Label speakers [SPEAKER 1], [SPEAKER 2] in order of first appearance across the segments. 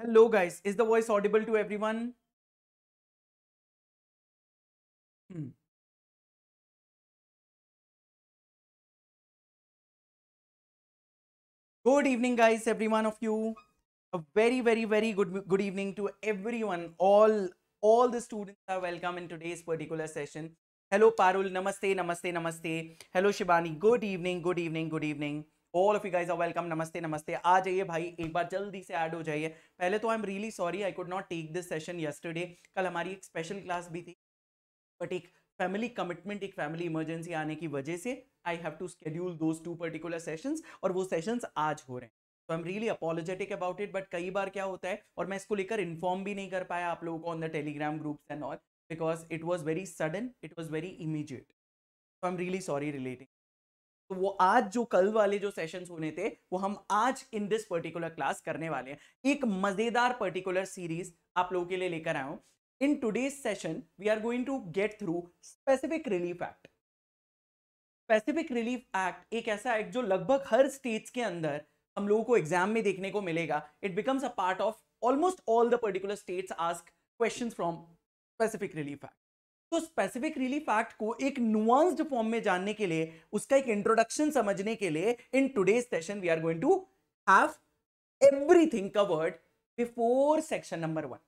[SPEAKER 1] Hello guys, is the voice audible to everyone? Hmm. Good evening guys, every one of you. A very very very good good evening to everyone. All
[SPEAKER 2] all the students are welcome in today's particular session. Hello Parul, namaste, namaste, namaste. Hello Shivani, good evening, good evening, good evening. All of you guys are welcome नमस्ते नमस्ते आ जाइए भाई एक बार जल्दी से add हो जाइए पहले तो I am really sorry I could not take this session yesterday कल हमारी एक स्पेशल क्लास भी थी बट एक फैमिली कमिटमेंट एक फैमिली इमरजेंसी आने की वजह से I have to schedule those two particular sessions और वो सेशंस आज हो रहे हैं तो I am really apologetic about it but कई बार क्या होता है और मैं इसको लेकर इन्फॉर्म भी नहीं कर पाया आप लोगों को on the Telegram groups and all because it was very sudden it was very immediate so I am really sorry relating तो वो आज जो कल वाले जो सेशंस होने थे वो हम आज इन दिस पर्टिकुलर क्लास करने वाले हैं एक मजेदार पर्टिकुलर सीरीज आप लोगों के लिए लेकर आया हूं in today's session we are going to get through specific relief act specific relief act एक ऐसा एक्ट जो लगभग हर स्टेट्स के अंदर हम लोगों को एग्जाम में देखने को मिलेगा it becomes a part of almost all the particular states ask question from specific relief act तो स्पेसिफिक रिलीफ एक्ट को एक नुआंस्ड फॉर्म में जानने के लिए उसका एक इंट्रोडक्शन समझने के लिए in today session we are going to have everything covered before section number one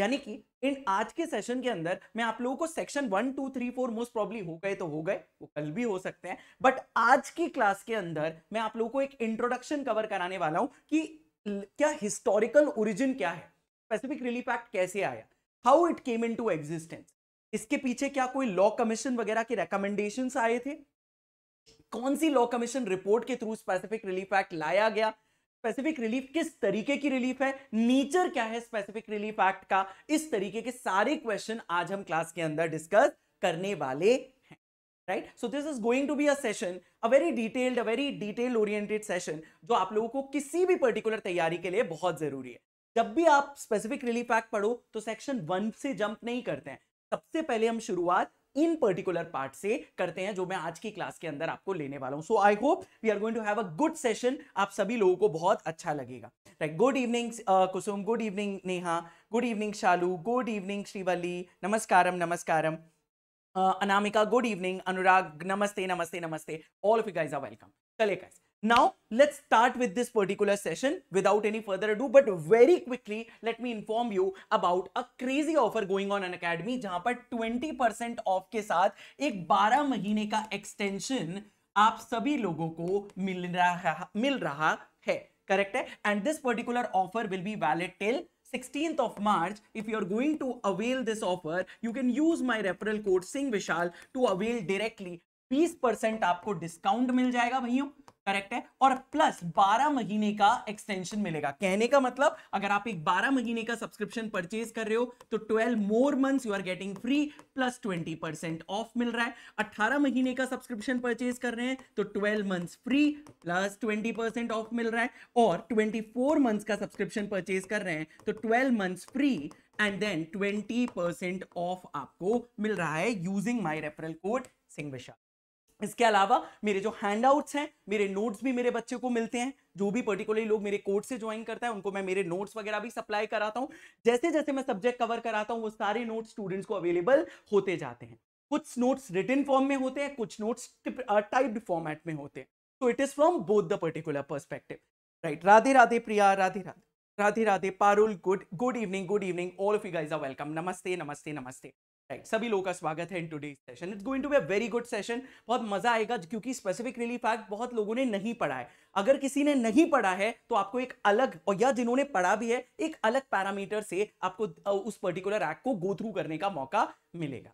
[SPEAKER 2] यानी कि इन आज के सेशन के अंदर मैं आप लोगों को section one two three four most probably हो गए तो हो गए वो कल भी हो सकते हैं बट आज की क्लास के अंदर मैं आप लोगों को एक इंट्रोडक्शन कवर कराने वाला हूं कि क्या हिस्टोरिकल ओरिजिन क्या है स्पेसिफिक रिलीफ एक्ट कैसे आया how it came into existence इसके पीछे क्या कोई लॉ कमीशन वगैरह के रिकमेंडेशन आए थे कौन सी लॉ कमीशन रिपोर्ट के थ्रू स्पेसिफिक रिलीफ एक्ट लाया गया स्पेसिफिक रिलीफ किस तरीके की रिलीफ है नेचर क्या है स्पेसिफिक रिलीफ एक्ट का इस तरीके के सारे क्वेश्चन आज हम क्लास के अंदर डिस्कस करने वाले हैं right so this is going to be a session a very detailed a very detail oriented session जो आप लोगों को किसी भी पर्टिकुलर तैयारी के लिए बहुत जरूरी है जब भी आप स्पेसिफिक रिलीफ एक्ट पढ़ो तो सेक्शन वन से जंप नहीं करते हैं सबसे पहले हम शुरुआत इन पर्टिकुलर पार्ट से करते हैं जो मैं आज की क्लास के अंदर आपको लेने वाला हूं so I hope we are going to have a good session आप सभी लोगों को बहुत अच्छा लगेगा right good evening Kusum good evening Neha good evening Shalu good evening Srivalli नमस्कारम नमस्कारम uh, Anamika good evening Anurag नमस्ते नमस्ते नमस्ते all of you guys are welcome चले guys Now, let's start with this particular session without any further ado. But very quickly, let me inform you about a crazy offer going on an academy jahan par 20% off ke sath ek 12 mahine ka extension aap sabhi logo ko mil raha mil raha hai correct hai and this particular offer will be valid till 16th of March. If you are going to avail this offer, you can use my referral code Singh Vishal to avail directly. 20% आपको discount मिल जाएगा भैया correct है और plus 12 महीने का extension मिलेगा कहने का मतलब अगर आप एक 12 महीने का सब्सक्रिप्शन परचेज कर रहे हो तो 12 more months you are getting free plus 20 percent off मिल रहा है 18 महीने का सब्सक्रिप्शन परचेज कर रहे हैं तो 12 months free plus 20 percent off मिल रहा है और 24 मंथ्स का सब्सक्रिप्शन परचेज कर रहे हैं तो twelve months free and then twenty percent off आपको मिल रहा है using my referral code Singh इसके अलावा मेरे जो हैंड आउट्स हैं मेरे नोट्स भी मेरे बच्चे को मिलते हैं जो भी पर्टिकुलरली लोग मेरे कोर्स से ज्वाइन करता है उनको मैं मेरे नोट्स वगैरह भी सप्लाई कराता हूँ जैसे जैसे मैं सब्जेक्ट कवर कराता हूँ वो सारे नोट्स स्टूडेंट्स को अवेलेबल होते जाते हैं कुछ नोट्स रिटर्न फॉर्म में होते हैं कुछ नोट्स टाइप्ड फॉर्मेट में होते हैं तो it is from both the particular perspective right Radhe Radhe Priya Radhe Radhe Radhe Radhe Parul good good evening good evening all of you guys are welcome नमस्ते नमस्ते नमस्ते राइट सभी लोगों का स्वागत है in today session it's going to be a very good session बहुत मजा आएगा क्योंकि स्पेसिफिक रिलीफ एक्ट बहुत लोगों ने नहीं पढ़ा है अगर किसी ने नहीं पढ़ा है तो आपको एक अलग और या जिन्होंने पढ़ा भी है एक अलग पैरामीटर से आपको उस पर्टिकुलर एक्ट को गो थ्रू करने का मौका मिलेगा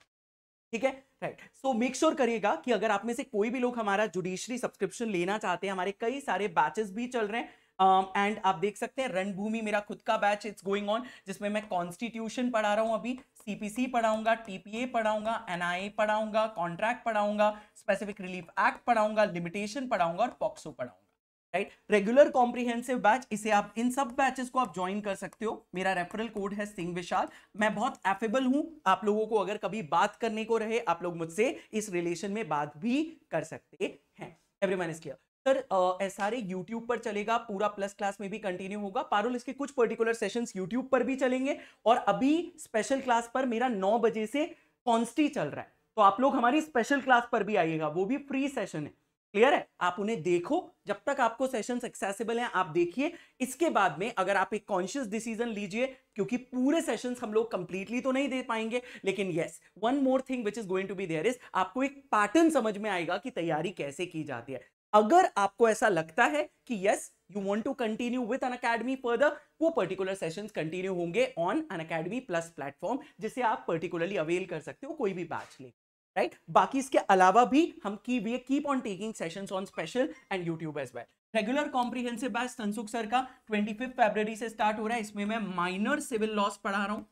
[SPEAKER 2] ठीक है राइट सो मेक श्योर करिएगा कि अगर आप में से कोई भी लोग हमारा जुडिशरी सब्सक्रिप्शन लेना चाहते हैं हमारे कई सारे बैचेस भी चल रहे हैं एंड um, आप देख सकते हैं रणभूमि मेरा खुद का बैच इट्स गोइंग ऑन जिसमें मैं कॉन्स्टिट्यूशन पढ़ा रहा हूँ अभी सीपीसी पढ़ाऊंगा टीपीए पढ़ाऊंगा एनआईए पढ़ाऊंगा कॉन्ट्रैक्ट पढ़ाऊंगा स्पेसिफिक रिलीफ एक्ट पढ़ाऊंगा लिमिटेशन पढ़ाऊंगा और पॉक्सो पढ़ाऊंगा राइट रेगुलर कॉम्प्रिहेंसिव बैच इसे आप इन सब बैचेस को आप ज्वाइन कर सकते हो मेरा रेफरल कोड है सिंह विशाल मैं बहुत एफेबल हूं आप लोगों को अगर कभी बात करने को रहे आप लोग मुझसे इस रिलेशन में बात भी कर सकते हैं everyone is clear sir S R YouTube पर चलेगा पूरा प्लस क्लास में भी कंटिन्यू होगा पारुल इसके कुछ पर्टिकुलर सेशंस यूट्यूब पर भी चलेंगे और अभी स्पेशल क्लास पर मेरा नौ बजे से कॉन्स्टी चल रहा है तो आप लोग हमारी स्पेशल क्लास पर भी आइएगा वो भी फ्री सेशन है क्लियर है आप उन्हें देखो जब तक आपको सेशन एक्सेसिबल हैं आप देखिए इसके बाद में अगर आप एक कॉन्शियस डिसीजन लीजिए क्योंकि पूरे सेशंस हम लोग कंप्लीटली तो नहीं दे पाएंगे लेकिन yes one more thing which is going to be there is आपको एक पैटर्न समझ में आएगा कि तैयारी कैसे की जाती है अगर आपको ऐसा लगता है कि yes you want to continue with Unacademy further वो पर्टिकुलर सेशंस कंटिन्यू होंगे on Unacademy plus platform जिसे आप पर्टिकुलरली अवेल कर सकते हो कोई भी बैच ले राइट right? बाकी इसके अलावा भी हम की we keep on taking sessions on special and YouTube as well regular comprehensive batch Tansukh sir का ट्वेंटी फिफ्थ से स्टार्ट हो रहा है इसमें मैं माइनर सिविल लॉस पढ़ा रहा हूँ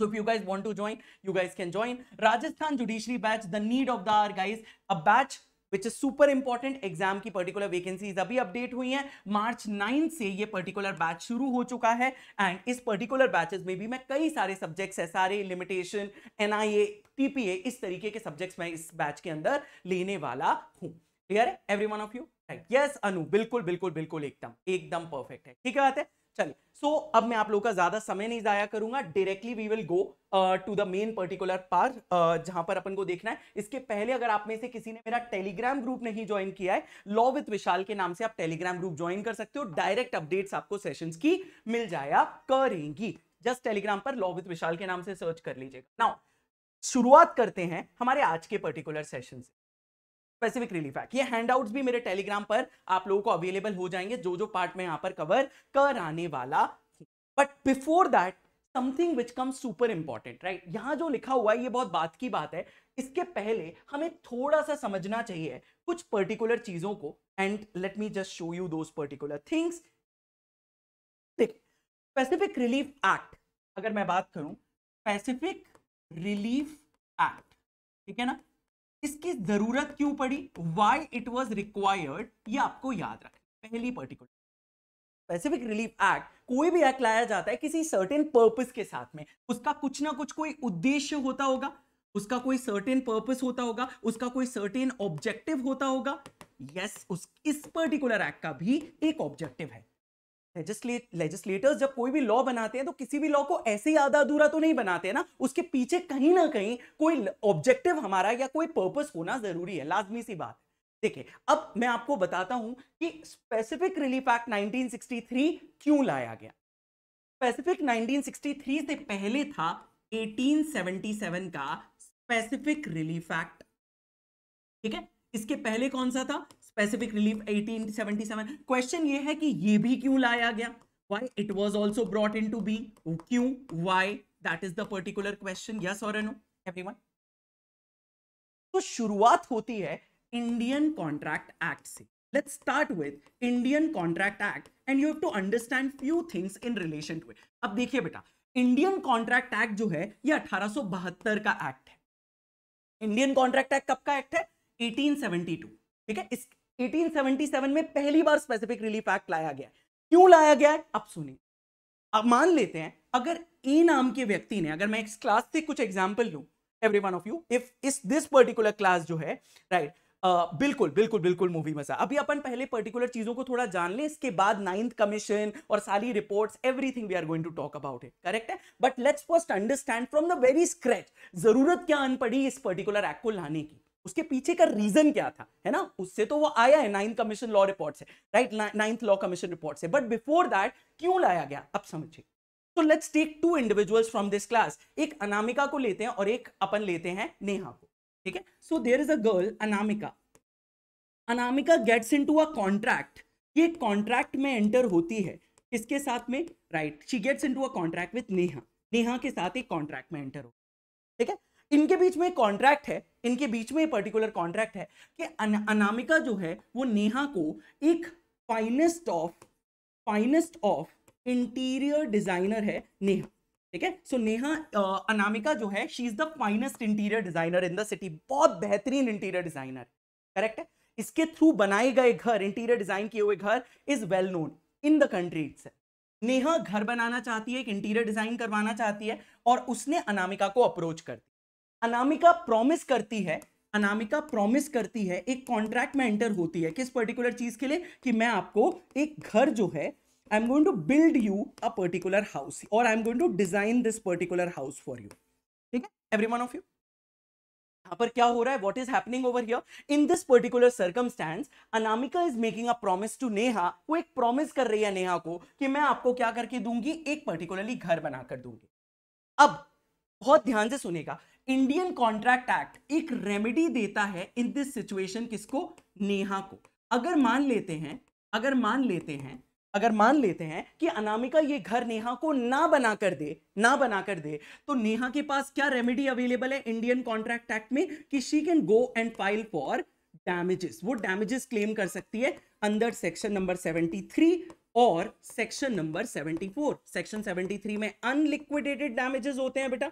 [SPEAKER 2] so if you guys want to join you guys can join rajasthan judiciary batch the need of the hour guys a batch which is super important exam की particular vacancies अभी update हुई हैं मार्च 9 से ये particular batch शुरू हो चुका है एंड इस पर्टिकुलर बैचेस में भी मैं कई सारे subjects S R A limitation N I A TPA इस तरीके के सब्जेक्ट्स मैं इस बैच के अंदर लेने वाला हूँ क्लियर है every one of you yes Anu बिल्कुल बिल्कुल बिल्कुल एकदम एकदम परफेक्ट है ठीक है बात है चलिए सो so, अब मैं आप लोगों का ज्यादा समय नहीं जाया करूंगा directly we will go to the main particular part जहां पर अपन को देखना है इसके पहले अगर आप में से किसी ने मेरा टेलीग्राम ग्रुप नहीं ज्वाइन किया है लॉ विथ विशाल के नाम से आप टेलीग्राम ग्रुप ज्वाइन कर सकते हो डायरेक्ट अपडेट्स आपको सेशन की मिल जाया करेंगी जस्ट टेलीग्राम पर लॉ विथ विशाल के नाम से सर्च कर लीजिएगा नाउ शुरुआत करते हैं हमारे आज के पर्टिकुलर सेशन से स्पेसिफिक रिलीफ एक्ट ये हैंडआउट्स भी मेरे टेलीग्राम पर आप लोगों को अवेलेबल हो जाएंगे जो जो पार्ट में यहाँ पर कवर कराने वाला but before that something which come super important right यहाँ जो लिखा हुआ है ये बहुत बात की बात है इसके पहले हमें थोड़ा सा समझना चाहिए कुछ पर्टिकुलर चीजों को and let me just show you those particular things
[SPEAKER 1] specific relief act अगर मैं बात करूं स्पेसिफिक रिलीफ एक्ट ठीक है ना इसकी जरूरत क्यों
[SPEAKER 2] पड़ी वाई इट वॉज रिक्वायर्ड ये आपको याद रखना पहली पर्टिकुलर स्पेसिफिक रिलीफ एक्ट कोई भी एक्ट लाया जाता है किसी सर्टेन पर्पज के साथ में उसका कुछ ना कुछ कोई उद्देश्य होता होगा उसका कोई सर्टेन पर्पज होता होगा उसका कोई सर्टेन ऑब्जेक्टिव होता होगा यस yes, उस इस पर्टिकुलर एक्ट का भी एक ऑब्जेक्टिव है लेजिस्लेटर्स जब कोई भी लॉ बनाते हैं तो किसी भी लॉ को ऐसे ही आधा अधूरा तो नहीं बनाते हैं ना उसके पीछे कहीं ना कहीं कोई ऑब्जेक्टिव हमारा या कोई पर्पस होना जरूरी है लाजमी सी बात देखिए अब मैं आपको बताता हूं कि स्पेसिफिक रिलीफ एक्ट 1963 क्यों लाया गया स्पेसिफिक 1963 से पहले था 1877 का स्पेसिफिक रिलीफ एक्ट ठीक है इसके पहले कौन सा था स्पेसिफिक रिलीफ 1877 क्वेश्चन ये है कि ये भी क्यों लाया गया why it was also brought into being q why that is the particular question yes or no everyone तो शुरुआत होती है इंडियन कॉन्ट्रैक्ट एक्ट से let's start with indian contract act and you have to understand few things in relation to it अब देखिए बेटा Indian contract act जो है ये 1872 का एक्ट है इंडियन कॉन्ट्रैक्ट एक्ट कब का एक्ट है 1872 ठीक है इस 1877 में पहली बार स्पेसिफिक रिलीफ एक्ट लाया गया क्यों लाया गया है अब सुनिए अब मान लेते हैं अगर ए नाम के व्यक्ति ने अगर मैं इस क्लास से कुछ एग्जाम्पल लू every one of you if इस दिस पर्टिकुलर क्लास जो है राइट right, बिल्कुल बिल्कुल बिल्कुल मूवी मजा अभी अपन पहले पर्टिकुलर चीजों को थोड़ा जान लें इसके बाद नाइन्थ कमीशन और सारी reports everything we are going to talk about it correct है but let's first understand from the very scratch जरूरत क्या अन पड़ी इस पर्टिकुलर एक्ट को लाने की उसके पीछे का रीजन क्या था है ना उससे तो वो आया है नाइन्थ कमीशन लॉ रिपोर्ट से right ninth law commission report से बट बिफोर दैट क्यों लाया गया अब समझिए तो let's take two individuals from this class एक अनामिका को लेते हैं और एक अपन लेते हैं नेहा को ठीक है so there is a girl Anamika Anamika gets into a contract ये कॉन्ट्रैक्ट में एंटर होती है इसके साथ में right she gets into a contract with Neha Neha के साथ एक कॉन्ट्रैक्ट में एंटर हो ठीक है इनके बीच में कॉन्ट्रैक्ट है इनके बीच में पर्टिकुलर कॉन्ट्रैक्ट है कि अनामिका जो है वो नेहा को एक finest of finest of interior designer है नेहा ठीक है सो नेहा अनामिका जो है she is the finest interior designer in the city बहुत बेहतरीन इंटीरियर डिजाइनर करेक्ट है इसके थ्रू बनाए गए घर इंटीरियर डिजाइन किए हुए घर is well known in the country it's Neha घर बनाना चाहती है एक इंटीरियर डिजाइन करवाना चाहती है और उसने अनामिका को अप्रोच कर दिया अनामिका प्रॉमिस करती है अनामिका प्रॉमिस करती है एक कॉन्ट्रैक्ट में एंटर होती है किस पर्टिकुलर चीज के लिए कि मैं आपको एक घर जो है I am going to build you a particular house और I am going to design this particular house for you ठीक है एवरी वन ऑफ यू यहाँ पर क्या हो रहा है what is happening over here in this particular circumstance Anamika is making a promise to Neha वो एक प्रॉमिस कर रही है नेहा को कि मैं आपको क्या करके दूंगी एक पर्टिकुलरली घर बनाकर दूंगी अब बहुत ध्यान से सुनेगा इंडियन कॉन्ट्रैक्ट एक्ट एक रेमेडी देता है इन दिस सिचुएशन किसको नेहा को अगर मान लेते हैं अगर मान लेते हैं अगर मान लेते हैं कि अनामिका ये घर नेहा को ना बना कर दे ना बना कर दे तो नेहा के पास क्या रेमेडी अवेलेबल है इंडियन कॉन्ट्रैक्ट एक्ट में कि she can go and file for damages वो डैमेजेस क्लेम कर सकती है अंदर सेक्शन नंबर 73 और सेक्शन नंबर 74 सेक्शन 73 में अनलिक्विडेटेड डैमेजेस होते हैं बेटा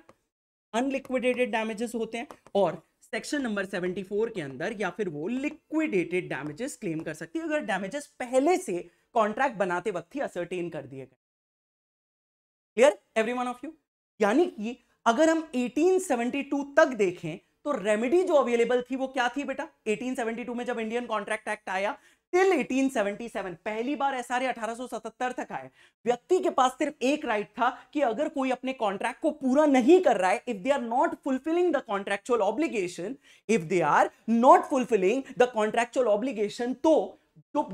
[SPEAKER 2] अनलिक्विडेटेड डैमेजेस होते हैं और सेक्शन नंबर 74 के अंदर या फिर वो लिक्विडेटेड डैमेजेस क्लेम कर सकती है अगर डैमेजेस पहले से कॉन्ट्रैक्ट बनाते वक्त ही असरटेन कर दिए गए clear every one of you यानी कि अगर हम 1872 तक देखें तो रेमेडी जो अवेलेबल थी वो क्या थी बेटा 1872 में जब इंडियन कॉन्ट्रैक्ट एक्ट आया टिल 1877 पहली बार एसआरए 1877 तक आए व्यक्ति के पास सिर्फ एक राइट था कि अगर कोई अपने कॉन्ट्रैक्ट को पूरा नहीं कर रहा है if they are not fulfilling the contractual obligation if they are not fulfilling the contractual obligation तो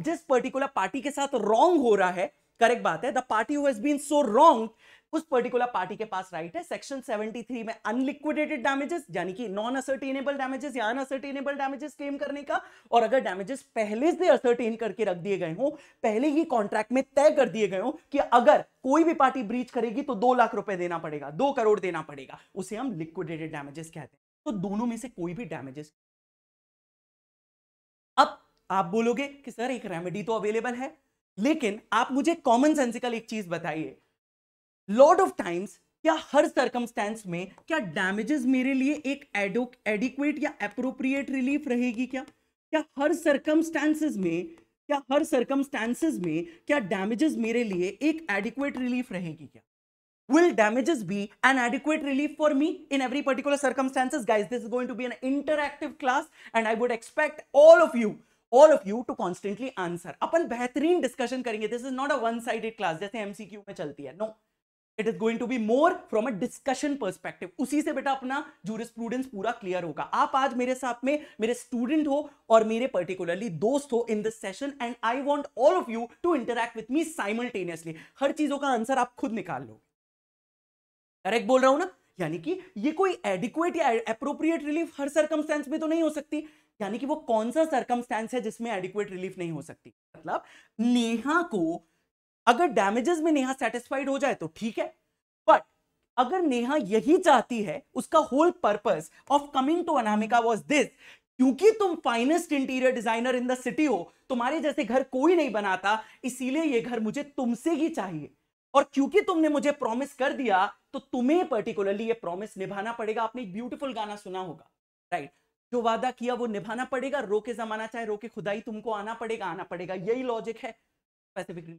[SPEAKER 2] जिस पर्टिकुलर पार्टी के साथ रॉन्ग हो रहा है करेक्ट बात है the party who's been so wrong उस पर्टिकुलर पार्टी के पास राइट है सेक्शन 73 में अनलिक्विडेटेड डैमेजेस यानी कि नॉन असर्टेनेबल डैमेजेस या अनअसर्टेनेबल डैमेजेस क्लेम करने का और अगर डैमेजेस पहले से असर्टेन करके रख दिए गए हो पहले ही कॉन्ट्रैक्ट में तय कर दिए गए हो कि अगर कोई भी पार्टी ब्रीच करेगी तो दो लाख रुपए देना पड़ेगा दो करोड़ देना पड़ेगा उसे हम लिक्विडेटेड डैमेजेस कहते हैं तो दोनों में से कोई भी डैमेजेस अब आप बोलोगे कि सर एक रेमेडी तो अवेलेबल है लेकिन आप मुझे कॉमन सेंसिकल एक चीज बताइए लॉट ऑफ टाइम्स क्या हर सर्कमस्टेंस में क्या डैमेजेस मेरे लिए एक एडिक्वेट या अप्रोप्रिएट रिलीफ रहेगी क्या क्या हर सर्कमस्टांसेस में क्या हर सर्कमस्टांसेस में क्या डैमेजेस मेरे लिए एक एडिक्वेट रिलीफ रहेगी क्या an adequate relief for me in every particular circumstances guys this is going to be an interactive class and I would expect all of you all of you all of you to constantly answer अपन बेहतरीन discussion करेंगे this is not a one sided class जैसे MCQ में चलती है no no. It is going to be more from a discussion perspective उसी से बेटा अपना जूरिस्प्रूडेंस पूरा क्लियर होगा आप आज मेरे साथ में मेरे स्टूडेंट हो और मेरे पर्टिकुलरली दोस्त हो in this session and I want all of you to interact with me simultaneously हर चीजों का आंसर आप खुद निकाल लो करेक्ट बोल रहा हूं ना यानी कि ये कोई एडिक्वेट या अप्रोप्रिएट रिलीफ हर सर्कमस्टेंस में तो नहीं हो सकती यानी कि वो कौन सा सर्कमस्टेंस है जिसमें एडिक्वेट रिलीफ नहीं हो सकती मतलब नेहा को अगर डैमेजेस में नेहा सेटिस्फाइड हो जाए तो ठीक है बट अगर नेहा यही चाहती है उसका whole purpose of coming to Anamika was this क्योंकि तुम finest interior designer in the city हो तुम्हारे जैसे घर कोई नहीं बनाता इसीलिए ये घर मुझे तुमसे ही चाहिए और क्योंकि तुमने मुझे प्रॉमिस कर दिया तो तुम्हें पर्टिकुलरली ये प्रॉमिस निभाना पड़ेगा आपने एक ब्यूटीफुल गाना सुना होगा राइट right? जो वादा किया वो निभाना पड़ेगा रोके जमाना चाहे रोके खुदाई तुमको आना पड़ेगा आना पड़ेगा यही लॉजिक है स्पेसिफिकली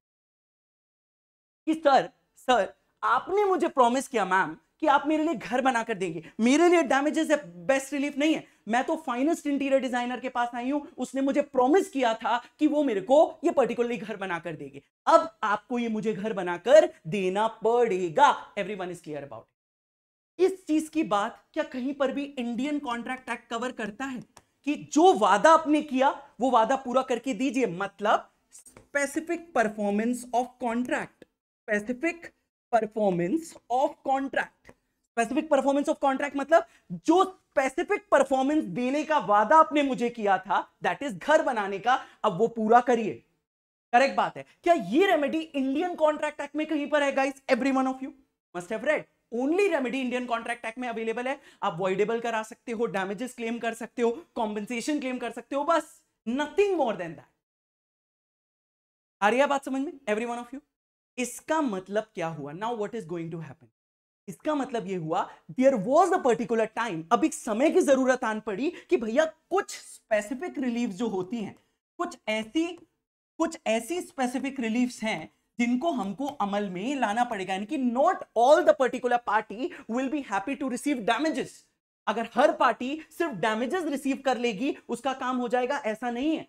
[SPEAKER 2] कि सर सर आपने मुझे प्रॉमिस किया मैम कि आप मेरे लिए घर बनाकर देंगे मेरे लिए डैमेजेस है बेस्ट रिलीफ नहीं है मैं तो फाइनेस्ट इंटीरियर डिजाइनर के पास आई हूं उसने मुझे प्रॉमिस किया था कि वो मेरे को ये पर्टिकुलरली घर बनाकर देंगे अब आपको ये मुझे घर बनाकर देना पड़ेगा every one is clear about इस चीज की बात क्या कहीं पर भी इंडियन कॉन्ट्रैक्ट एक्ट कवर करता है कि जो वादा आपने किया वो वादा पूरा करके दीजिए मतलब specific performance of contract specific performance of contract specific performance of contract मतलब जो स्पेसिफिक परफॉर्मेंस देने का वादा आपने मुझे किया था दैट इज घर बनाने का अब वो पूरा करिए करेक्ट बात है क्या ये रेमेडी इंडियन कॉन्ट्रैक्ट एक्ट में कहीं पर है guys every one of you must have read only remedy Indian contract act में अवेलेबल है आप वॉइडेबल करा सकते हो डैमेजेस क्लेम कर सकते हो कॉम्पेंसेशन क्लेम कर सकते हो बस नथिंग मोर देन दैट आ रही है बात समझ में एवरी वन ऑफ यू इसका मतलब क्या हुआ now what is going to happen इसका मतलब ये हुआ there was a particular time अब एक समय की जरूरत आन पड़ी कि भैया कुछ स्पेसिफिक रिलीफ जो होती हैं कुछ ऐसी कुछ ऐसी स्पेसिफिक रिलीफ हैं जिनको हमको अमल में लाना पड़ेगा यानी कि not all the particular party will be happy to receive damages अगर हर पार्टी सिर्फ डैमेजेस रिसीव कर लेगी उसका काम हो जाएगा ऐसा नहीं है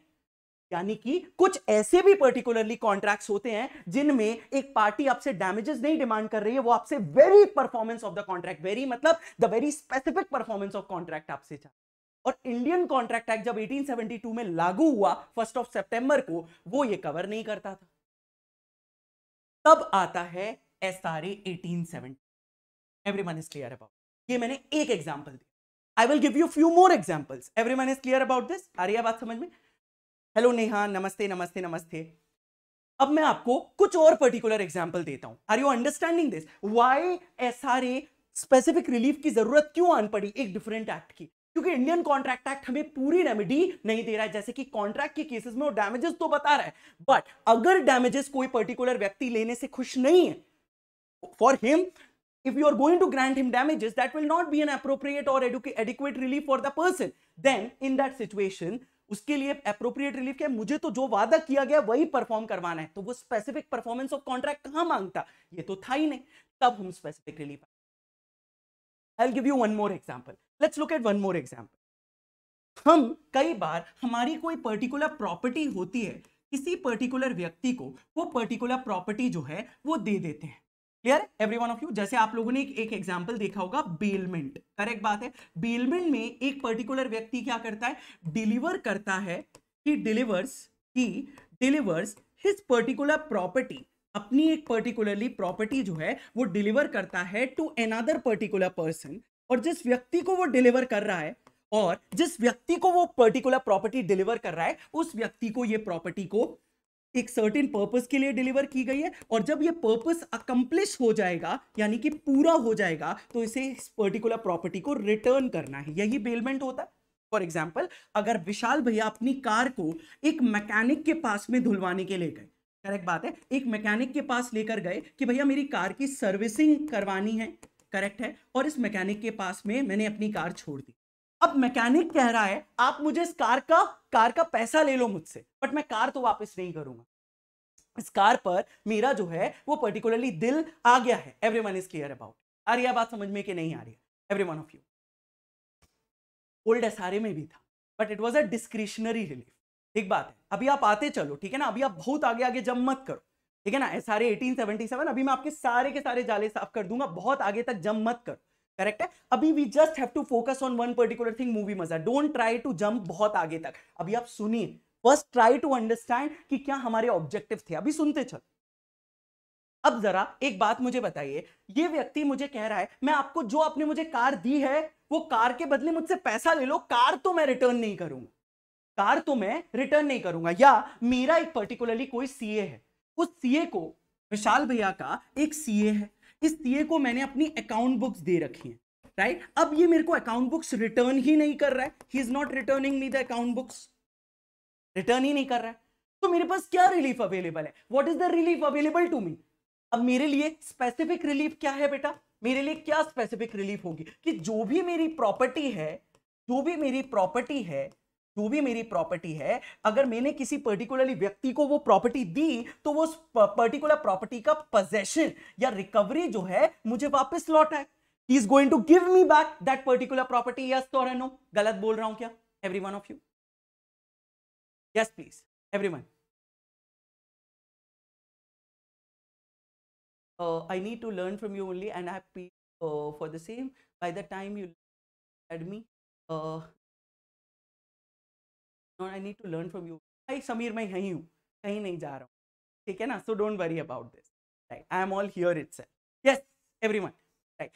[SPEAKER 2] यानी कि कुछ ऐसे भी पर्टिकुलरली कॉन्ट्रैक्ट्स होते हैं जिनमें एक पार्टी आपसे डैमेजेस नहीं डिमांड कर रही है वो आपसे very performance of the contract very मतलब the very specific performance of contract आपसे चाहिए और इंडियन कॉन्ट्रैक्ट एक्ट जब 1872 में लागू हुआ फर्स्ट ऑफ सेप्टेंबर को वो ये कवर नहीं करता था तब आता है S R eighteen seventy everyone is clear about ये मैंने एक एग्जाम्पल दिया I will give you few more examples everyone is clear about this आ रही है बात समझ में हेलो नेहा नमस्ते नमस्ते नमस्ते अब मैं आपको कुछ और पर्टिकुलर एग्जाम्पल देता हूं are you understanding this why S R A specific relief की जरूरत क्यों आन पड़ी एक डिफरेंट एक्ट की क्योंकि इंडियन कॉन्ट्रैक्ट एक्ट हमें पूरी रेमेडी नहीं दे रहा है जैसे कि कॉन्ट्रैक्ट के केसेस में वो डैमेजेस तो बता रहा है बट अगर डैमेजेस कोई पर्टिकुलर व्यक्ति लेने से खुश नहीं है for him if you are going to grant him damages that will not be an appropriate और adequate relief for the person then in that situation उसके लिए अप्रोप्रिएट रिलीफ क्या मुझे तो जो वादा किया गया वही परफॉर्म करवाना है तो वो स्पेसिफिक परफॉर्मेंस ऑफ कॉन्ट्रैक्ट कहां मांगता ये तो था ही नहीं तब हम specific relief I give you one more example let's look at one more example हम कई बार हमारी कोई पर्टिकुलर प्रॉपर्टी होती है किसी पर्टिकुलर व्यक्ति को वो पर्टिकुलर प्रॉपर्टी जो है वो दे देते हैं clear every one of you जैसे आप लोगों ने एक एग्जाम्पल देखा होगा बेलमेंट करेक्ट बात है बेलमेंट में एक पर्टिकुलर व्यक्ति क्या करता है डिलीवर करता है कि डिलीवर्स ही डिलीवर्स हिज पर्टिकुलर प्रॉपर्टी अपनी एक पर्टिकुलरली प्रॉपर्टी जो है वो डिलीवर करता है टू अनदर पर्टिकुलर पर्सन और जिस व्यक्ति को वो डिलीवर कर रहा है और जिस व्यक्ति को वो पर्टिकुलर प्रॉपर्टी डिलीवर कर रहा है उस व्यक्ति को ये प्रॉपर्टी को एक सर्टेन पर्पस के लिए डिलीवर की गई है और जब ये पर्पस अकम्प्लिश हो जाएगा यानी कि पूरा हो जाएगा तो इसे इस पर्टिकुलर प्रॉपर्टी को रिटर्न करना है यही बेलमेंट होता है फॉर एग्जाम्पल अगर विशाल भैया अपनी कार को एक मैकेनिक के पास में धुलवाने के लिए गए करेक्ट बात है एक मैकेनिक के पास लेकर गए कि भैया मेरी कार की सर्विसिंग करवानी है करेक्ट है और इस मैकेनिक के पास में मैंने अपनी कार छोड़ दी अब मैकेनिक कह रहा है आप मुझे इस कार का कार का पैसा ले लो मुझसे बट मैं कार तो वापस नहीं करूंगा इस कार पर मेरा जो है वो पर्टिकुलरली दिल आ गया है every one is clear about आ रही बात समझ में कि नहीं आ रही every one of you old S में भी था but it was a discretionary relief एक बात है अभी आप आते चलो ठीक है ना अभी आप बहुत आगे आगे जम मत करो ठीक है ना एस आर एटीन सेवन अभी मैं आपके सारे के सारे जाले साफ कर दूंगा बहुत आगे तक जम मत करो करेक्ट है अभी we just have to focus on one particular thing मूवी मजा डोंट ट्राई टू जंप बहुत आगे तक अभी आप सुनिए फर्स्ट ट्राई टू अंडरस्टैंड कि क्या हमारे ऑब्जेक्टिव थे अभी सुनते चलो अब जरा एक बात मुझे बताइए ये व्यक्ति मुझे कह रहा है मैं आपको जो आपने मुझे कार दी है वो कार के बदले मुझसे पैसा ले लो कार तो मैं रिटर्न नहीं करूंगा कार तो मैं रिटर्न नहीं करूंगा या मेरा एक पर्टिकुलरली कोई सीए है उस सीए को विशाल भैया का एक सीए है इस सीए को मैंने अपनी अकाउंट बुक्स दे रखी हैं राइट right? अब ये मेरे को अकाउंट बुक्स रिटर्न ही नहीं कर रहा है he is not returning me the account books return ही नहीं कर रहा है तो मेरे पास क्या रिलीफ अवेलेबल है what is the relief available to me अब मेरे लिए स्पेसिफिक रिलीफ क्या है बेटा मेरे लिए क्या स्पेसिफिक रिलीफ होगी कि जो भी मेरी प्रॉपर्टी है जो भी मेरी प्रॉपर्टी है जो भी मेरी प्रॉपर्टी है अगर मैंने किसी पर्टिकुलरली व्यक्ति को वो प्रॉपर्टी दी तो वो पर्टिकुलर प्रॉपर्टी का पोजेशन या रिकवरी जो है मुझे वापस लौट है is going to give me
[SPEAKER 1] back that particular property yes तो नो गलत बोल रहा हूं क्या every one of you yes please every one I need to learn from you only and I for the same by the time you add me I need to learn from you भाई समीर मैं यहीं हूँ कहीं नहीं जा रहा हूँ ठीक है ना so don't worry about this
[SPEAKER 2] right I am all here it's yes every right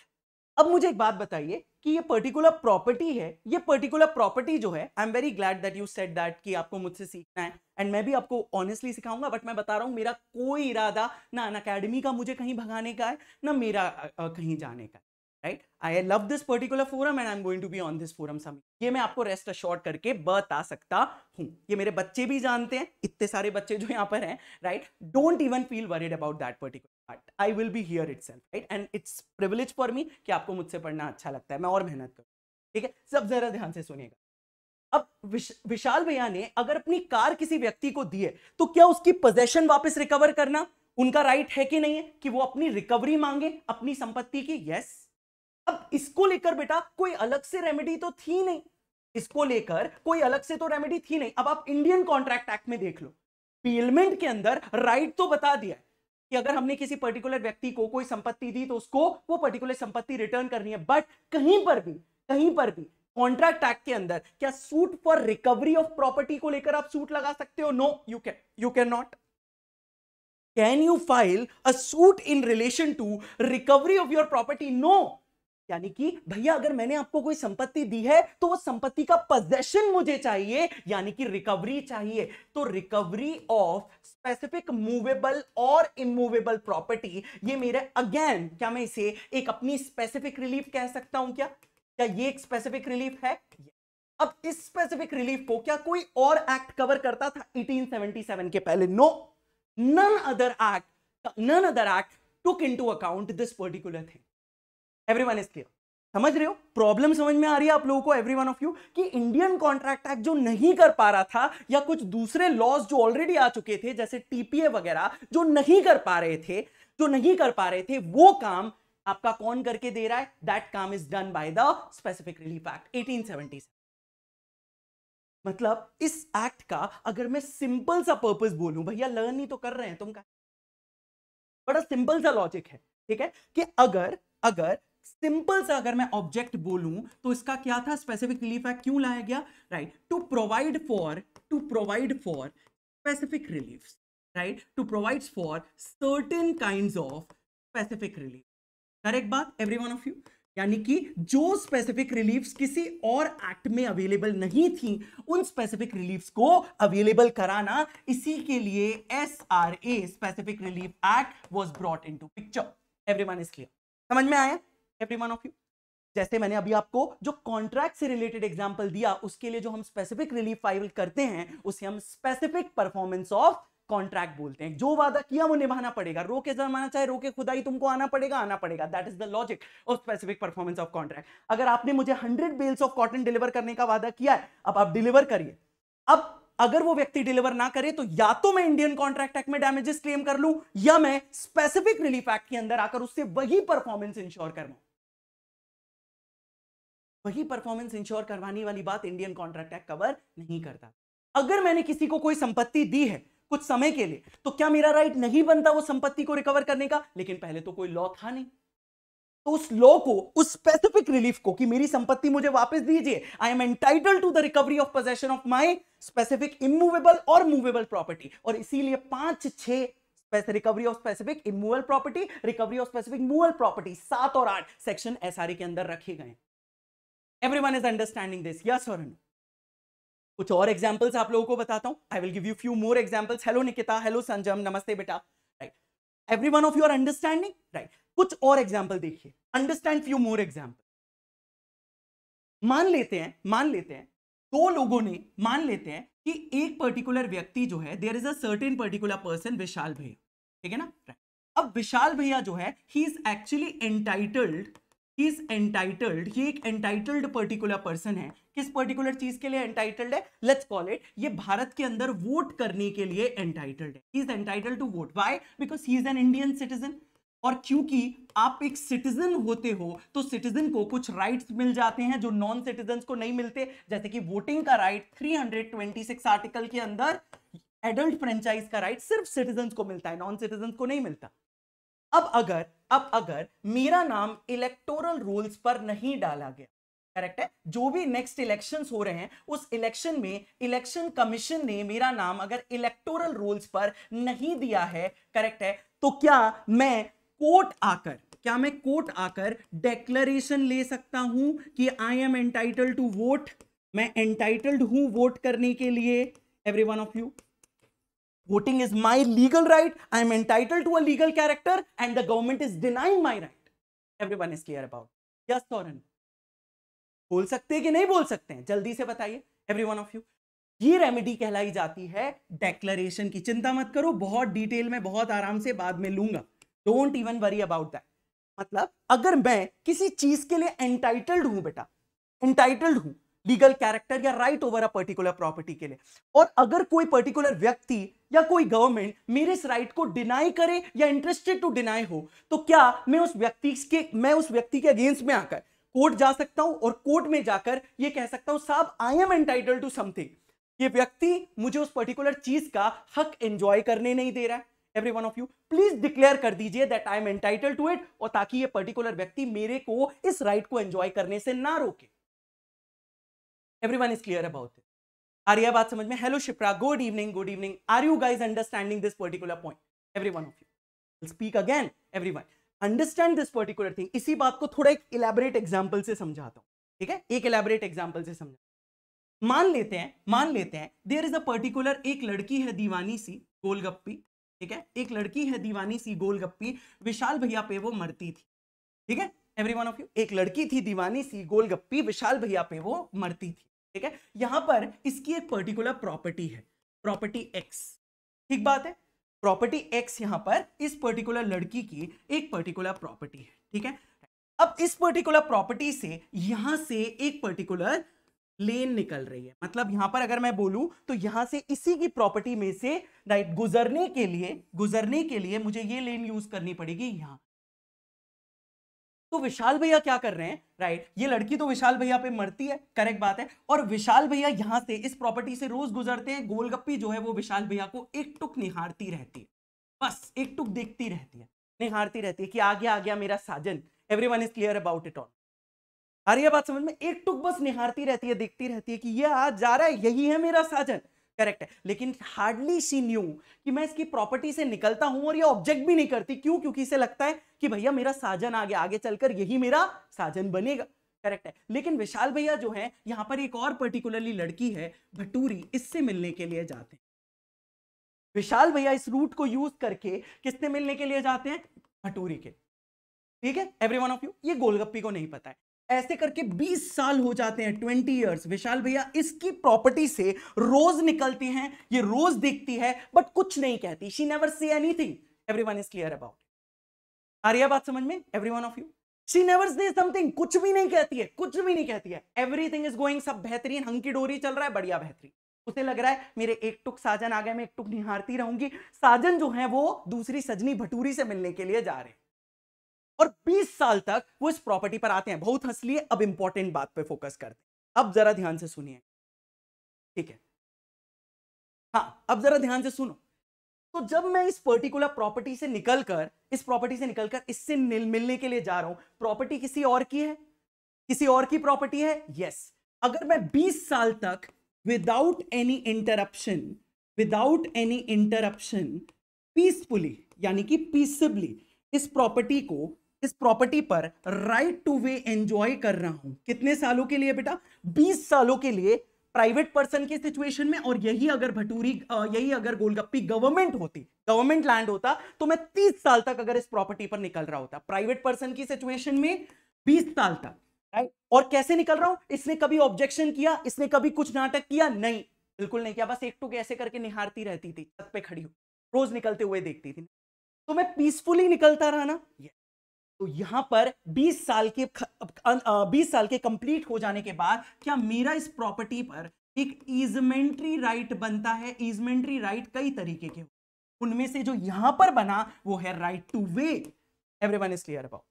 [SPEAKER 2] अब मुझे एक बात बताइए कि ये पर्टिकुलर प्रॉपर्टी है ये पर्टिकुलर प्रॉपर्टी जो है I am very glad that you said that कि आपको मुझसे सीखना है एंड मैं भी आपको ऑनेस्टली सिखाऊंगा बट मैं बता रहा हूँ मेरा कोई इरादा ना अन अकेडमी का मुझे कहीं भगाने का है ना मेरा कहीं जाने का है right I love this particular forum and I am going to be on this forum summit ये मैं आपको रेस्ट शॉर्ट करके बता सकता हूँ ये मेरे बच्चे भी जानते हैं इतने सारे बच्चे जो यहाँ पर हैं right don't even feel worried about that particular part I will be here itself right and it's privilege for me कि आपको मुझसे पढ़ना अच्छा लगता है मैं और मेहनत करूँ ठीक है सब जरा ध्यान से सुनिएगा अब विश, विशाल भैया ने अगर अपनी कार किसी व्यक्ति को दी है तो क्या उसकी पोजेशन वापस रिकवर करना उनका राइट है कि नहीं है कि वो अपनी रिकवरी मांगे अपनी संपत्ति की यस अब इसको लेकर बेटा कोई अलग से रेमेडी तो थी नहीं इसको लेकर कोई अलग से तो रेमेडी थी नहीं अब आप इंडियन कॉन्ट्रैक्ट एक्ट में देख लो पीलमेंट के अंदर राइट तो बता दिया है कि अगर हमने किसी पर्टिकुलर व्यक्ति को कोई संपत्ति दी तो उसको वो पर्टिकुलर संपत्ति रिटर्न करनी है बट कहीं पर भी कहीं पर भी कॉन्ट्रैक्ट एक्ट के अंदर क्या suit for recovery of property को लेकर आप सूट लगा सकते हो no you can you can not can you file a suit in relation to recovery of your property no यानी कि भैया अगर मैंने आपको कोई संपत्ति दी है तो वो संपत्ति का पोजेशन मुझे चाहिए यानी कि रिकवरी चाहिए तो रिकवरी ऑफ स्पेसिफिक मूवेबल और इमूवेबल प्रॉपर्टी ये मेरा अगेन क्या मैं इसे एक अपनी स्पेसिफिक रिलीफ कह सकता हूं क्या क्या ये एक स्पेसिफिक रिलीफ है अब इस स्पेसिफिक रिलीफ को क्या कोई और एक्ट कवर करता था 1877 के पहले no none other act none other act took into account this particular thing every one is clear समझ रहे हो प्रॉब्लम समझ में आ रही है आप लोगों को एवरी वन ऑफ यू कि इंडियन कॉन्ट्रैक्ट एक्ट जो नहीं कर पा रहा था या कुछ दूसरे लॉज जो ऑलरेडी आ चुके थे जैसे टीपीए वगैरह जो नहीं कर पा रहे थे जो नहीं कर पा रहे थे वो काम आपका कौन करके दे रहा है दैट काम is done by the Specific relief Act eighteen मतलब इस एक्ट का अगर मैं सिंपल सा पर्पज बोलू भैया लर्न ही तो कर रहे हैं तुम का बड़ा सिंपल सा लॉजिक है ठीक है कि अगर अगर सिंपल सा अगर मैं ऑब्जेक्ट बोलूं तो इसका क्या था स्पेसिफिक रिलीफ एक्ट क्यों लाया गया right to provide for to provide for specific relief right to provide for certain kind of specific relief correct बात एवरी वन ऑफ यू यानी कि जो स्पेसिफिक रिलीफ्स किसी और एक्ट में अवेलेबल नहीं थी उन स्पेसिफिक रिलीफ्स को अवेलेबल कराना इसी के लिए S R A specific relief act was brought in to picture every one is clear समझ में आया एवरी वन ऑफ यू जैसे मैंने अभी आपको जो कॉन्ट्रैक्ट से रिलेटेड एग्जाम्पल दिया उसके लिए जो हम स्पेसिफिक रिलीफ फाइल करते हैं उसे हम स्पेसिफिक परफॉर्मेंस ऑफ कॉन्ट्रैक्ट बोलते हैं जो वादा किया वो निभाना पड़ेगा रो के जमाना चाहे रो के खुदाई तुमको आना पड़ेगा आना पड़ेगा that is the logic of specific performance of contract अगर आपने मुझे hundred bales of cotton deliver करने का वादा किया है अब आप डिलीवर करिए अब अगर वो व्यक्ति डिलीवर ना करे तो या तो मैं इंडियन कॉन्ट्रैक्ट एक्ट में डैमेजेस क्लेम कर लूं या मैं स्पेसिफिक रिलीफ एक्ट के अंदर आकर उससे वही परफॉर्मेंस इंश्योर करूं वही परफॉर्मेंस इंश्योर करवाने वाली बात इंडियन कॉन्ट्रैक्ट एक्ट कवर नहीं करता अगर मैंने किसी को कोई संपत्ति दी है कुछ समय के लिए तो क्या मेरा राइट नहीं बनता वो संपत्ति को रिकवर करने का लेकिन पहले तो कोई लॉ था नहीं तो उस लॉ को उस स्पेसिफिक रिलीफ को कि मेरी संपत्ति मुझे वापस दीजिए I am entitle to the recovery of possession of my specific immovable और मूवेबल प्रॉपर्टी और इसीलिए पांच छह recovery of specific immovable property recovery of specific movable property सात और आठ सेक्शन एसआरए के अंदर रखे गए everyone is understanding this yes और नो कुछ और एग्जांपल्स आप लोगों को बताता हूं I will give you few more examples hello Nikita hello Sanjam नमस्ते बेटा right every one of are understanding right कुछ और एग्जाम्पल देखिए अंडरस्टैंड फ्यू मोर एग्जाम्पल मान लेते हैं मान लेते हैं दो लोगों ने मान लेते हैं कि एक पर्टिकुलर व्यक्ति जो है there is a certain particular person Vishal भैया ठीक है ना राइट अब विशाल भैया जो है he is actually entitled he is entitled ये एक एंटाइटल्ड पर्टिकुलर पर्सन है किस पर्टिकुलर चीज के लिए एंटाइटल्ड है लेट्स कॉल इट ये भारत के अंदर वोट करने के लिए एंटाइटल्ड है he is entitled to vote why because he is an Indian citizen और क्योंकि आप एक सिटीजन होते हो तो सिटीजन को कुछ राइट्स मिल जाते हैं जो नॉन सिटीजन को नहीं मिलते जैसे कि वोटिंग का राइट 326 आर्टिकल के अंदर एडल्ट फ्रेंचाइज का राइट सिर्फ सिटीजन को मिलता है नॉन सिटीजन को नहीं मिलता अब अगर अब अगर मेरा नाम इलेक्टोरल रोल्स पर नहीं डाला गया करेक्ट है जो भी नेक्स्ट इलेक्शन हो रहे हैं उस इलेक्शन में इलेक्शन कमीशन ने मेरा नाम अगर इलेक्टोरल रोल्स पर नहीं दिया है करेक्ट है तो क्या मैं कोर्ट आकर क्या मैं कोर्ट आकर डेक्लरेशन ले सकता हूं कि I am entitled to vote मैं एंटाइटल्ड हूं वोट करने के लिए every one of you voting is my legal right i am entitled to a legal character and the government is denying my right everyone is clear about yes or no बोल सकते हैं कि नहीं बोल सकते हैं जल्दी से बताइए एवरी वन ऑफ यू ये रेमेडी कहलाई जाती है डेक्लरेशन की चिंता मत करो बहुत डिटेल में बहुत आराम से बाद में लूंगा don't even worry about that मतलब अगर मैं किसी चीज के लिए एंटाइटल्ड हूं बेटा एंटाइटल्ड हूं लीगल कैरेक्टर या right over a particular property के लिए और अगर कोई पर्टिकुलर व्यक्ति या कोई गवर्नमेंट मेरे इस राइट को डिनाई करे या इंटरेस्टेड टू डिनाई हो तो क्या मैं उस व्यक्ति के मैं उस व्यक्ति के अगेंस्ट में आकर कोर्ट जा सकता हूं और कोर्ट में जाकर ये कह सकता हूं साहब I am entitle to something ये व्यक्ति मुझे उस पर्टिकुलर चीज का हक एंजॉय करने नहीं दे रहा है every one of you please declare कर दीजिए that I am entitle to it और ताकि ये पर्टिकुलर व्यक्ति मेरे को इस राइट right को एंजॉय करने से ना रोके everyone is clear about it Arya बात समझ में hello Shipra good evening good evening are you guys understanding this particular point every one of you speak again every one understand this particular thing इसी बात को थोड़ा एक इलेबरेट एग्जाम्पल से समझाता हूँ ठीक है एक इलेबरेट एग्जाम्पल से समझा मान लेते हैं मान लेते हैं देर इज अ पर्टिकुलर एक लड़की है दीवानी सी गोलगप्पी ठीक है एक लड़की है दीवानी सी गोलगप्पी विशाल भैया पे वो मरती थी ठीक है एवरी वन ऑफ यू एक लड़की थी दीवानी सी गोलगप्पी विशाल भैया पे वो मरती थी ठीक है यहां पर इसकी एक पर्टिकुलर प्रॉपर्टी है प्रॉपर्टी एक्स ठीक बात है प्रॉपर्टी एक्स यहां पर इस पर्टिकुलर लड़की की एक पर्टिकुलर प्रॉपर्टी है ठीक है अब इस पर्टिकुलर प्रॉपर्टी से यहां से एक पर्टिकुलर लेन निकल रही है मतलब यहां पर अगर मैं बोलूं तो यहां से इसी की प्रॉपर्टी में से राइट गुजरने के लिए गुजरने के लिए मुझे ये लेन यूज करनी पड़ेगी यहां तो विशाल भैया क्या कर रहे हैं राइट ये लड़की तो विशाल भैया पे मरती है करेक्ट बात है और विशाल भैया यहां से इस प्रॉपर्टी से रोज गुजरते हैं गोलगप्पी जो है वो विशाल भैया को एक टुक निहारती रहती है बस एक टुक देखती रहती है निहारती रहती है कि आ गया आ गया मेरा साजन every one is clear about it all अरे बात समझ में एक टुक बस निहारती रहती है देखती रहती है कि ये आज जा रहा है यही है मेरा साजन करेक्ट है लेकिन हार्डली सी न्यू कि मैं इसकी प्रॉपर्टी से निकलता हूं और ये ऑब्जेक्ट भी नहीं करती क्यों क्योंकि इसे लगता है कि भैया मेरा साजन आ गया आगे चलकर यही मेरा साजन बनेगा करेक्ट है लेकिन विशाल भैया जो है यहाँ पर एक और पर्टिकुलरली लड़की है भटूरी इससे मिलने के लिए जाते हैं विशाल भैया इस रूट को यूज करके किसने मिलने के लिए जाते हैं भटूरी के ठीक है एवरी वन ऑफ यू ये गोलगप्पी को नहीं पता है ऐसे करके 20 साल हो जाते हैं 20 इयर्स विशाल भैया इसकी प्रॉपर्टी से रोज निकलती हैं ये रोज देखती है बट कुछ नहीं कहती she never say anything everyone is clear about आ बात समझ में every of you she never say something कुछ भी नहीं कहती है कुछ भी नहीं कहती है एवरीथिंग इज गोइंग सब बेहतरीन हंकी डोरी चल रहा है बढ़िया बेहतरीन उसे लग रहा है मेरे एक टुक साजन आ गए मैं एक टुक निहारती रहूंगी साजन जो है वो दूसरी सजनी भटूरी से मिलने के लिए जा रहे हैं और 20 साल तक वो इस प्रॉपर्टी पर आते हैं बहुत हंस लिए अब इंपॉर्टेंट बात पे फोकस करते हैं अब जरा ध्यान से सुनिए ठीक है हाँ अब जरा ध्यान से सुनो तो जब मैं इस पर्टिकुलर प्रॉपर्टी से निकलकर इस प्रॉपर्टी से निकलकर इससे मिलने के लिए जा रहा हूं प्रॉपर्टी किसी और की है किसी और की प्रॉपर्टी है यस yes. अगर मैं बीस साल तक without any interruption without any interruption peacefully यानी कि पीसिबली इस प्रॉपर्टी को इस प्रॉपर्टी पर राइट टू वे एंजॉय कर रहा हूं कितने सालों के लिए बेटा 20 सालों के लिए प्राइवेट पर्सन के सिचुएशन में और यही अगर भटूरी यही अगर गोलगप्पी गवर्नमेंट होती गवर्नमेंट लैंड होता तो मैं 30 साल तक अगर इस प्रॉपर्टी पर निकल रहा होता प्राइवेट पर्सन की सिचुएशन में 20 साल तक राइट और कैसे निकल रहा हूं इसने कभी ऑब्जेक्शन किया इसने कभी कुछ नाटक किया नहीं बिल्कुल नहीं किया बस एक टू तो कैसे करके निहारती रहती थी छत पे खड़ी हो रोज निकलते हुए देखती थी तो मैं पीसफुली निकलता रहा ना yes. तो यहां पर 20 साल के 20 साल के कंप्लीट हो जाने के बाद क्या मेरा इस प्रॉपर्टी पर एक इजमेंट्री राइट बनता है इजमेंट्री राइट कई तरीके के उनमें से जो यहां पर बना वो है right to way everyone is clear about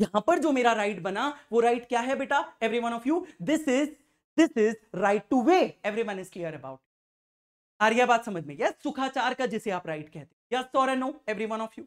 [SPEAKER 2] यहां पर जो मेरा राइट बना वो राइट क्या है बेटा every one of you this is this is right to way every one is clear about Arya बात समझ में यस सुखाचार का जिसे आप राइट कहते हैं यस और no every one of you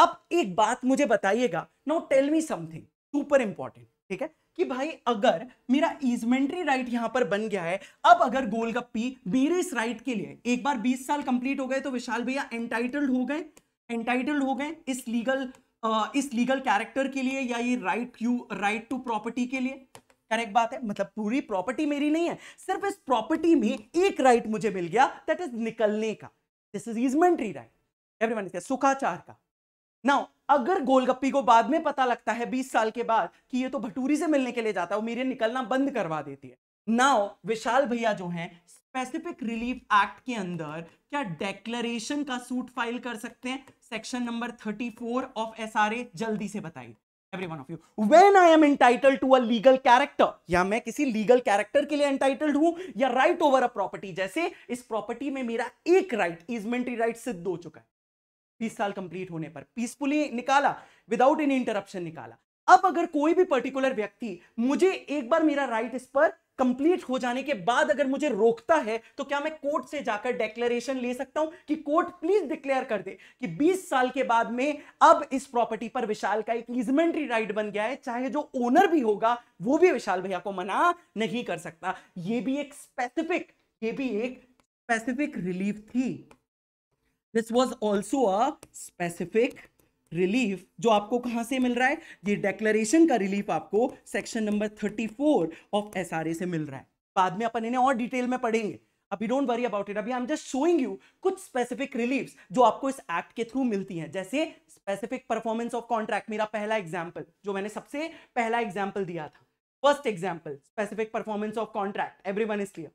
[SPEAKER 2] अब एक बात मुझे बताइएगा now tell me something super important ठीक है कि भाई अगर मेरा इजमेंट्री राइट यहां पर बन गया है अब अगर गोलगप्पी बीरिस राइट के लिए एक बार 20 साल कंप्लीट हो गए तो विशाल भैया एंटाइटल्ड हो गए एंटाइटल्ड हो गए इस लीगल आ, इस लीगल कैरेक्टर के लिए या ये right you right to property के लिए करेक्ट बात है मतलब पूरी प्रॉपर्टी मेरी नहीं है सिर्फ इस प्रॉपर्टी में एक राइट मुझे मिल गया दैट इज निकलने का this is easementary right every one सुखाचार का नाउ अगर गोलगप्पी को बाद में पता लगता है 20 साल के बाद कि ये तो भटूरी से मिलने के लिए जाता है वो मेरे निकलना बंद करवा देती है नाउ विशाल भैया जो हैं स्पेसिफिक रिलीफ एक्ट के अंदर क्या डेक्लरेशन का सूट फाइल कर सकते हैं सेक्शन नंबर 34 ऑफ एसआरए जल्दी से बताइए every one of you when I am entitled to a legal character या मैं किसी लीगल कैरेक्टर के लिए एंटाइटल्ड हूं या राइट ओवर अ प्रॉपर्टी जैसे इस प्रॉपर्टी में मेरा एक राइट इजमेंट्री राइट सिद्ध हो चुका है बीस साल कंप्लीट होने पर पीसफुली निकाला विदाउट एनी इंटरप्शन निकाला अब अगर कोई भी पर्टिकुलर व्यक्ति मुझे एक बार मेरा राइट इस पर कंप्लीट हो जाने के बाद अगर मुझे रोकता है तो क्या मैं कोर्ट से जाकर डेक्लेरेशन ले सकता हूं कि कोर्ट प्लीज डिक्लेयर कर दे कि 20 साल के बाद में अब इस प्रॉपर्टी पर विशाल का एक इजमेंट्री राइट बन गया है चाहे जो ओनर भी होगा वो भी विशाल भैया को मना नहीं कर सकता ये भी एक स्पेसिफिक ये भी एक स्पेसिफिक रिलीफ थी this was also a specific relief जो आपको कहाँ से मिल रहा है ये डेक्लरेशन का रिलीफ आपको section number thirty four of S R A से मिल रहा है बाद में अपन इन्हें और डिटेल में पढ़ेंगे अभी डोंट वरी अबाउट इट अभी I am just showing you कुछ स्पेसिफिक रिलीफ जो आपको इस एक्ट के थ्रू मिलती हैं जैसे स्पेसिफिक परफॉर्मेंस ऑफ कॉन्ट्रैक्ट मेरा पहला एग्जाम्पल जो मैंने सबसे पहला एग्जाम्पल दिया था first example specific performance of contract every one is clear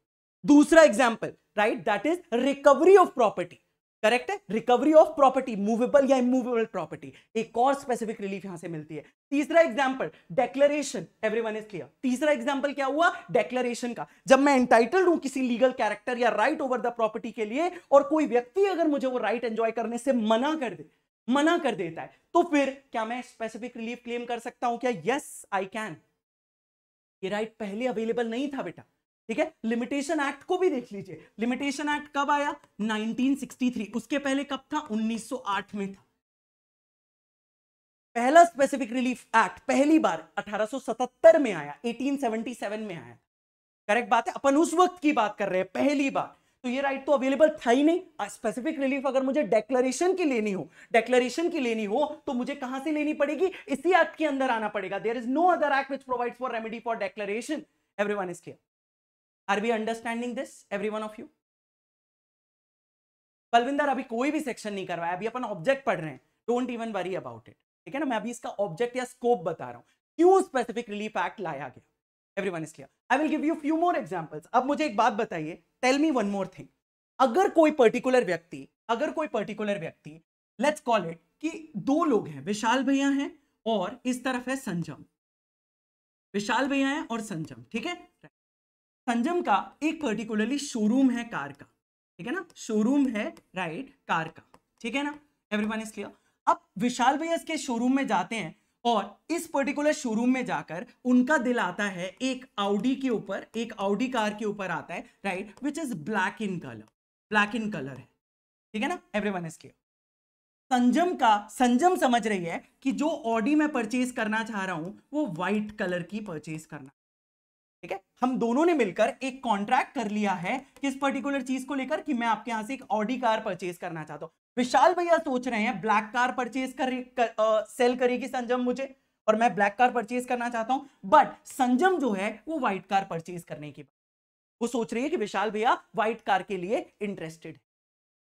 [SPEAKER 2] दूसरा example right that is recovery of property correct है रिकवरी ऑफ प्रॉपर्टी मूवेबल या इमूवेबल प्रॉपर्टी एक और स्पेसिफिक रिलीफ यहां से मिलती है तीसरा example declaration one is clear तीसरा एग्जांपल क्या हुआ डेक्लरेशन का जब मैं एंटाइटल्ड हूं किसी लीगल कैरेक्टर या राइट ओवर द प्रॉपर्टी के लिए और कोई व्यक्ति अगर मुझे वो राइट right एंजॉय करने से मना कर दे मना कर देता है तो फिर क्या मैं स्पेसिफिक रिलीफ क्लेम कर सकता हूं क्या यस आई कैन ये राइट पहले अवेलेबल नहीं था बेटा ठीक है लिमिटेशन एक्ट को भी देख लीजिए लिमिटेशन एक्ट कब आया 1963 उसके पहले कब था 1908 में था पहला स्पेसिफिक रिलीफ एक्ट पहली बार 1877 में आया 1877 में आया करेक्ट बात है अपन उस वक्त की बात कर रहे हैं पहली बार तो ये राइट तो अवेलेबल था ही नहीं स्पेसिफिक रिलीफ अगर मुझे डेक्लरेशन की लेनी हो डेक्लरेशन की लेनी हो तो मुझे कहां से लेनी पड़ेगी इसी एक्ट के अंदर आना पड़ेगा there is no other act which provide for remedy for declaration every one is clear are we understanding this every one of you Balwinder अभी कोई भी सेक्शन नहीं करवाया अभी अपन ऑब्जेक्ट पढ़ रहे हैं don't even worry about it ठीक है ना मैं अभी इसका ऑब्जेक्ट या स्कोप बता रहा हूँ क्यों स्पेसिफिक रिलीफ एक्ट लाया गया every one is clear I will give you few more examples अब मुझे एक बात बताइए tell me one more thing अगर कोई पर्टिकुलर व्यक्ति अगर कोई पर्टिकुलर व्यक्ति लेट्स कॉल इट कि दो लोग हैं विशाल भैया हैं और इस तरफ है संजम विशाल भैया हैं और संजम ठीक है संजम का एक पर्टिकुलरली शोरूम है कार का ठीक है ना शोरूम है राइट कार का ठीक है ना एवरीवन इज क्लियर अब विशाल भैया इसके शोरूम में जाते हैं और इस पर्टिकुलर शोरूम में जाकर उनका दिल आता है एक आउडी के ऊपर एक आउडी कार के ऊपर आता है right which is black in colour black in colour है ठीक है ना एवरीवन इज क्लियर संजम का संजम समझ रही है कि जो ऑडी मैं परचेज करना चाह रहा हूं वो व्हाइट कलर की परचेज करना ठीक है हम दोनों ने मिलकर एक कॉन्ट्रैक्ट कर लिया है किस पर्टिकुलर चीज को लेकर कि मैं आपके यहां से एक ऑडी कार परचेज करना चाहता हूं विशाल भैया सोच रहे हैं ब्लैक कार परचेज कर, कर आ, सेल करेगी संजम मुझे और मैं ब्लैक कार परचेज करना चाहता हूं बट संजम जो है वो व्हाइट कार परचेज करने की वो सोच रही है कि विशाल भैया व्हाइट कार के लिए interested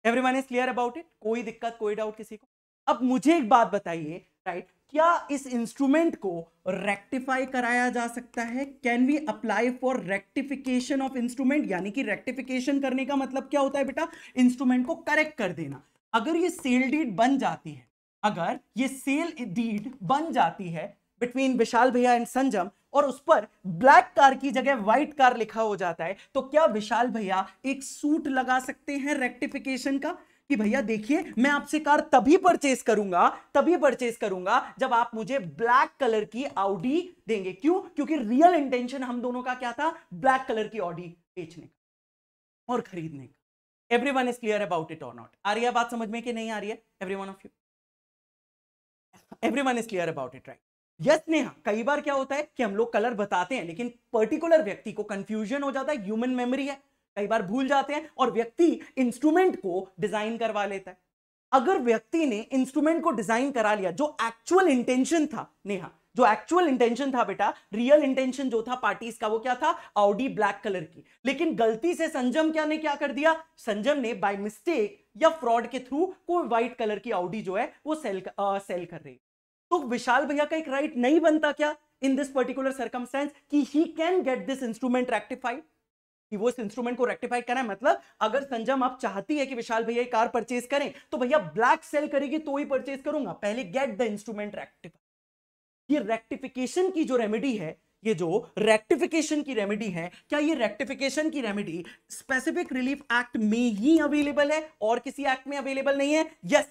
[SPEAKER 2] every is clear about it कोई दिक्कत कोई डाउट किसी को अब मुझे एक बात बताइए राइट क्या इस इंस्ट्रूमेंट को रेक्टिफाई कराया जा सकता है can we apply for rectification of instrument यानी कि रेक्टिफिकेशन करने का मतलब क्या होता है बेटा इंस्ट्रूमेंट को करेक्ट कर देना अगर ये सेल डीड बन जाती है अगर ये सेल डीड बन जाती है बिटवीन विशाल भैया एंड संजम और उस पर ब्लैक कार की जगह व्हाइट कार लिखा हो जाता है तो क्या विशाल भैया एक सूट लगा सकते हैं रेक्टिफिकेशन का कि भैया देखिए मैं आपसे कार तभी परचेस करूंगा तभी परचेस करूंगा जब आप मुझे ब्लैक कलर की ऑडी देंगे क्यों क्योंकि रियल इंटेंशन हम दोनों का क्या था ब्लैक कलर की ऑडी बेचने का और खरीदने का every one is clear about it और नॉट आ रही है बात समझ में कि नहीं आ रही है every one of you every one is clear about it right yes Neha कई बार क्या होता है कि हम लोग कलर बताते हैं लेकिन पर्टिकुलर व्यक्ति को कंफ्यूजन हो जाता है ह्यूमन मेमोरी है कई बार भूल जाते हैं और व्यक्ति इंस्ट्रूमेंट को डिजाइन करवा लेता है अगर व्यक्ति ने इंस्ट्रूमेंट को डिजाइन करा लिया जो एक्चुअल इंटेंशन था नेहा जो एक्चुअल इंटेंशन था बेटा रियल इंटेंशन जो था पार्टीज का वो क्या था ऑडी ब्लैक कलर की लेकिन गलती से संजम क्या ने क्या कर दिया संजम ने बाय मिस्टेक या फ्रॉड के थ्रू कोई व्हाइट कलर की ऑडी जो है वो सेल आ, सेल कर रही तो विशाल भैया का एक राइट नहीं बनता क्या इन दिस पर्टिकुलर सर्कमस्टेंस की he can get this instrument rectified कि वो इस इंस्ट्रूमेंट को रेक्टिफाई करें मतलब अगर संजम आप चाहती है कि विशाल भैया कार परचेज करें तो भैया ब्लैक सेल करेगी तो ही परचेज करूंगा पहले गेट द इंस्ट्रूमेंट रेक्टिफाई ये रेक्टिफिकेशन की जो रेमेडी है ये जो रेक्टिफिकेशन की रेमेडी है क्या ये रेक्टिफिकेशन की रेमेडी स्पेसिफिक रिलीफ एक्ट में ही अवेलेबल है और किसी एक्ट में अवेलेबल नहीं है yes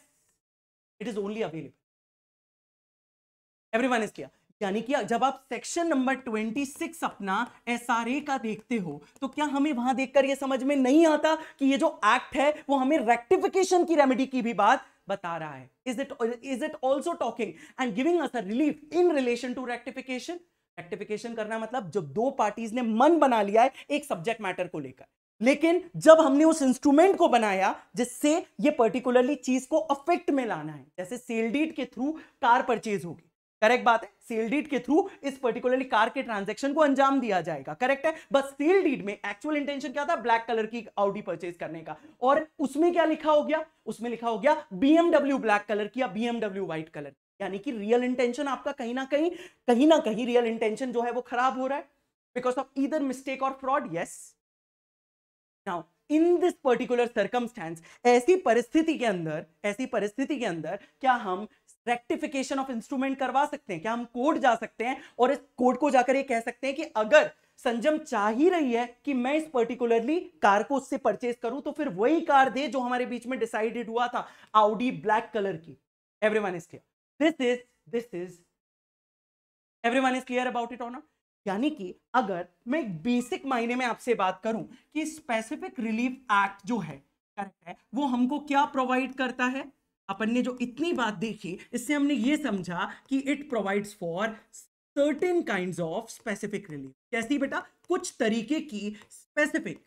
[SPEAKER 2] it is only available everyone is clear यानी कि जब आप सेक्शन नंबर 26 अपना एसआरए का देखते हो तो क्या हमें वहां देखकर यह समझ में नहीं आता कि ये जो एक्ट है वो हमें रेक्टिफिकेशन की रेमेडी की भी बात बता रहा है is it is it also talking and giving us a relief in relation to rectification rectification करना मतलब जब दो पार्टीज ने मन बना लिया है एक सब्जेक्ट मैटर को लेकर लेकिन जब हमने उस इंस्ट्रूमेंट को बनाया जिससे ये पर्टिकुलरली चीज को अफेक्ट में लाना है जैसे सेल डीट के थ्रू कार परचेज होगी करेक्ट बात है सेल डीड के थ्रू इस पर्टिकुलरली कार के ट्रांजैक्शन को अंजाम दिया जाएगा करेक्ट है बस सेल डीड में एक्चुअल इंटेंशन क्या था ब्लैक कलर की ऑडी परचेज करने का और उसमें क्या लिखा हो गया उसमें लिखा हो गया बीएमडब्ल्यू ब्लैक कलर की या बीएमडब्ल्यू व्हाइट कलर यानी कि रियल इंटेंशन आपका कहीं ना कहीं कहीं ना कहीं रियल इंटेंशन जो है वो खराब हो रहा है बिकॉज ऑफ ईदर मिस्टेक और fraud yes now in this particular circumstance ऐसी परिस्थिति के अंदर ऐसी परिस्थिति के अंदर क्या हम रेक्टिफिकेशन ऑफ इंस्ट्रूमेंट करवा सकते हैं क्या हम कोर्ट जा सकते हैं और इस कोर्ट को जाकर ये कह सकते हैं कि अगर संजम चाह ही रही है कि मैं इस पर्टिकुलरली कार को उससे परचेज करूं तो फिर वही कार दे जो हमारे बीच में डिसाइडेड हुआ था आउडी ब्लैक कलर की everyone is clear this is this is everyone is clear about it ऑनर यानी कि अगर मैं एक बेसिक मायने में आपसे बात करूं कि स्पेसिफिक रिलीफ एक्ट जो है करेक्ट है वो हमको क्या प्रोवाइड करता है अपन ने जो इतनी बात देखी इससे हमने ये समझा कि it provides for certain kind of specific relief कैसी बेटा कुछ तरीके की स्पेसिफिक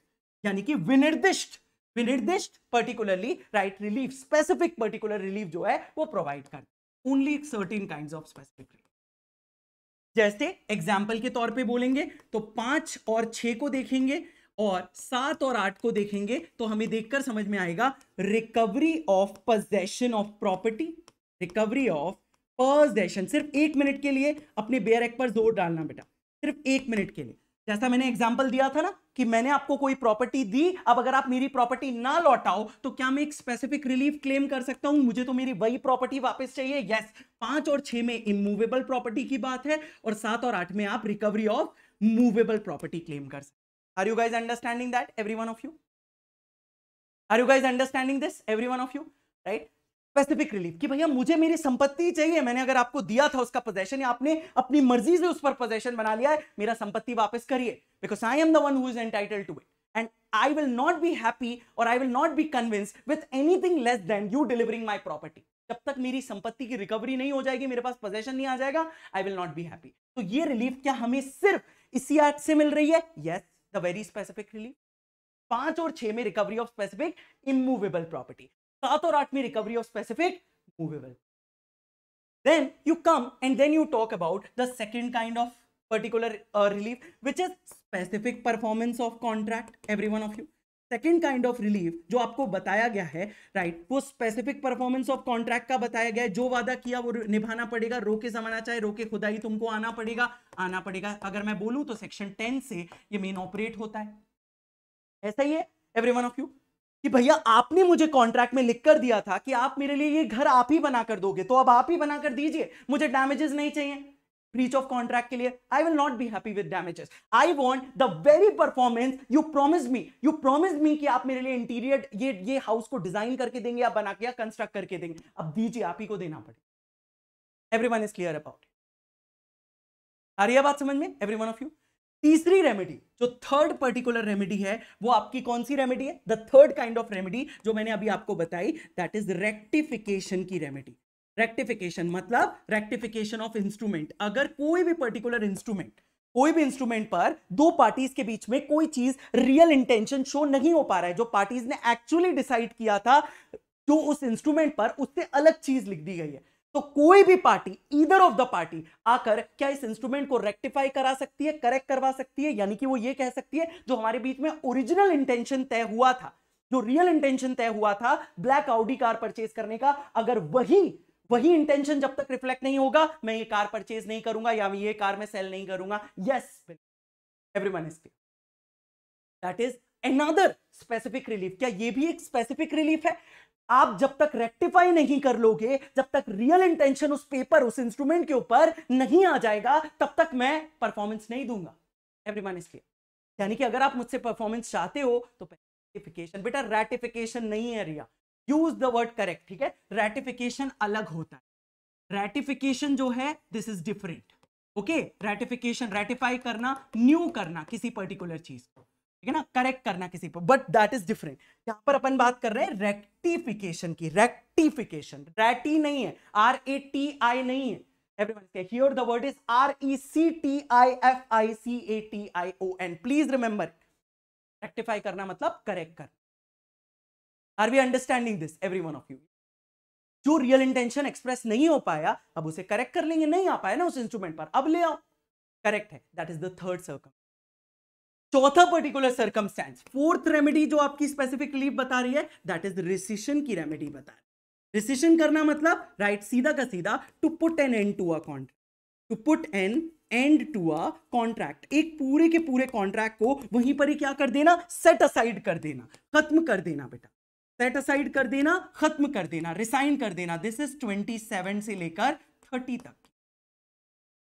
[SPEAKER 2] यानी कि विनिर्दिष्ट विनिर्दिष्ट particularly right relief specific particular relief जो है वो प्रोवाइड कर only certain kind of specific जैसे एग्जाम्पल के तौर पे बोलेंगे तो पांच और छ को देखेंगे और सात और आठ को देखेंगे तो हमें देखकर समझ में आएगा recovery of possession of property recovery of possession सिर्फ एक मिनट के लिए अपने बेयर एक्ट पर जोर डालना बेटा सिर्फ एक मिनट के लिए जैसा मैंने एग्जाम्पल दिया था ना कि मैंने आपको कोई प्रॉपर्टी दी अब अगर आप मेरी प्रॉपर्टी ना लौटाओ तो क्या मैं एक स्पेसिफिक रिलीफ क्लेम कर सकता हूं मुझे तो मेरी वही प्रॉपर्टी वापस चाहिए यस पांच और छह में इमूवेबल प्रॉपर्टी की बात है और सात और आठ में आप recovery of movable property claim कर सकते Are you guys understanding that? Every one of you? Are you guys understanding this? Every one of you? Right? Specific relief कि भैया मुझे मेरी संपत्ति चाहिए मैंने अगर आपको दिया था उसका पोजेशन या आपने अपनी मर्जी से उस पर पोजेशन बना लिया है मेरा संपत्ति वापस करिए because I am the one who is entitle to it and I will not be happy और I will not be convince with anything less than you delivering my property जब तक मेरी संपत्ति की रिकवरी नहीं हो जाएगी मेरे पास पोजेशन नहीं आ जाएगा I will not be happy तो ये रिलीफ क्या हमें सिर्फ इसी एक्ट से मिल रही है yes yes, the very specific relief पांच और छह में recovery of specific immovable property, सात और आठ में recovery of specific movable. then you come and then you talk about the second kind of particular uh, relief which is specific performance of contract every one of you second kind of relief जो आपको बताया गया है right right, वो specific performance of contract का बताया गया है जो वादा किया वो निभाना पड़ेगा रोके समाना चाहे रोके खुदाई तुमको आना पड़ेगा आना पड़ेगा अगर मैं बोलूं तो सेक्शन टेन से ये मेन ऑपरेट होता है ऐसा ही है एवरी वन ऑफ यू कि भैया आपने मुझे कॉन्ट्रैक्ट में लिख कर दिया था कि आप मेरे लिए ये घर आप ही बनाकर दोगे तो अब आप ही बनाकर दीजिए मुझे डैमेजेस नहीं चाहिए breach of contract के लिए I will not be happy with damages. I want the very performance you promised me. You promised me कि आप मेरे लिए interior ये ये house को design करके देंगे या बना के या construct करके देंगे अब दीजिए आप ही को देना पड़ेगा every one is clear about आ रही है बात समझ में एवरी वन ऑफ यू तीसरी रेमेडी जो थर्ड पर्टिकुलर रेमेडी है वो आपकी कौन सी रेमेडी है the third kind of remedy जो मैंने अभी आपको बताई दैट इज रेक्टिफिकेशन की रेमेडी रेक्टिफिकेशन मतलब रेक्टिफिकेशन ऑफ इंस्ट्रूमेंट अगर कोई भी पर्टिकुलर इंस्ट्रूमेंट कोई भी इंस्ट्रूमेंट पर दो पार्टीज के बीच में कोई चीज रियल इंटेंशन शो नहीं हो पा रहा है जो पार्टीज ने एक्चुअली डिसाइड किया था जो उस इंस्ट्रूमेंट पर उससे अलग चीज लिख दी गई है तो कोई भी पार्टी इधर ऑफ द पार्टी आकर क्या इस इंस्ट्रूमेंट को रेक्टिफाई करा सकती है करेक्ट करवा सकती है यानी कि वो ये कह सकती है जो हमारे बीच में ओरिजिनल इंटेंशन तय हुआ था जो रियल इंटेंशन तय हुआ था ब्लैक आउडी कार परचेज करने का अगर वही वही इंटेंशन जब तक रिफ्लेक्ट नहीं होगा मैं ये कार परचेज नहीं करूंगा या ये कार में सेल नहीं करूंगा yes every one is that is another specific relief क्या ये भी एक स्पेसिफिक रिलीफ है आप जब तक रेक्टिफाई नहीं कर लोगे जब तक रियल इंटेंशन उस पेपर उस इंस्ट्रूमेंट के ऊपर नहीं आ जाएगा तब तक मैं परफॉर्मेंस नहीं दूंगा एवरीवन इज यानी कि अगर आप मुझसे परफॉर्मेंस चाहते हो तो रेटिफिकेशन बेटा रेटिफिकेशन नहीं है Riya use the word correct ठीक है रेटिफिकेशन अलग होता है रेटिफिकेशन जो है this is different okay ratification ratify करना न्यू करना किसी पर्टिकुलर चीज को ठीक है ना करेक्ट करना किसी पर बट दैट इज डिफरेंट यहां पर अपन बात कर रहे हैं रेक्टिफिकेशन की रेक्टिफिकेशन रेटी नहीं है आर ए टी आई नहीं है everyone everyone here the word is R E C T I F I C A T I O N please remember rectify करना मतलब करेक्ट करना are we understanding this every one of you जो real intention express नहीं हो पाया अब उसे correct कर लेंगे नहीं आ पाया ना उस इंस्ट्रूमेंट पर अब ले आओ करेक्ट है that is the third circum चौथा पर्टिकुलर सर्कमस्टेंस फोर्थ रेमेडी जो आपकी स्पेसिफिक लीव बता रही है दैट इज रिसीशन की रेमेडी बता रही है करना मतलब राइट right, सीधा का सीधा to put an end to a contract to put an end to a contract एक पूरे के पूरे कॉन्ट्रैक्ट को वहीं पर ही क्या कर देना सेट असाइड कर देना खत्म कर देना बेटा सेट असाइड कर देना खत्म कर देना रिसाइन कर देना दिस इज 27 से लेकर 30 तक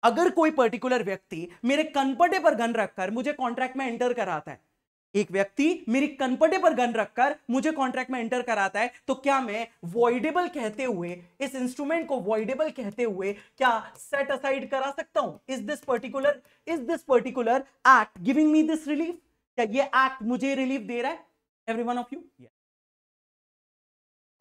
[SPEAKER 2] अगर कोई पर्टिकुलर व्यक्ति मेरे कनपटे पर गन रखकर मुझे कॉन्ट्रैक्ट में एंटर कराता है एक व्यक्ति मेरी कनपटे पर गन रखकर मुझे कॉन्ट्रैक्ट में एंटर कराता है तो क्या मैं वॉइडेबल कहते हुए इस इंस्ट्रूमेंट को वॉइडेबल कहते हुए क्या सेट असाइड करा सकता हूं is this particular is this particular act giving me this relief क्या ये एक्ट मुझे रिलीफ दे रहा है एवरी
[SPEAKER 1] वन ऑफ यू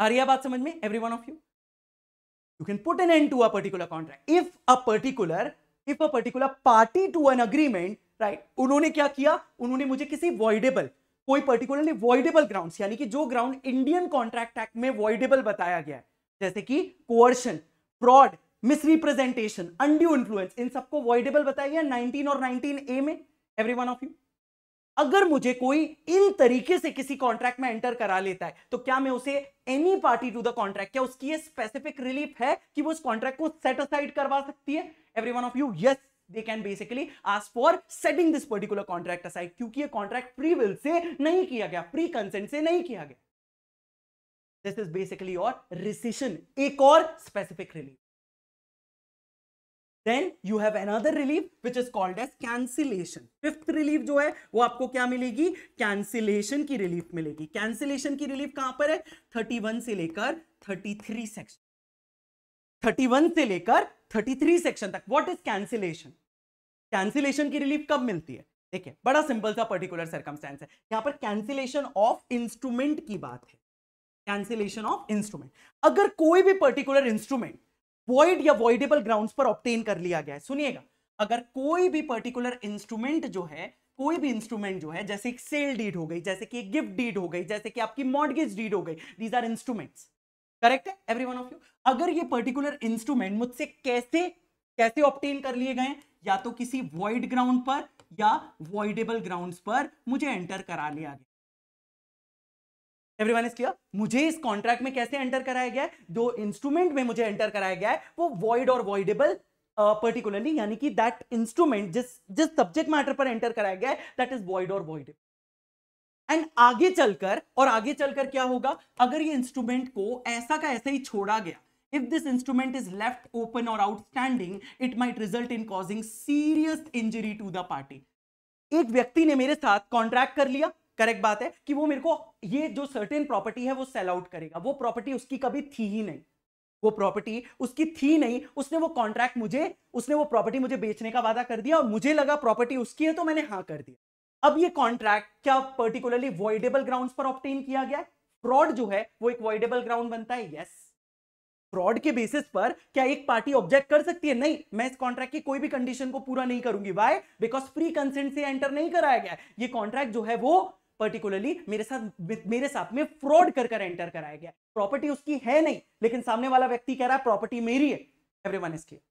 [SPEAKER 1] आरिया बात समझ में every one of you you can put an end to a particular contract if a particular if a particular party to an
[SPEAKER 2] agreement right उन्होंने क्या किया उन्होंने मुझे किसी वॉइडेबल कोई पर्टिकुलर वॉइडेबल ग्राउंड यानी कि जो ग्राउंड इंडियन कॉन्ट्रैक्ट एक्ट में वॉइडेबल बताया गया है जैसे कि coercion fraud misrepresentation undue influence इन सबको वॉइडेबल बताया गया नाइनटीन और नाइनटीन ए में एवरी वन ऑफ यू अगर मुझे कोई इन तरीके से किसी कॉन्ट्रैक्ट में एंटर करा लेता है तो क्या मैं उसे any party to the contract क्या उसकी ये स्पेसिफिक रिलीफ है कि वो उस कॉन्ट्रैक्ट को सेट असाइड करवा सकती है every one of you yes they can basically ask for setting this particular contract aside क्योंकि ये कॉन्ट्रैक्ट प्री विल से नहीं किया गया प्री कंसेंट
[SPEAKER 1] से नहीं किया गया दिस इज बेसिकली और रिसिशन एक और specific relief then you have another relief which is called as
[SPEAKER 2] cancellation fifth relief जो है वो आपको क्या मिलेगी कैंसिलेशन की रिलीफ मिलेगी कैंसिलेशन की रिलीफ कहां पर है 31 से लेकर 33 सेक्शन 31 से लेकर 33 सेक्शन तक व्हाट इज कैंसिलेशन कैंसिलेशन की रिलीफ कब मिलती है देखिए बड़ा सिंपल सा पर्टिकुलर सर्कमस्टेंस है यहां पर कैंसिलेशन ऑफ इंस्ट्रूमेंट की बात है कैंसिलेशन ऑफ इंस्ट्रूमेंट अगर कोई भी पर्टिकुलर इंस्ट्रूमेंट वॉइड या वॉइडेबल ग्राउंड पर ऑप्टेन कर लिया गया है सुनिएगा अगर कोई भी पर्टिकुलर इंस्ट्रूमेंट जो है कोई भी इंस्ट्रूमेंट जो है जैसे एक सेल डीड हो गई जैसे कि एक गिफ्ट डीड हो गई जैसे कि आपकी मॉडगेज डीड हो गई दीज आर इंस्ट्रूमेंट्स करेक्ट है एवरी वन ऑफ यू अगर ये पर्टिकुलर इंस्ट्रूमेंट मुझसे कैसे कैसे ऑप्टेन कर लिए गए या तो किसी वॉइड ग्राउंड पर या वॉइडेबल ग्राउंड्स पर मुझे एंटर करा लिया गया एवरीवन इज क्लियर मुझे इस कॉन्ट्रैक्ट में कैसे एंटर कराया गया है जो इंस्ट्रूमेंट में मुझे एंटर कराया गया है वो वॉइड और वॉइडेबल पर्टिकुलरली यानी कि दैट इंस्ट्रूमेंट जिस जिस सब्जेक्ट मैटर पर एंटर कराया गया है दैट इज वॉइड और वॉइडेबल एंड आगे चलकर और आगे चलकर क्या होगा अगर ये इंस्ट्रूमेंट को ऐसा का ऐसा ही छोड़ा गया if this instrument is left open और outstanding it might result in causing serious injury to the party एक व्यक्ति ने मेरे साथ कॉन्ट्रैक्ट कर लिया करेक्ट बात है कि वो मेरे को ये जो सर्टेन प्रॉपर्टी है वो सेल आउट करेगा वो प्रॉपर्टी उसकी कभी थी ही नहीं वो प्रॉपर्टी उसकी थी नहीं उसने वो कॉन्ट्रैक्ट मुझे उसने वो प्रॉपर्टी मुझे बेचने का वादा कर दिया और मुझे लगा प्रॉपर्टी उसकी है तो मैंने हाँ कर दिया अब ये कॉन्ट्रैक्ट क्या पर्टिकुलरली वॉइडेबल ग्राउंड पर ऑप्टेन किया गया फ्रॉड जो है वो एक वॉइडेबल ग्राउंड बनता है यस फ्रॉड के बेसिस पर क्या एक पार्टी ऑब्जेक्ट कर सकती है नहीं मैं इस कॉन्ट्रैक्ट की कोई भी कंडीशन को पूरा नहीं करूंगी बाय बिकॉज फ्री कंसेंट से एंटर नहीं कराया गया ये कॉन्ट्रैक्ट जो है वो पर्टिकुलरली मेरे साथ
[SPEAKER 1] मेरे साथ में फ्रॉड कर कर एंटर कराया गया प्रॉपर्टी उसकी है नहीं लेकिन सामने वाला व्यक्ति कह रहा है प्रॉपर्टी मेरी है everyone is clear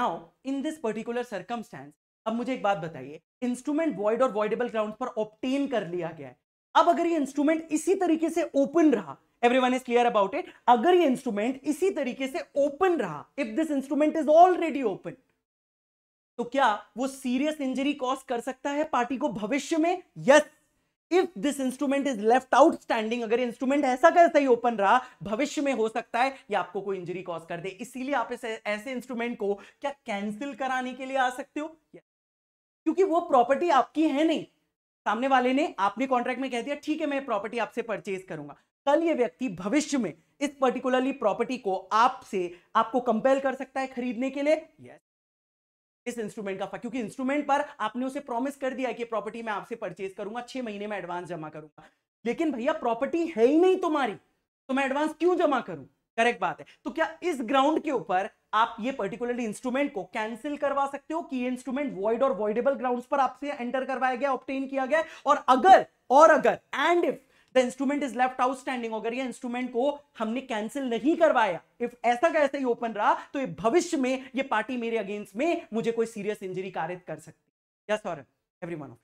[SPEAKER 1] now in this particular circumstance अब मुझे एक बात बताइए इंस्ट्रूमेंट वॉइड और वॉइडेबल ग्राउंड पर
[SPEAKER 2] ऑप्टेन कर लिया गया है अब अगर ये इंस्ट्रूमेंट इसी तरीके से ओपन रहा everyone is clear about it अगर ये इंस्ट्रूमेंट इसी तरीके से ओपन रहा if this instrument is already open तो क्या वो सीरियस इंजरी कॉज कर सकता है पार्टी को भविष्य में yes if this instrument is left outstanding अगर इंस्ट्रूमेंट ऐसा कैसा ही ओपन रहा भविष्य में हो सकता है या आपको कोई इंजरी कॉज कर दे इसीलिए आप इस ऐसे इंस्ट्रूमेंट को क्या कैंसिल कराने के लिए आ सकते हो क्योंकि वो प्रॉपर्टी आपकी है नहीं सामने वाले ने आपने कॉन्ट्रैक्ट में कह दिया ठीक है मैं प्रॉपर्टी आपसे परचेज करूंगा कल ये व्यक्ति भविष्य में इस पर्टिकुलरली प्रॉपर्टी को आपसे आपको कंपेयर कर सकता है खरीदने के लिए यस yes. इस इंस्ट्रूमेंट का क्योंकि इंस्ट्रूमेंट पर आपने उसे प्रॉमिस कर दिया कि प्रॉपर्टी मैं आपसे परचेज करूंगा छह महीने में एडवांस जमा करूंगा लेकिन भैया प्रॉपर्टी है ही नहीं तुम्हारी तो मैं एडवांस क्यों जमा करूं करेक्ट बात है तो क्या इस ग्राउंड के ऊपर आप ये पर्टिकुलर इंस्ट्रूमेंट को कैंसिल करवा सकते हो कि ये इंस्ट्रूमेंट वॉइड और वॉइडेबल ग्राउंड्स पर आपसे एंटर करवाया गया ऑप्टेन किया गया और अगर और अगर and if the instrument is left outstanding अगर ये इंस्ट्रूमेंट को हमने कैंसिल नहीं करवाया इफ ऐसा का ऐसा ही ओपन रहा तो भविष्य में ये पार्टी मेरे
[SPEAKER 1] अगेंस्ट में मुझे कोई सीरियस इंजरी कारित कर सकती यस और every one of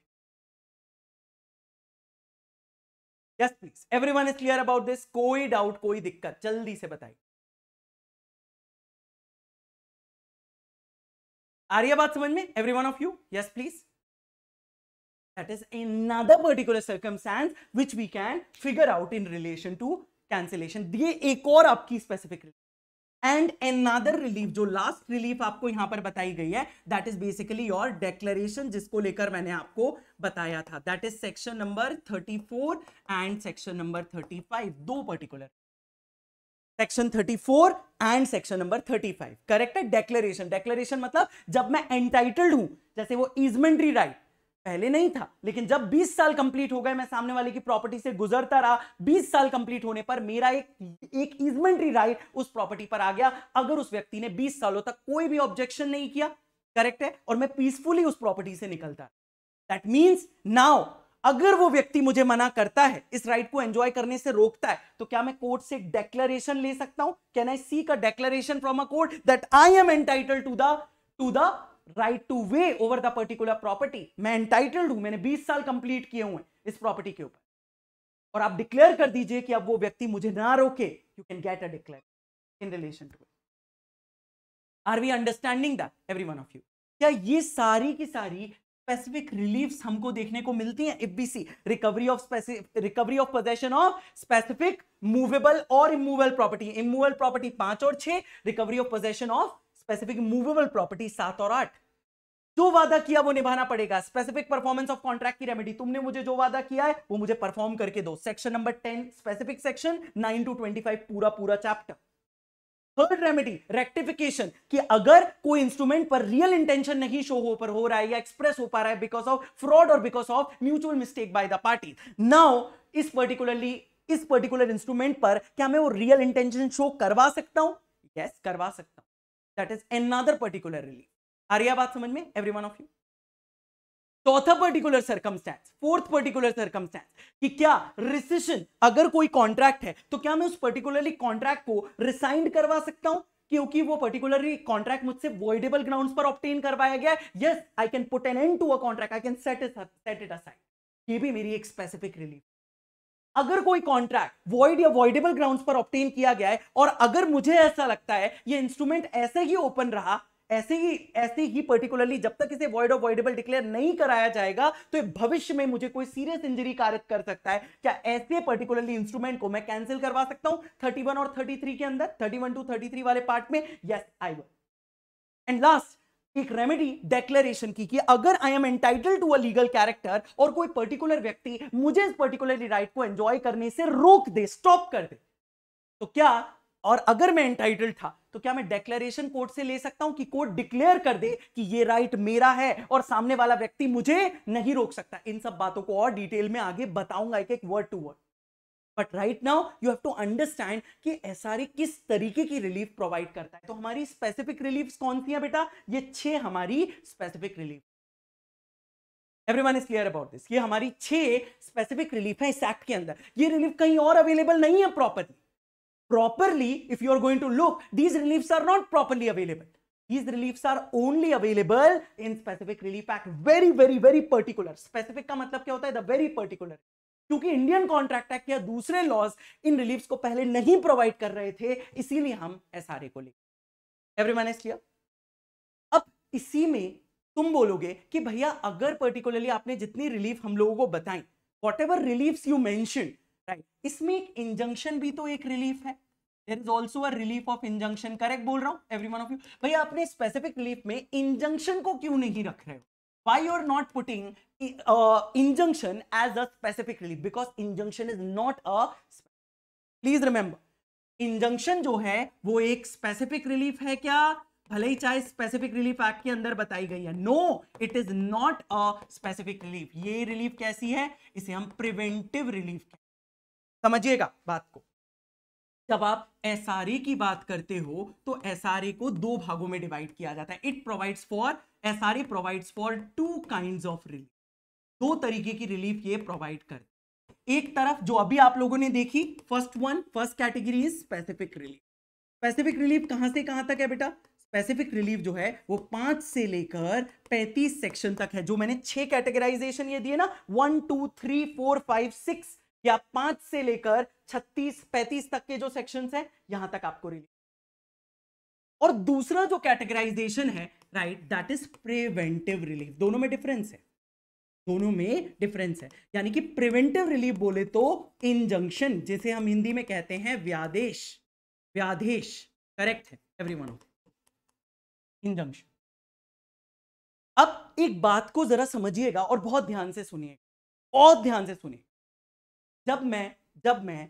[SPEAKER 1] yes please every one is clear about this कोई डाउट कोई दिक्कत जल्दी से बताइए आ रही है बात समझ में every one of you yes please That is another
[SPEAKER 2] particular circumstance which we can figure out in relation to cancellation. ये एक और आपकी specific एंड एनादर रिलीफ जो लास्ट रिलीफ आपको यहां पर बताई गई है that is basically your declaration जिसको लेकर मैंने आपको बताया था that is section number 34 and section number 35 दो particular section 34 and section number 35 correct है डेक्लरेशन डेक्लरेशन मतलब जब मैं एंटाइटल्ड हूं जैसे वो इजमेंट्री राइट पहले नहीं था लेकिन जब 20 साल कंप्लीट हो गए मैं सामने वाले की प्रॉपर्टी से गुजरता रहा 20 साल कंप्लीट होने पर मेरा एक एक इजमेंट्री राइट उस प्रॉपर्टी पर आ गया अगर उस व्यक्ति ने 20 सालों तक कोई भी ऑब्जेक्शन नहीं किया करेक्ट है और मैं पीसफुली उस प्रॉपर्टी से निकलता दैट मीन्स नाउ अगर वो व्यक्ति मुझे मना करता है इस राइट को एंजॉय करने से रोकता है तो क्या मैं कोर्ट से डेक्लरेशन ले सकता हूं कैन आई सी का declaration from a court that I am entitle to the to the right to way over the particular property मैं एंटाइटल्ड हूं मैंने 20 साल कंप्लीट किए हुए इस प्रॉपर्टी के ऊपर और आप डिक्लेयर कर दीजिए कि अब वो व्यक्ति मुझे ना रोके you can get a declare in relation to are we understanding that every one of you क्या ये सारी की सारी स्पेसिफिक रिलीफ हमको देखने को मिलती हैं FBC recovery of specific recovery of possession of specific movable और इमूवेबल प्रॉपर्टी इमूवेबल प्रॉपर्टी पांच और छह recovery of possession of specific movable property सात और आठ जो वादा किया वो निभाना पड़ेगा स्पेसिफिक परफॉर्मेंस ऑफ कॉन्ट्रैक्ट की रेमेडी तुमने मुझे जो वादा किया है वो मुझे परफॉर्म करके दो section number ten specific section nine to twenty five पूरा पूरा चैप्टर थर्ड रेमेडी रेक्टिफिकेशन कि अगर कोई इंस्ट्रूमेंट पर रियल इंटेंशन नहीं शो हो पर हो रहा है या एक्सप्रेस हो पा रहा है बिकॉज ऑफ फ्रॉड और because of mutual mistake by the party now इस पर्टिकुलरली इस पर्टिकुलर इंस्ट्रूमेंट पर क्या मैं वो रियल इंटेंशन शो करवा सकता हूं यस yes, करवा सकता हूं that is another particular relief आ रही बात समझ में एवरी वन ऑफ यू चौथा particular circumstance fourth particular circumstance कि क्या रिसेशन अगर कोई कॉन्ट्रैक्ट है तो क्या मैं उस पर्टिकुलरली कॉन्ट्रैक्ट को रिसाइंड करवा सकता हूं क्योंकि वो पर्टिकुलरली कॉन्ट्रैक्ट मुझसे वॉइडेबल ग्राउंड्स पर ऑप्टेन करवाया गया yes I can put an end to a contract I can set it set it aside ये भी मेरी एक स्पेसिफिक रिलीफ अगर कोई कॉन्ट्रैक्ट वॉइड या वॉइडेबल ग्राउंड पर ऑप्टेन किया गया है और अगर मुझे ऐसा लगता है ये इंस्ट्रूमेंट ऐसे ही ओपन रहा ऐसे ही ऐसे ही पर्टिकुलरली जब तक इसे वॉइड और वॉइडेबल डिक्लेयर नहीं कराया जाएगा तो भविष्य में मुझे कोई सीरियस इंजरी कारित कर सकता है क्या ऐसे पर्टिकुलरली इंस्ट्रूमेंट को मैं कैंसिल करवा सकता हूं 31 और 33 के अंदर 31 टू 33 वाले पार्ट में यस आई वो एंड लास्ट एक रेमेडी डेक्लेरेशन की कि अगर I am entitle to a legal character और कोई पर्टिकुलर व्यक्ति मुझे इस पर्टिकुलर राइट को एंजॉय करने से रोक दे स्टॉप कर दे तो क्या और अगर मैं एंटाइटल था तो क्या मैं डेक्लेरेशन कोर्ट से ले सकता हूं कि कोर्ट डिक्लेयर कर दे कि ये राइट मेरा है और सामने वाला व्यक्ति मुझे नहीं रोक सकता इन सब बातों को और डिटेल में आगे बताऊंगा एक एक word to word but right now you have to understand कि एस किस तरीके की रिलीफ प्रोवाइड करता है तो हमारी स्पेसिफिक रिलीफ कौन सी है बेटा ये छह हमारी specific relief everyone is clear about this ये हमारी छह स्पेसिफिक रिलीफ है इस एक्ट के अंदर ये रिलीफ कहीं और अवेलेबल नहीं है properly properly if you are going to look these relief are not properly available these reliefs are only available in specific relief act very very very particular specific का मतलब क्या होता है the very particular क्योंकि Indian contract act या दूसरे laws in relief को पहले नहीं प्रोवाइड कर रहे थे इसीलिए हम एस को लेकर एवरीवन इज क्लियर अब इसी में तुम बोलोगे कि भैया अगर पर्टिकुलरली आपने जितनी रिलीफ हम लोगों को बताई whatever relief you mention right इसमें एक इंजंक्शन भी तो एक रिलीफ है There is also a relief of injunction. Correct, बोल रहा हूँ एवरी वन ऑफ यू भैया अपने स्पेसिफिक रिलीफ में इंजंक्शन को क्यों नहीं रख रहे हो why you are not putting uh, injunction as a specific relief because injunction is not a please remember injunction जो है वो एक स्पेसिफिक रिलीफ है क्या भले ही चाहे स्पेसिफिक रिलीफ एक्ट के अंदर बताई गई है no it is not a specific relief ये रिलीफ कैसी है इसे हम प्रिवेंटिव रिलीफ समझिएगा बात को जब आप एस e की बात करते हो तो एस e को दो भागों में डिवाइड किया जाता है it provides for S R provides for two kind of relief दो तरीके की रिलीफ ये प्रोवाइड कर एक तरफ जो अभी आप लोगों ने देखी first one first category is specific relief specific relief कहां से कहां तक है बेटा स्पेसिफिक रिलीफ जो है वो पांच से लेकर पैंतीस सेक्शन तक है जो मैंने छह कैटेगराइजेशन ये दिए ना one two three four five six या पांच से लेकर छत्तीस पैंतीस तक के जो सेक्शन है यहां तक आपको रिलीफ और दूसरा जो कैटेगराइजेशन है right that is preventive relief दोनों में डिफरेंस है दोनों में डिफरेंस है यानी कि प्रिवेंटिव रिलीफ बोले तो इंजंक्शन जिसे हम हिंदी में कहते हैं व्यादेश
[SPEAKER 1] व्यादेश करेक्ट है एवरी वन इंजंक्शन अब एक बात को जरा समझिएगा और बहुत ध्यान से सुनिएगा
[SPEAKER 2] बहुत ध्यान से सुनिए जब मैं जब मैं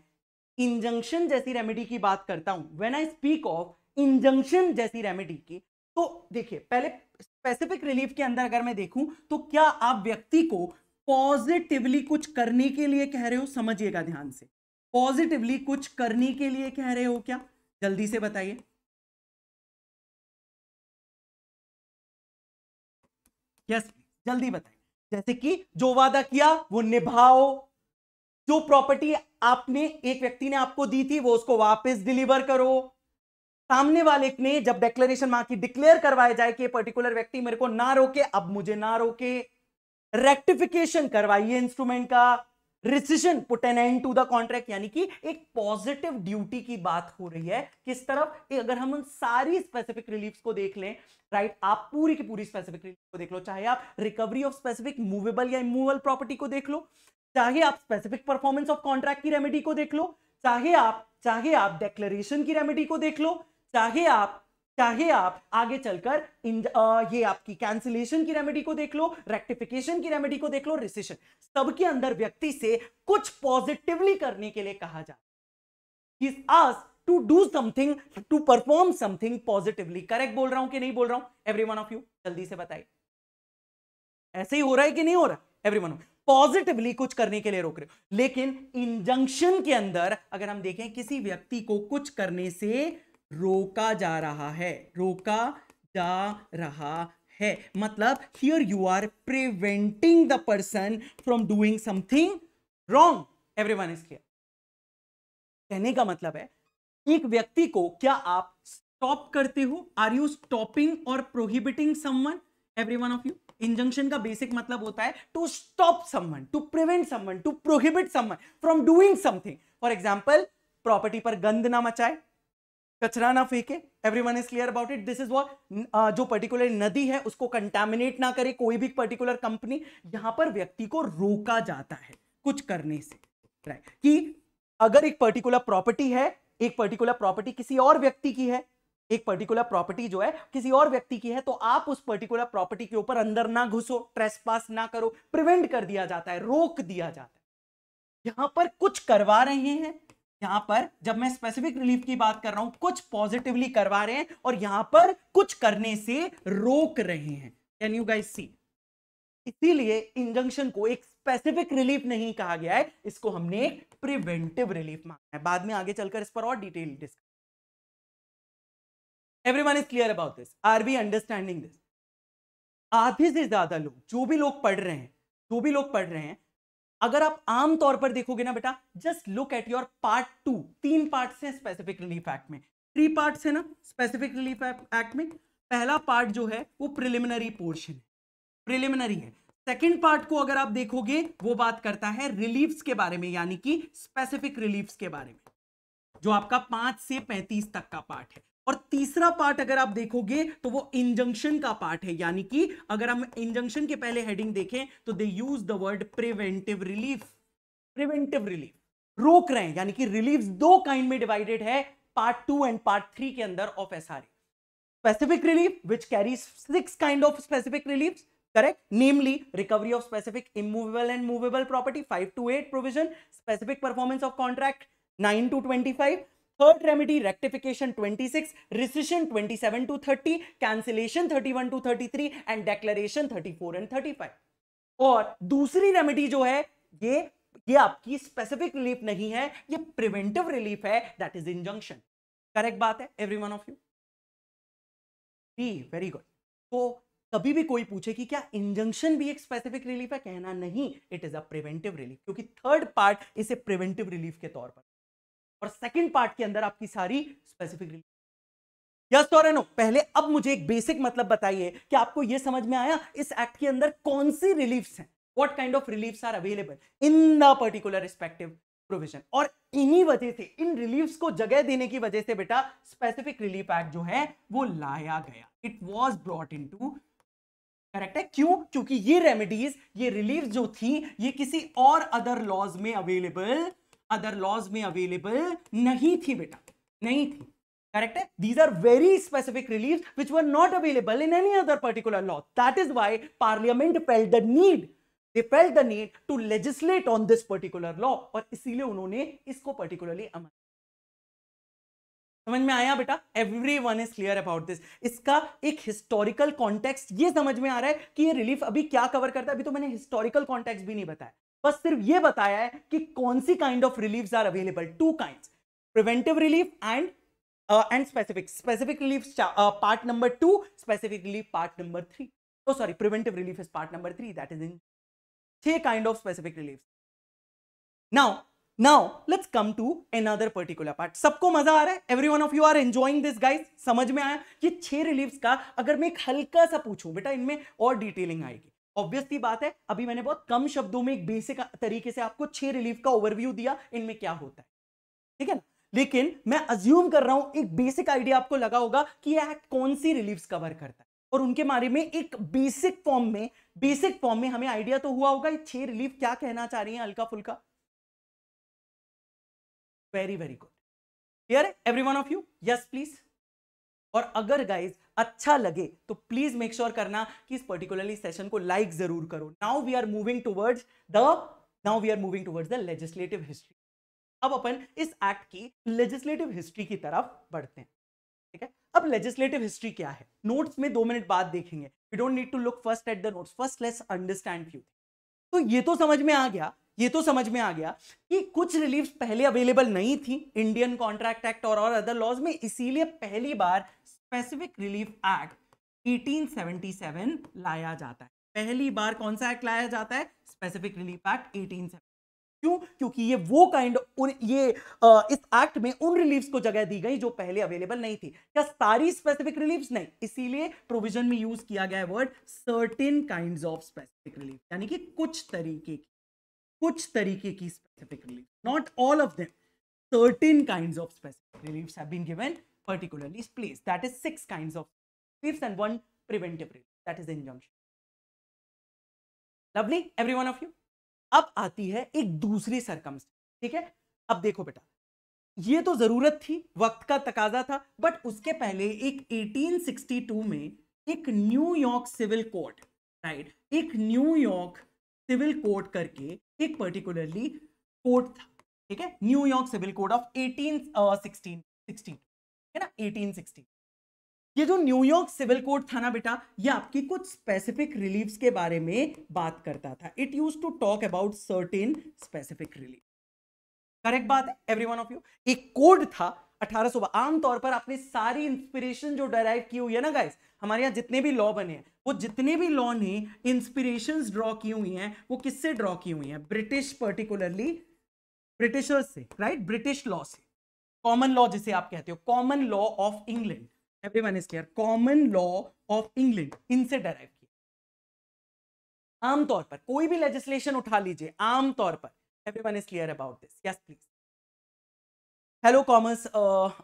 [SPEAKER 2] इंजंक्शन जैसी रेमेडी की बात करता हूं when I speak of injunction जैसी रेमेडी की तो देखिए पहले स्पेसिफिक रिलीफ के अंदर अगर मैं देखूं तो क्या आप व्यक्ति को पॉजिटिवली
[SPEAKER 1] कुछ करने के लिए कह रहे हो समझिएगा ध्यान से पॉजिटिवली कुछ करने के लिए कह रहे हो क्या जल्दी से बताइए यस जल्दी बताइए जैसे कि जो वादा किया वो
[SPEAKER 2] निभाओ जो प्रॉपर्टी आपने एक व्यक्ति ने आपको दी थी वो उसको वापस डिलीवर करो सामने वाले ने जब डेक्लेरेशन मां की डिक्लेयर करवाया जाए कि पर्टिकुलर व्यक्ति मेरे को ना रोके अब मुझे ना रोके रेक्टिफिकेशन करवाइए इंस्ट्रूमेंट का rescission put an end to the contract यानी कि एक पॉजिटिव ड्यूटी की बात हो रही है किस तरफ अगर हम उन सारी स्पेसिफिक रिलीफ को देख लें राइट आप पूरी की पूरी स्पेसिफिक रिलीफ को देख लो चाहे आप रिकवरी ऑफ स्पेसिफिक मूवेबल या इमूवेबल प्रॉपर्टी को देख लो चाहे आप स्पेसिफिक परफॉर्मेंस ऑफ कॉन्ट्रैक्ट की रेमेडी को देख लो चाहे आप चाहे आप डेक्लेरेशन की रेमेडी को देख लो चाहे आप चाहे आप आगे चलकर इन आ, ये आपकी कैंसिलेशन की रेमेडी को देख लो रेक्टिफिकेशन की रेमेडी को देख लो रिसेशन सबके अंदर व्यक्ति से कुछ पॉजिटिवली करने के लिए कहा जाता है as to do something to perform something positively correct बोल रहा हूं कि नहीं बोल रहा हूं एवरी वन ऑफ यू जल्दी से बताइए ऐसे ही हो रहा है कि नहीं हो रहा एवरी वन पॉजिटिवली कुछ करने के लिए रोक रहे हो लेकिन इंजंक्शन के अंदर अगर हम देखें किसी व्यक्ति को कुछ करने से रोका जा रहा है रोका जा रहा है मतलब here you are preventing the person from doing something wrong every one is clear कहने का मतलब है एक व्यक्ति को क्या आप स्टॉप करते हो आर यू स्टॉपिंग और prohibiting someone every one of you injunction का बेसिक मतलब होता है to stop someone to prevent someone to prohibit someone from doing something for example property पर गंद ना मचाए कचरा ना फेंके every one is clear about it this is what जो पर्टिकुलर नदी है उसको कंटेमिनेट ना करे कोई भी पर्टिकुलर कंपनी यहां पर व्यक्ति को रोका जाता है कुछ करने से राइट right. कि अगर एक पर्टिकुलर प्रॉपर्टी है एक पर्टिकुलर प्रॉपर्टी किसी और व्यक्ति की है एक पर्टिकुलर प्रॉपर्टी जो है किसी और व्यक्ति की है तो आप उस पर्टिकुलर प्रॉपर्टी के ऊपर अंदर ना घुसो ट्रेस पास ना करो प्रिवेंट कर दिया जाता है रोक दिया जाता है यहां पर कुछ करवा रहे हैं यहां पर जब मैं स्पेसिफिक रिलीफ की बात कर रहा हूं कुछ पॉजिटिवली करवा रहे हैं और यहां पर कुछ करने से रोक रहे हैं कैन यू गाइस सी इसीलिए इंजंक्शन को एक स्पेसिफिक रिलीफ नहीं कहा गया है इसको हमने प्रिवेंटिव रिलीफ मांगा है बाद में आगे चलकर इस पर और detail
[SPEAKER 1] discuss everyone is clear about this are we understanding this आधे से ज्यादा लोग जो भी लोग पढ़ रहे हैं जो भी लोग पढ़ रहे हैं
[SPEAKER 2] अगर आप आम तौर पर देखोगे ना बेटा just look at your part two तीन पार्ट है स्पेसिफिक रिलीफ एक्ट में थ्री पार्ट है ना स्पेसिफिक रिलीफ एक्ट में पहला पार्ट जो है वो प्रिलिमिनरी पोर्शन है प्रिलिमिनरी है सेकेंड पार्ट को अगर आप देखोगे वो बात करता है रिलीफ के बारे में यानी कि स्पेसिफिक रिलीफ के बारे में जो आपका पांच से पैंतीस तक का पार्ट है और तीसरा पार्ट अगर आप देखोगे तो वो इंजंक्शन का पार्ट है यानी कि अगर हम इंजंक्शन के पहले हेडिंग देखें तो they use the word preventive relief preventive relief रोक रहे हैं यानी कि रिलीफ दो काइंड में डिवाइडेड है part two and part three के अंदर of S R specific relief which carry six kind of specific relief correct namely recovery of specific immovable and movable property five to eight provision specific performance of contract nine to twenty five third remedy rectification 26 rescission 27 to 30 cancellation 31 to 33 and declaration 34 and 35 और दूसरी remedy जो है ये ये आपकी specific relief नहीं है ये प्रिवेंटिव रिलीफ है दैट इज इंजंक्शन करेक्ट बात है every one of you very good तो कभी भी कोई पूछे कि क्या इंजंक्शन भी एक स्पेसिफिक रिलीफ है कहना नहीं it is a preventive relief क्योंकि थर्ड पार्ट इसे प्रिवेंटिव रिलीफ के तौर पर और सेकेंड पार्ट के अंदर आपकी सारी स्पेसिफिक यस तो नो पहले अब मुझे एक बेसिक मतलब बताइए कि आपको यह समझ में आया इस एक्ट के अंदर कौन सी रिलीफ है what kind of relief are available in the particular respective provision और इन्हीं वजह से इन रिलीफ को जगह देने की वजह से बेटा स्पेसिफिक रिलीफ एक्ट जो है वो लाया गया it was brought in to correct है क्यों क्योंकि ये रेमेडीज ये रिलीफ जो थी ये किसी और अदर लॉज में अवेलेबल अदर लॉज में अवेलेबल नहीं थी बेटा नहीं थी करेक्ट है these are very specific relief which were not available in any other particular law that is why parliament fail the need they fail the need to legislate on this particular law और इसीलिए उन्होंने इसको particularly अमल समझ में आया बेटा every one is clear about this इसका एक हिस्टोरिकल कॉन्टेक्स्ट ये समझ में आ रहा है कि ये रिलीफ अभी क्या कवर करता है अभी तो मैंने हिस्टोरिकल कॉन्टेक्स्ट भी नहीं बताया बस सिर्फ ये बताया है कि कौन सी kind of relief are available two kind preventive relief and and specific specific relief part number two specific relief part number three तो sorry preventive relief is part number three that is in छह kind of specific relief now now let's come to another particular part सबको मजा आ रहा है every one of you are enjoying this guys समझ में आया ये छह रिलीफ का अगर मैं एक हल्का सा पूछूं बेटा इनमें और डिटेलिंग आएगी ऑब्वियसली बात है अभी मैंने बहुत कम शब्दों में एक बेसिक तरीके से आपको छह रिलीफ का ओवरव्यू दिया इनमें क्या होता है ठीक है ना लेकिन मैं अज्यूम कर रहा हूं एक बेसिक आइडिया आपको लगा होगा कि यह एक्ट कौन सी रिलीफ कवर करता है और उनके बारे में एक बेसिक फॉर्म में बेसिक फॉर्म में हमें आइडिया तो हुआ होगा ये छह रिलीफ क्या कहना चाह रही है
[SPEAKER 1] हल्का फुल्का very very good clear every one of you yes please और अगर गाइज अच्छा लगे तो प्लीज मेक श्योर
[SPEAKER 2] करना कि इस पर्टिकुलरली सेशन को लाइक like जरूर करो now we are moving towards the now we are moving towards the legislative history अब अपन इस एक्ट की लेजिस्लेटिव हिस्ट्री की तरफ बढ़ते हैं ठीक है अब लेजिस्लेटिव हिस्ट्री क्या है नोट्स में दो मिनट बाद देखेंगे we don't need to look first at the notes first let's understand few तो ये तो समझ में आ गया ये तो समझ में आ गया कि कुछ रिलीफ पहले अवेलेबल नहीं थी इंडियन कॉन्ट्रैक्ट एक्ट और, और अदर लॉज में इसीलिए पहली बार पैसिफिक रिलीफ एक्ट 1877 लाया जाता है पहली बार कौन सा एक्ट लाया जाता है स्पेसिफिक रिलीफ एक्ट 1877 क्यों क्योंकि ये वो काइंड उन ये आ, इस एक्ट में उन रिलीफ्स को जगह दी गई जो पहले अवेलेबल नहीं थी क्या सारी स्पेसिफिक रिलीफ्स नहीं इसीलिए प्रोविजन में यूज किया गया word certain kind of specific relief यानी कि कुछ तरीके की कुछ तरीके की specific relief not all of them certain kind of specific reliefs
[SPEAKER 1] have been given particularly is placed. That is six kinds of reliefs and one preventive relief. That is injunction. Lovely, every one of you. अब आती है एक दूसरी circumstance ठीक है अब देखो बेटा ये तो जरूरत थी वक्त
[SPEAKER 2] का तकाजा था बट उसके पहले एक 1862 में एक न्यूयॉर्क सिविल कोर्ट राइट एक न्यूयॉर्क सिविल कोर्ट करके एक पर्टिकुलरली कोर्ट था ठीक है New York civil court of eighteen sixteen sixteen है ना 1860 ये जो न्यूयॉर्क सिविल कोर्ट था ना बेटा ये आपकी कुछ स्पेसिफिक रिलीफ्स के बारे में बात करता था it use to talk about certain specific relief correct बात एवरी वन ऑफ यू एक कोड था 1800 आमतौर पर आपने सारी इंस्पिरेशन जो डराइव की हुई है ना गाइस हमारे यहाँ जितने भी लॉ बने हैं वो जितने भी लॉ ने इंस्पिरेशन ड्रॉ की हुई हैं वो किससे ड्रॉ की हुई हैं ब्रिटिश पर्टिकुलरली ब्रिटिशर्स से राइट ब्रिटिश लॉ से कॉमन लॉ जिसे आप कहते हो common law of England every is clear common law of England इनसे
[SPEAKER 1] डराइव किया आमतौर पर कोई भी लेजिस्लेशन उठा लीजिए आमतौर पर every is clear about this yes please hello commerce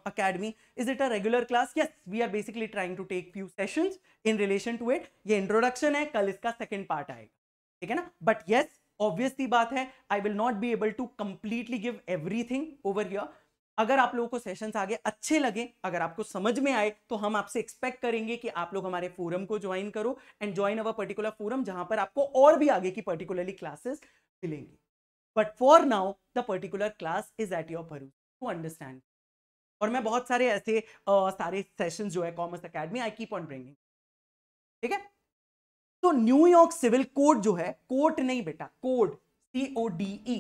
[SPEAKER 2] academy is it a regular class yes we are basically trying to take few session in relation to it ये इंट्रोडक्शन है कल इसका सेकेंड पार्ट आएगा ठीक है ना but yes obviously बात है I will not be able to completely give everything over your अगर आप लोगों को सेशंस आगे अच्छे लगे अगर आपको समझ में आए तो हम आपसे एक्सपेक्ट करेंगे कि आप लोग हमारे फोरम को ज्वाइन करो and join our particular forum जहां पर आपको और भी आगे की पर्टिकुलरली क्लासेस मिलेंगी but for now the particular class is at your भरूच टू अंडरस्टैंड और मैं बहुत सारे ऐसे uh, सारे सेशन जो है commerce academy I keep on bringing ठीक है तो न्यूयॉर्क सिविल कोड जो है कोर्ट नहीं बेटा code C O D E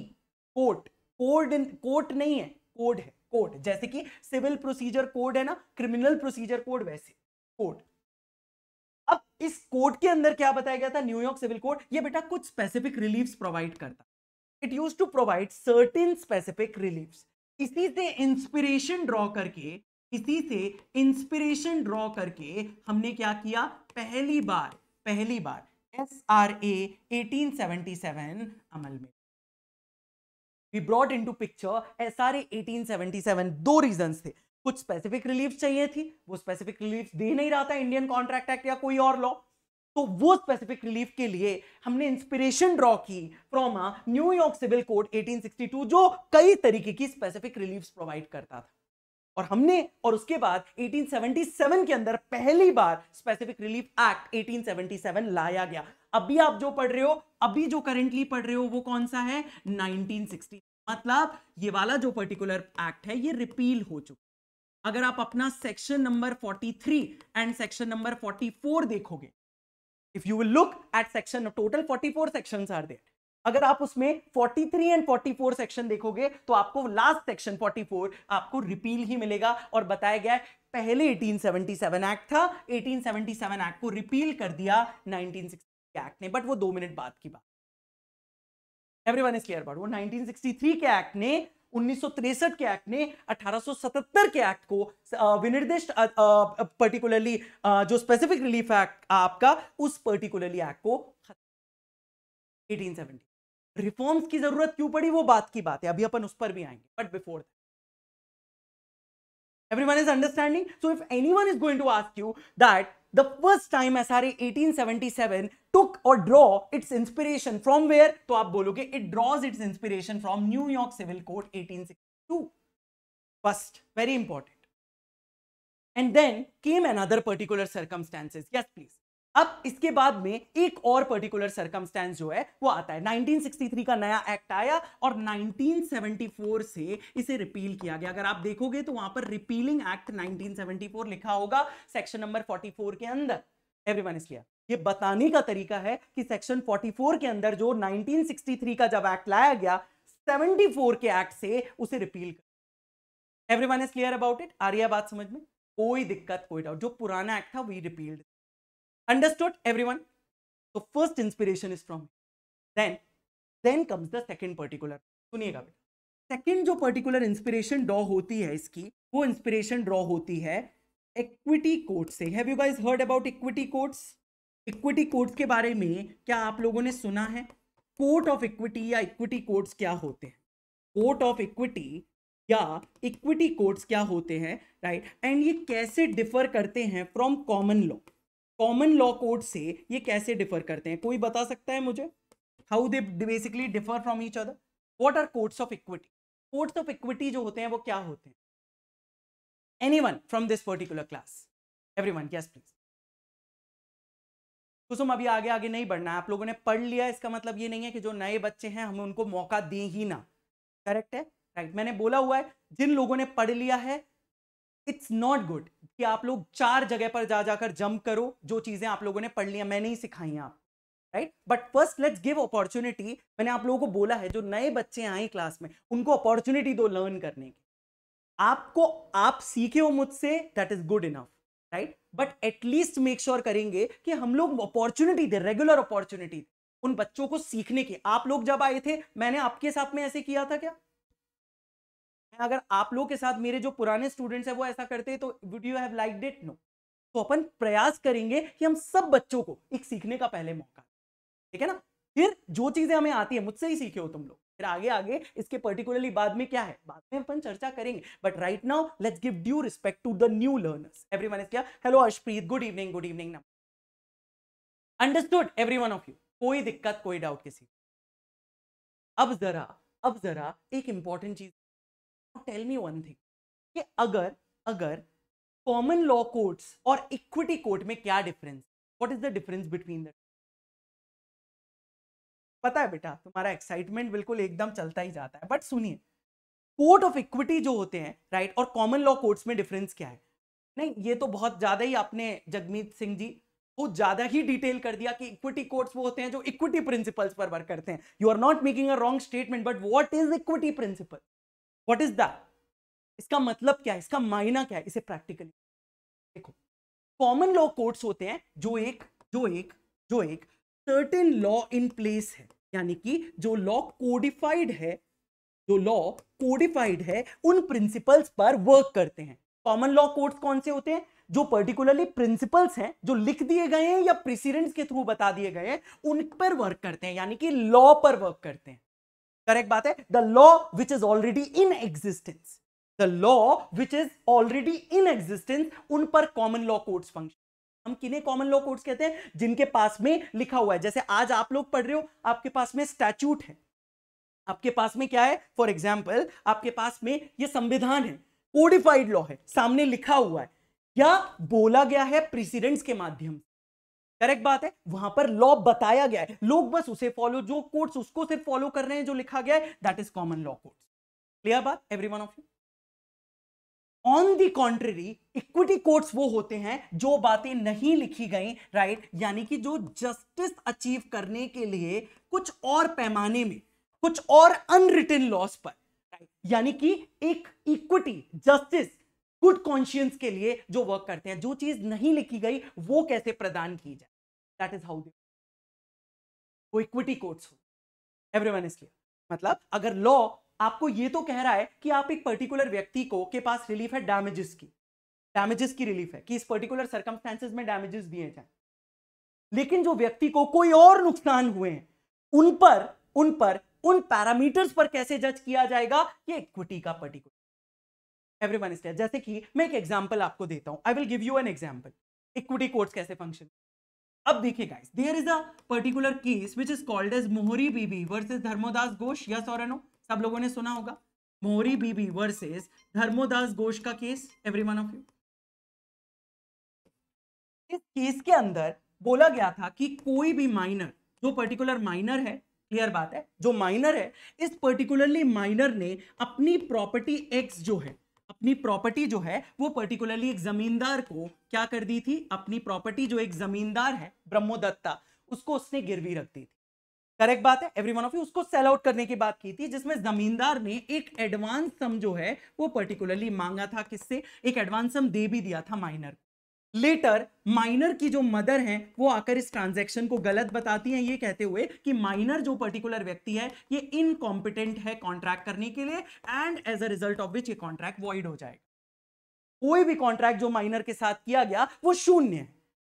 [SPEAKER 2] court cord court नहीं है कोड है कोड जैसे कि सिविल प्रोसीजर कोड है ना क्रिमिनल प्रोसीजर कोड वैसे कोड अब इस कोड के अंदर क्या बताया गया था न्यूयॉर्क सिविल कोड ये बेटा कुछ स्पेसिफिक रिलीफ प्रोवाइड करता it use to provide certain specific relief इसी से इंस्पिरेशन ड्रॉ करके इसी से इंस्पिरेशन ड्रॉ करके हमने क्या किया पहली बार पहली बार S R A eighteen seventy seven अमल में ही brought in to picture S R eighteen seventy seven दो रीजन थे कुछ स्पेसिफिक रिलीफ चाहिए थी वो स्पेसिफिक रिलीफ दे नहीं रहा था इंडियन कॉन्ट्रैक्ट एक्ट या कोई और लॉ तो वो स्पेसिफिक रिलीफ के लिए हमने इंस्पिरेशन ड्रॉ की from a New York civil code 1862 जो कई तरीके की स्पेसिफिक रिलीफ प्रोवाइड करता था और हमने और उसके बाद 1877 के अंदर पहली बार स्पेसिफिक रिलीफ एक्ट 1877 लाया गया अभी आप जो पढ़ रहे हो अभी जो करेंटली पढ़ रहे हो वो कौन सा है नाइनटीन मतलब ये वाला जो पर्टिकुलर एक्ट है ये रिपील हो चुका अगर आप अपना section number 43 and section number 44 देखोगे if you will look at section total 44 sections are there अगर आप उसमें 43 एंड 44 सेक्शन देखोगे तो आपको लास्ट सेक्शन 44 आपको रिपील ही मिलेगा और बताया गया है पहले 1877 एक्ट था 1877 एक्ट को रिपील कर दिया 1960 एक्ट ने बट वो दो मिनट बाद की बात एवरीवन इज क्लियर अबाउट वो 1963 के एक्ट ने उन्नीस के एक्ट ने 1877 के एक्ट को विनिर्दिष्ट पर्टिकुलरली जो स्पेसिफिक रिलीफ एक्ट आपका
[SPEAKER 1] उस पर्टिकुलरली एक्ट को 1870 रिफॉर्म्स की जरूरत क्यों पड़ी वो बात की बात है अभी अपन उस पर भी आएंगे but before
[SPEAKER 2] everyone is understanding so if anyone is going to ask you that the first time SRA 1877 took or draw its inspiration from where? So you will say it draws its inspiration from New York Civil Code 1862. First, very important. And then came another particular circumstances. Yes, please. अब इसके बाद में एक और particular circumstance जो है वो आता है 1963 का नया एक्ट आया और 1974 से इसे रिपील किया गया अगर आप देखोगे तो वहां पर रिपीलिंग एक्ट 1974 लिखा होगा सेक्शन नंबर 44 के अंदर एवरीवन इज क्लियर ये बताने का तरीका है कि सेक्शन 44 के अंदर जो 1963 का जब एक्ट लाया गया 74 के एक्ट से उसे रिपील कर everyone is clear about it आरिया बात समझ में कोई दिक्कत कोई डाउट जो पुराना एक्ट था वही repealed Understood everyone? So first inspiration is from then then comes the second particular suniyega बेटा second jo particular inspiration draw hoti hai iski wo inspiration draw hoti hai equity code se have you guys heard about equity codes equity codes के बारे में क्या आप लोगों ने सुना है कोर्ट ऑफ इक्विटी या इक्विटी कोट्स क्या होते हैं कोर्ट ऑफ इक्विटी या इक्विटी कोट्स क्या होते हैं राइट right? एंड ये कैसे डिफर करते हैं from common law common law code से ये कैसे डिफर करते हैं कोई बता सकता है मुझे how they basically differ from each other
[SPEAKER 1] what are courts of equity courts of equity जो होते हैं वो क्या होते हैं anyone from this particular class everyone yes please
[SPEAKER 2] Kusum अभी आगे आगे नहीं बढ़ना है आप लोगों ने पढ़ लिया इसका मतलब ये नहीं है कि जो नए बच्चे हैं हम उनको मौका दें ही ना करेक्ट है राइट right. मैंने बोला हुआ है जिन लोगों ने पढ़ लिया है इट्स नॉट गुड कि आप लोग चार जगह पर जा जाकर जंप करो जो चीजें आप लोगों ने पढ़ लिया मैंने ही सिखाई हैं आप right but first let's give opportunity मैंने आप लोगों को बोला है जो नए बच्चे आए क्लास में उनको अपॉर्चुनिटी दो लर्न करने की आपको आप सीखे हो मुझसे that is good enough right but at least make sure करेंगे कि हम लोग अपॉर्चुनिटी दे रेगुलर अपॉर्चुनिटी उन बच्चों को सीखने की आप लोग जब आए थे मैंने आपके साथ में ऐसे किया था क्या अगर आप लोग के साथ मेरे जो पुराने स्टूडेंट्स हैं वो ऐसा करते हैं तो would you have like date no तो अपन प्रयास करेंगे कि हम सब बच्चों को एक सीखने का पहले मौका ठीक है ना फिर जो चीजें हमें आती है मुझसे ही सीखे हो तुम लोग फिर आगे आगे इसके पर्टिकुलरली बाद में क्या है बाद में अपन चर्चा करेंगे but right now let's give due
[SPEAKER 1] respect to the new learners everyone is क्या hello Arshpreet good evening good evening understood every one of you कोई दिक्कत कोई डाउट किसी अब जरा अब जरा एक इंपॉर्टेंट चीज टेल मी वन थिंग कि अगर अगर कॉमन लॉ कोर्ट्स और इक्विटी कोर्ट में क्या difference what is the difference between the पता है बेटा तुम्हारा एक्साइटमेंट बिल्कुल एकदम
[SPEAKER 2] चलता ही जाता है बट सुनिए कोर्ट ऑफ इक्विटी जो होते हैं राइट और कॉमन लॉ कोर्ट्स में डिफरेंस क्या है नहीं ये तो बहुत ज्यादा ही आपने जगमीत सिंह जी बहुत ज्यादा ही डिटेल कर दिया कि इक्विटी कोर्ट्स वो होते हैं जो इक्विटी प्रिंसिपल्स पर वर्क करते हैं you are not making a wrong statement but what is equity principle what is that इसका मतलब क्या है इसका मायना क्या है इसे प्रैक्टिकली देखो कॉमन लॉ कोर्ट्स होते हैं जो एक जो एक जो एक सर्टेन लॉ इन प्लेस है यानी कि जो लॉ कोडिफाइड है जो लॉ कोडिफाइड है उन प्रिंसिपल्स पर वर्क करते हैं कॉमन लॉ कोर्ट्स कौन से होते हैं जो पर्टिकुलरली प्रिंसिपल्स हैं जो लिख दिए गए हैं या प्रेसिडेंट्स के थ्रू बता दिए गए हैं उन पर वर्क करते हैं यानी कि लॉ पर वर्क करते हैं करेक्ट बात है the law which is already in existence the law which is already in existence उन पर कॉमन लॉ कोर्ट्स फंक्शन हम किने कॉमन लॉ कोर्ट्स कहते हैं जिनके पास में लिखा हुआ है जैसे आज आप लोग पढ़ रहे हो आपके पास में स्टैच्यूट है आपके पास में क्या है फॉर एग्जाम्पल आपके पास में ये संविधान है कोडिफाइड लॉ है सामने लिखा हुआ है या बोला गया है प्रेसिडेंट्स के माध्यम करेक्ट बात है वहां पर लॉ बताया गया है लोग बस उसे फॉलो जो कोर्ट्स उसको सिर्फ फॉलो कर रहे हैं जो लिखा गया है that is common law court clear बात every one of you on the contrary equity courts वो होते हैं जो बातें नहीं लिखी गई राइट right? यानी कि जो जस्टिस अचीव करने के लिए कुछ और पैमाने में कुछ और अनरिटन लॉस पर राइट right? यानी कि एक इक्विटी जस्टिस गुड कॉन्शियंस के लिए जो वर्क करते हैं जो चीज नहीं लिखी गई वो कैसे प्रदान की जाए दैट इज हाउ वो इक्विटी कोर्ट्स हो एवरीवन इज क्लियर मतलब अगर लॉ आपको ये तो कह रहा है कि आप एक पर्टिकुलर व्यक्ति को के पास रिलीफ है डैमेजेस की डैमेजेस की रिलीफ है कि इस पर्टिकुलर सर्कमस्टेंसेज में डैमेजेस दिए जाए लेकिन जो व्यक्ति को कोई और नुकसान हुए हैं उन पर उन पर उन पैरामीटर्स पर कैसे जज किया जाएगा ये इक्विटी का पर्टिकुलर एवरीवन इज डेयर जैसे कि मैं एक एग्जांपल आपको देता हूं I will give you an example equity courts कैसे फंक्शन अब देखिए guys there is a particular case which is called as Mohori Bibi versus Dharmodas Ghosh yes और नो सब लोगों ने सुना होगा मोहरी बीबी वर्सेस धर्मोदास घोष का केस एवरीवन ऑफ यू इस केस के अंदर बोला गया था कि कोई भी माइनर जो पर्टिकुलर माइनर है क्लियर बात है जो माइनर है इस पर्टिकुलरली माइनर ने अपनी प्रॉपर्टी एक्स जो है अपनी प्रॉपर्टी जो है वो पर्टिकुलरली एक जमींदार को क्या कर दी थी अपनी प्रॉपर्टी जो एक जमींदार है ब्रह्मोदत्ता उसको उसने गिरवी रख दी थी करेक्ट बात है एवरी वन ऑफ यू उसको सेल आउट करने की बात की थी जिसमें जमींदार ने एक एडवांस सम जो है वो पर्टिकुलरली मांगा था किससे एक एडवांस सम दे भी दिया था माइनर लेटर माइनर की जो मदर है वो आकर इस ट्रांजैक्शन को गलत बताती हैं ये कहते हुए कि माइनर जो पर्टिकुलर व्यक्ति है ये इनकॉम्पिटेंट है कॉन्ट्रैक्ट करने के लिए and as a result of which ये कॉन्ट्रैक्ट वॉइड हो जाएगा कोई भी कॉन्ट्रैक्ट जो माइनर के साथ किया गया वो शून्य है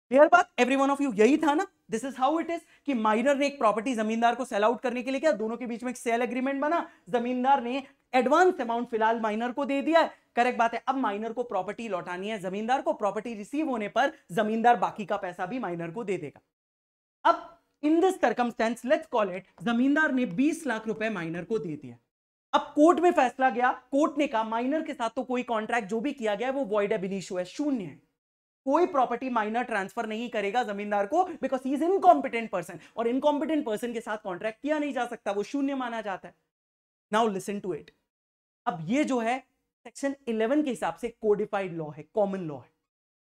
[SPEAKER 2] क्लियर बात एवरी वन ऑफ यू यही था ना this is how it is कि माइनर ने एक प्रॉपर्टी जमींदार को सेल आउट करने के लिए क्या दोनों के बीच में एक सेल एग्रीमेंट बना जमींदार ने एडवांस अमाउंट फिलहाल माइनर को दे दिया है करेक्ट बात है अब माइनर को प्रॉपर्टी लौटानी है जमींदार को प्रॉपर्टी रिसीव होने पर जमींदार बाकी का पैसा भी माइनर को दे देगा अब in this circumstance let's call it जमींदार ने 20 लाख रुपए माइनर को दे दिया अब कोर्ट में फैसला गया कोर्ट ने कहा माइनर के साथ तो कोई कॉन्ट्रैक्ट जो भी किया गया है वो वॉइड एबिनिशो है शून्य है कोई प्रॉपर्टी माइनर ट्रांसफर नहीं करेगा जमींदार को because he is incompetent person और इनकॉम्पिटेंट पर्सन के साथ कॉन्ट्रैक्ट किया नहीं जा सकता वो शून्य माना जाता है नाउ लिसन टू इट अब ये जो है सेक्शन 11 के हिसाब से कोडिफाइड लॉ है कॉमन लॉ है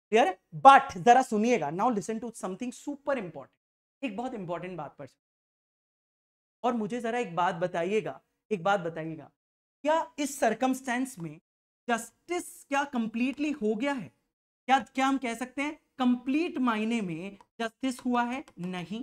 [SPEAKER 2] क्लियर है बट जरा सुनिएगा now listen to something super important एक बहुत इंपॉर्टेंट बात पर और मुझे जरा एक बात बताइएगा एक बात बताइएगा क्या इस सरकमस्टेंस में जस्टिस क्या कंप्लीटली हो गया है क्या क्या हम कह सकते हैं कंप्लीट मायने में जस्टिस हुआ है नहीं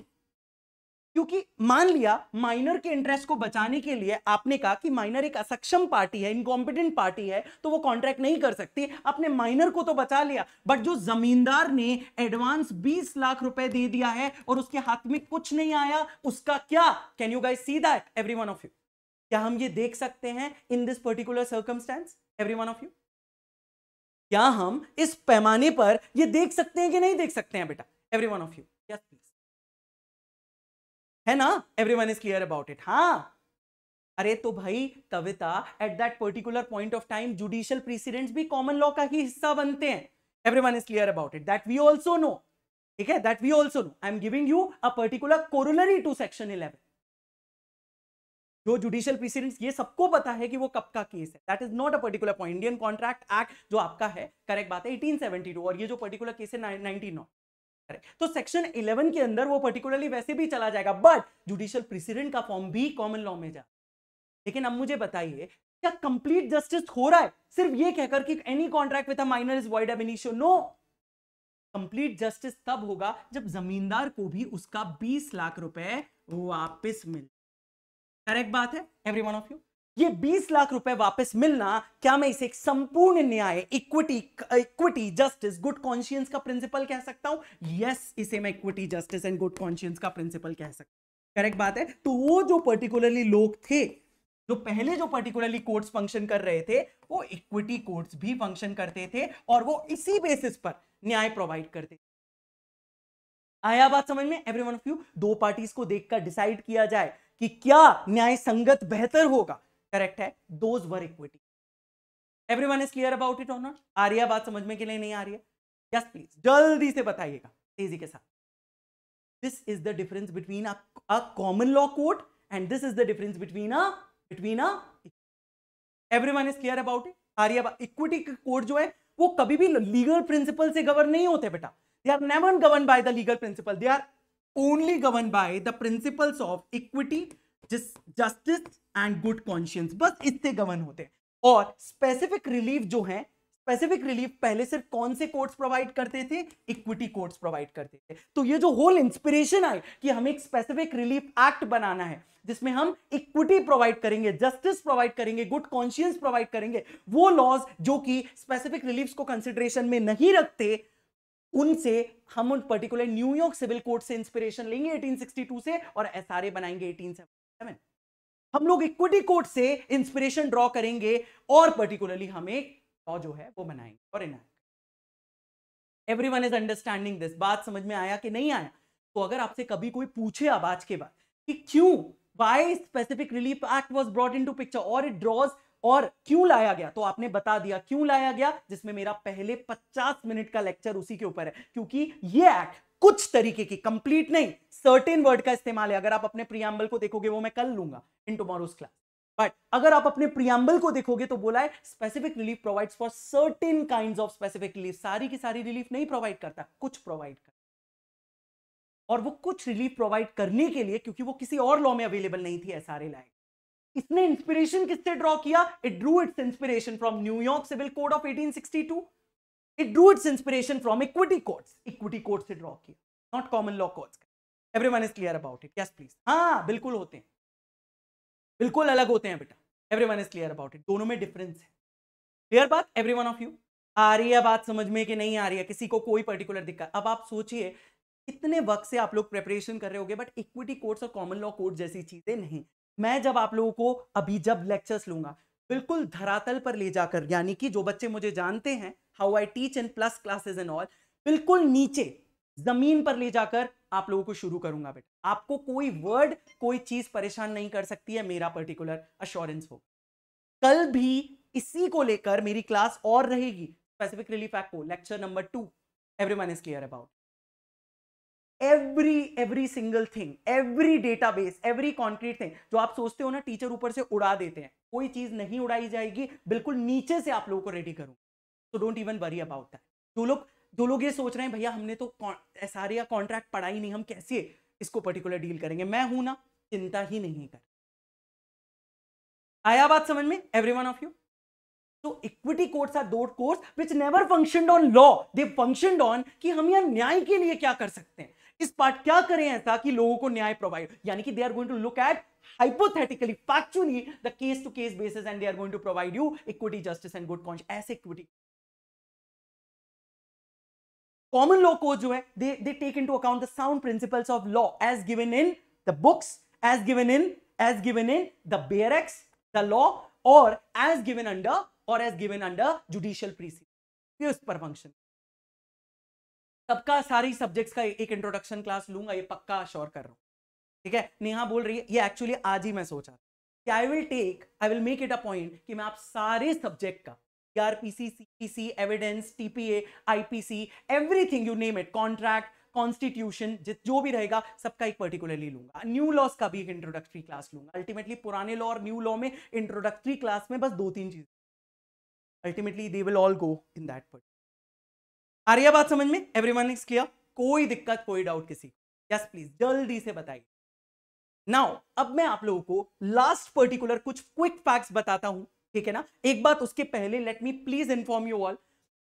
[SPEAKER 2] क्योंकि मान लिया माइनर के इंटरेस्ट को बचाने के लिए आपने कहा कि माइनर एक असक्षम पार्टी है इनकॉम्पिटेंट पार्टी है तो वो कॉन्ट्रैक्ट नहीं कर सकती अपने माइनर को तो बचा लिया बट जो जमींदार ने एडवांस 20 लाख रुपए दे दिया है और उसके हाथ में कुछ नहीं आया उसका क्या can you guys see that every one of you क्या हम ये देख सकते हैं in this particular circumstance every one of you क्या हम इस पैमाने पर ये देख सकते हैं कि नहीं देख सकते हैं बेटा every one of you yes please है ना every one is clear about it हाँ अरे तो भाई Kavita at that particular point of time judicial precedent भी कॉमन लॉ का ही हिस्सा बनते हैं every one is clear about it that we also know ठीक है that we also know I am giving you a particular corollary to section eleven जो judicial precedents ये सबको पता है कि वो कब का केस है that is not a particular point Indian contract act जो आपका है करेक्ट बात है 1872 और ये जो पर्टिकुलर केस है नाइनटीन 1909 तो सेक्शन 11 के अंदर वो पर्टिकुलरली वैसे भी चला जाएगा बट जुडिशियल प्रेसिडेंट का फॉर्म भी कॉमन लॉ में जा लेकिन अब मुझे बताइए क्या कंप्लीट जस्टिस हो रहा है सिर्फ ये कहकर कि any contract with a minor is void ab initio no complete justice तब होगा जब जमींदार को भी उसका 20 लाख रुपए वापस मिले करेक्ट बात है एवरी वन ऑफ यू ये 20 लाख रुपए वापस मिलना क्या मैं इसे एक संपूर्ण न्याय equity equity justice good conscience का प्रिंसिपल कह सकता हूं यस yes, इसे मैं equity justice and good conscience का प्रिंसिपल कह सकता हूं करेक्ट बात है तो वो जो पर्टिकुलरली लोग थे जो पहले जो पर्टिकुलरली कोर्ट्स फंक्शन कर रहे थे वो इक्विटी कोर्ट्स भी फंक्शन करते थे और वो इसी बेसिस पर न्याय प्रोवाइड करते थे आया बात समझ में एवरी वन ऑफ यू दो पार्टीज को देखकर डिसाइड किया जाए कि क्या न्याय संगत बेहतर होगा करेक्ट है those were equity every one is clear about it और नॉट आ रही है बात समझ में के लिए नहीं आ रही है यस प्लीज जल्दी से बताइएगा तेजी के साथ this is the difference between a common law court and this is the difference between a between a every one is clear about it आ रही है इक्विटी कोर्ट जो है वो कभी भी लीगल प्रिंसिपल से गवर्न नहीं होते बेटा they are never govern by the legal principle they are only governed by the principles of equity justice and good conscience बस इससे गवर्न होते हैं और स्पेसिफिक रिलीफ जो है स्पेसिफिक रिलीफ पहले सिर्फ कौन से कोर्ट्स प्रोवाइड करते थे इक्विटी कोर्ट्स प्रोवाइड करते थे तो ये जो होल इंस्पिरेशन आई कि हमें एक स्पेसिफिक रिलीफ एक्ट बनाना है जिसमें हम इक्विटी प्रोवाइड करेंगे जस्टिस प्रोवाइड करेंगे गुड कॉन्शियंस प्रोवाइड करेंगे वो लॉज जो कि स्पेसिफिक रिलीफ को कंसिडरेशन में नहीं रखते उनसे हम उन पर्टिकुलर न्यूयॉर्क सिविल कोर्ट से इंस्पिरेशन लेंगे 1862 से और एसआरए बनाएंगे 1877 हम लोग इक्विटी कोड से इंस्पिरेशन ड्रॉ करेंगे और पर्टिकुलरली हम एक लॉ जो है वो बनाएंगे और enact every one is understanding this बात समझ में आया कि नहीं आया तो अगर आपसे कभी कोई पूछे अब आज के बाद कि क्यों why specific relief act was brought in to picture और इट ड्रॉज और क्यों लाया गया तो आपने बता दिया क्यों लाया गया जिसमें मेरा पहले 50 मिनट का लेक्चर उसी के ऊपर है क्योंकि ये एक्ट कुछ तरीके की कंप्लीट नहीं सर्टेन वर्ड का इस्तेमाल है अगर आप अपने प्रियम्बल को देखोगे वो मैं कल लूंगा इन टुमारोज क्लास बट अगर आप अपने प्रियम्बल को देखोगे तो बोला है specific relief provide for certain kind of specific relief सारी की सारी रिलीफ नहीं प्रोवाइड करता कुछ प्रोवाइड करता और वो कुछ रिलीफ प्रोवाइड करने के लिए क्योंकि वो किसी और लॉ में अवेलेबल नहीं थी एसआरए लाइन इसने इंस्पिरेशन किससे ड्रॉ किया it drew its inspiration from New York civil code of 1862 it drew its inspiration from equity codes equity code से ड्रॉ किया not common law codes everyone is clear about it yes please हाँ बिल्कुल होते हैं बिल्कुल अलग होते हैं बेटा everyone is clear about it दोनों में डिफरेंस है क्लियर बात एवरीवन ऑफ यू आ रही है बात समझ में कि नहीं आ रही है किसी को कोई पर्टिकुलर दिक्कत अब आप सोचिए इतने वक्त से आप लोग प्रेपरेशन कर रहे होगे बट इक्विटी कोर्ट्स और कॉमन लॉ कोर्ट जैसी चीजें नहीं मैं जब आप लोगों को अभी जब लेक्चर्स लूंगा बिल्कुल धरातल पर ले जाकर यानी कि जो बच्चे मुझे जानते हैं how I teach and plus classes and all बिल्कुल नीचे जमीन पर ले जाकर आप लोगों को शुरू करूंगा बेटा आपको कोई वर्ड कोई चीज परेशान नहीं कर सकती है मेरा पर्टिकुलर अश्योरेंस हो कल भी इसी को लेकर मेरी क्लास और रहेगी स्पेसिफिक रिलीफ एक्ट को lecture number two every one is clear about every every single thing every database every concrete thing जो आप सोचते हो ना टीचर ऊपर से उड़ा देते हैं कोई चीज नहीं उड़ाई जाएगी बिल्कुल नीचे से आप लोगों को रेडी करूँ so don't even worry about that जो लोग जो लोग ये सोच रहे हैं भैया हमने तो एस आर या कॉन्ट्रैक्ट पढ़ा ही नहीं हम कैसे इसको पर्टिकुलर डील करेंगे मैं हूं ना चिंता ही नहीं कर आया बात समझ में एवरी वन ऑफ यू तो इक्विटी कोर्ट्स आर दो courts which never functioned on law they function on कि हम यहाँ न्याय के लिए क्या कर सकते हैं इस पार्ट क्या करें ऐसा कि लोगों को न्याय प्रोवाइड यानी कि they are going to look at hypothetically factually the case to case basis and they are going to provide you equity justice and good conscious ऐसे इक्विटी
[SPEAKER 1] कॉमन लॉ को जो है they they take into account the sound principles of
[SPEAKER 2] law as given in the books as given in as given in the bare acts the law और as given under और as given under judicial प्रीसी function सबका सारी subjects का एक introduction class लूंगा ये पक्का श्योर कर रहा हूँ ठीक है नेहा बोल रही है ये एक्चुअली आज ही मैं सोचा कि I will take I will make it a point कि मैं आप सारे सब्जेक्ट का RPC CPC evidence TPA IPC everything you name it contract constitution जो भी रहेगा सबका एक पर्टिकुलरली लूंगा न्यू लॉस का भी एक इंट्रोडक्टरी क्लास लूंगा अल्टीमेटली पुराने लॉ और न्यू लॉ में इंट्रोडक्टरी क्लास में बस दो तीन चीजें ultimately they will all go in that particular आ रही है बात समझ में एवरी वन इज क्लियर कोई दिक्कत कोई डाउट किसी यस yes, प्लीज जल्दी से बताइए नाउ अब मैं आप लोगों को लास्ट पर्टिकुलर कुछ क्विक फैक्ट्स बताता हूं ठीक है ना एक बात उसके पहले let me please inform you all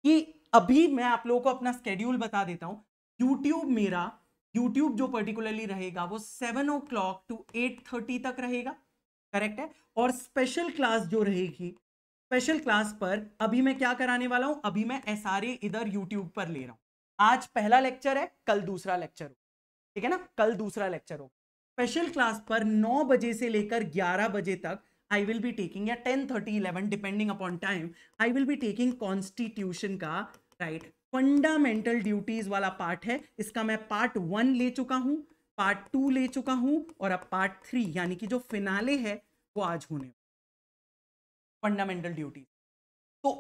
[SPEAKER 2] कि अभी मैं आप लोगों को अपना स्केड्यूल बता देता हूं यूट्यूब मेरा यूट्यूब जो पर्टिकुलरली रहेगा वो seven o'clock to eight thirty तक रहेगा करेक्ट है और स्पेशल क्लास जो रहेगी स्पेशल क्लास पर अभी मैं क्या कराने वाला हूं अभी मैं एस इधर यूट्यूब पर ले रहा हूं आज पहला लेक्चर है कल दूसरा लेक्चर हो ठीक है ना कल दूसरा लेक्चर हो स्पेशल क्लास पर 9 बजे से लेकर 11 बजे तक आई विल बी टेकिंग या ten thirty 11 depending upon time I will be taking constitution का राइट फंडामेंटल ड्यूटीज वाला पार्ट है इसका मैं पार्ट वन ले चुका हूँ पार्ट टू ले चुका हूँ और अब पार्ट थ्री यानी कि जो फिनाले है वो आज होने फंडामेंटल ड्यूटी तो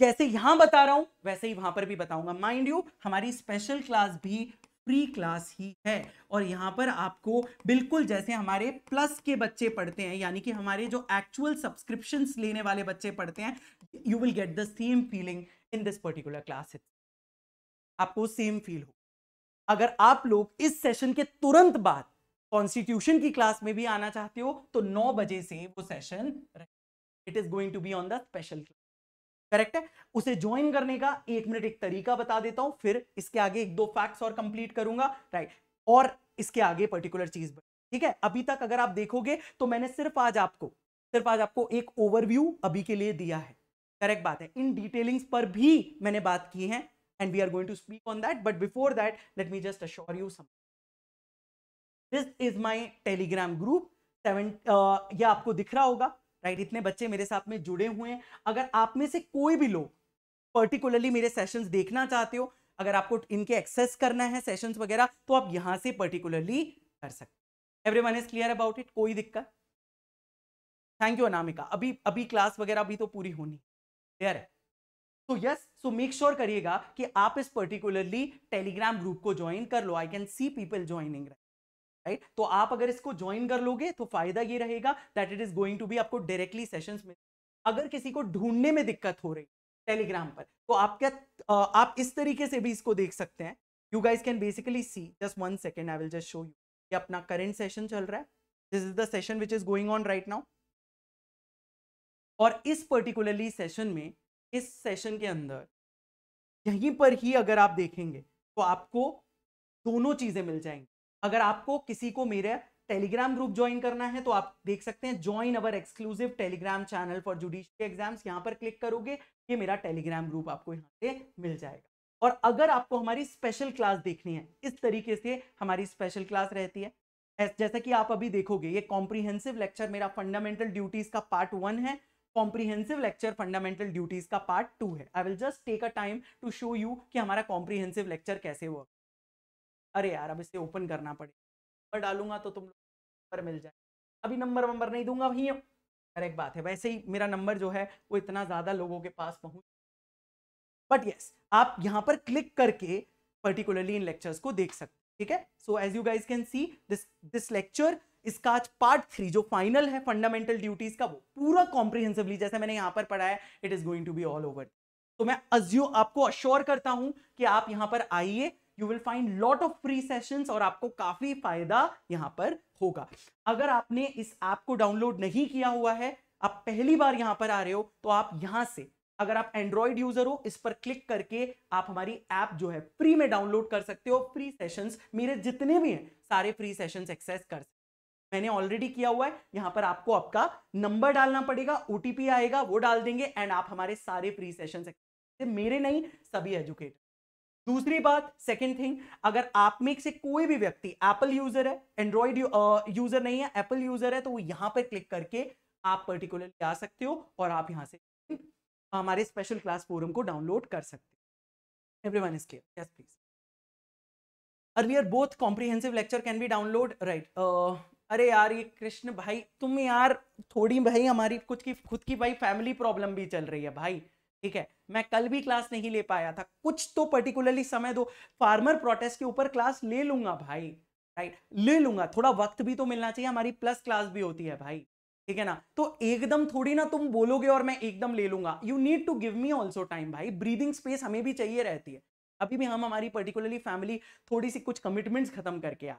[SPEAKER 2] जैसे यहां बता रहा हूं वैसे ही वहां पर भी बताऊंगा माइंड यू हमारी स्पेशल क्लास भी फ्री क्लास ही है और यहाँ पर आपको बिल्कुल जैसे हमारे प्लस के बच्चे पढ़ते हैं यानी कि हमारे जो एक्चुअल सब्सक्रिप्शन लेने वाले बच्चे पढ़ते हैं you will get the same feeling in this particular class आपको सेम फील हो अगर आप लोग इस सेशन के तुरंत बाद कॉन्स्टिट्यूशन की क्लास में भी आना चाहते हो तो 9 बजे से वो session it is going to be on the special correct है उसे ज्वाइन करने का एक मिनट एक तरीका बता देता हूं फिर इसके आगे एक दो फैक्ट्स और कंप्लीट करूंगा राइट और इसके आगे पर्टिकुलर चीज ठीक है अभी तक अगर आप देखोगे तो मैंने सिर्फ आज आपको सिर्फ आज आपको एक ओवरव्यू अभी के लिए दिया है करेक्ट बात है इन डिटेलिंग्स पर भी मैंने बात की है and we are going to speak on that but before that let me just assure you some this is my Telegram group seven ये आपको दिख रहा होगा राइट इतने बच्चे मेरे साथ में जुड़े हुए हैं अगर आप में से कोई भी लोग पर्टिकुलरली मेरे सेशंस देखना चाहते हो अगर आपको इनके एक्सेस करना है सेशंस वगैरह तो आप यहाँ से पर्टिकुलरली कर सकते every one is clear about it कोई दिक्कत थैंक यू अनामिका अभी अभी क्लास वगैरह भी तो पूरी होनी क्लियर है तो यस सो मेक श्योर करिएगा कि आप इस पर्टिकुलरली टेलीग्राम ग्रुप को ज्वाइन कर लो I can see people joining right तो आप अगर इसको ज्वाइन कर लोगे तो फायदा ये रहेगा that it is going to be आपको डायरेक्टली सेशन में अगर किसी को ढूंढने में दिक्कत हो रही टेलीग्राम पर तो आप क्या आप इस तरीके से भी इसको देख सकते हैं you guys can basically see just one second I will just show you ये अपना करेंट सेशन चल रहा है this is the session which is going on right now और इस पर्टिकुलरली सेशन में इस सेशन के अंदर यहीं पर ही अगर आप देखेंगे तो आपको दोनों चीजें मिल जाएंगी अगर आपको किसी को मेरा टेलीग्राम ग्रुप ज्वाइन करना है तो आप देख सकते हैं join our exclusive Telegram channel for judicial exams यहाँ पर क्लिक करोगे ये मेरा टेलीग्राम ग्रुप आपको यहाँ से मिल जाएगा और अगर आपको हमारी स्पेशल क्लास देखनी है इस तरीके से हमारी स्पेशल क्लास रहती है जैसा कि आप अभी देखोगे ये कॉम्प्रिहेंसिव लेक्चर मेरा फंडामेंटल ड्यूटीज का पार्ट वन है कॉम्प्रिहेंसिव लेक्चर फंडामेंटल ड्यूटीज का पार्ट टू है I will just take a time to show you कि हमारा कॉम्प्रिहेंसिव लेक्चर कैसे वर्क अरे यार अब इसे ओपन करना पड़ेगा नंबर डालूंगा तो तुम नंबर मिल जाए अभी नंबर वंबर नहीं दूंगा वहीं अरे एक बात है वैसे ही मेरा नंबर जो है वो इतना ज़्यादा लोगों के पास पहुँच बट यस आप यहाँ पर क्लिक करके पर्टिकुलरली इन लेक्चर्स को देख सकते ठीक है so as you guys can see this this lecture इसका आज पार्ट थ्री जो फाइनल है फंडामेंटल ड्यूटीज का वो पूरा कॉम्प्रिहेंसिवली जैसे मैंने यहाँ पर पढ़ाया it is going to be all over तो मैं अज्यू आपको अश्योर करता हूं कि आप यहाँ पर आइए you will find lot of free sessions और आपको काफी फायदा यहाँ पर होगा अगर आपने इस ऐप को डाउनलोड नहीं किया हुआ है आप पहली बार यहाँ पर आ रहे हो तो आप यहाँ से अगर आप एंड्रॉइड यूजर हो इस पर क्लिक करके आप हमारी ऐप जो है फ्री में डाउनलोड कर सकते हो फ्री सेशंस मेरे जितने भी हैं सारे फ्री सेशंस एक्सेस कर सकते मैंने ऑलरेडी किया हुआ है यहां पर आपको आपका नंबर डालना पड़ेगा ओटीपी आएगा वो डाल देंगे एंड आप हमारे सारे फ्री सेशन मेरे नहीं सभी एजुकेटर दूसरी बात सेकंड थिंग अगर आप में से कोई भी व्यक्ति एप्पल यूजर है एंड्रॉइड यूजर नहीं है एप्पल यूजर है तो वो यहाँ पर क्लिक करके आप पर्टिकुलरली आ सकते हो और आप यहाँ से हमारे स्पेशल क्लास फोरम को डाउनलोड कर सकते हो everyone is clear yes please earlier both comprehensive lecture can be download right अरे यार ये कृष्ण भाई तुम यार थोड़ी भाई हमारी कुछ की खुद की भाई फैमिली प्रॉब्लम भी चल रही है भाई ठीक है मैं कल भी क्लास नहीं ले पाया था कुछ तो पर्टिकुलरली समय दो फार्मर प्रोटेस्ट के ऊपर क्लास ले लूंगा भाई राइट ले लूंगा थोड़ा वक्त भी तो मिलना चाहिए हमारी प्लस क्लास भी होती है भाई ठीक है ना तो एकदम थोड़ी ना तुम बोलोगे और मैं एकदम ले लूंगा you need to give me also time भाई ब्रीदिंग स्पेस हमें भी चाहिए रहती है अभी भी हम हमारी पर्टिकुलरली फैमिली थोड़ी सी कुछ कमिटमेंट्स खत्म करके आ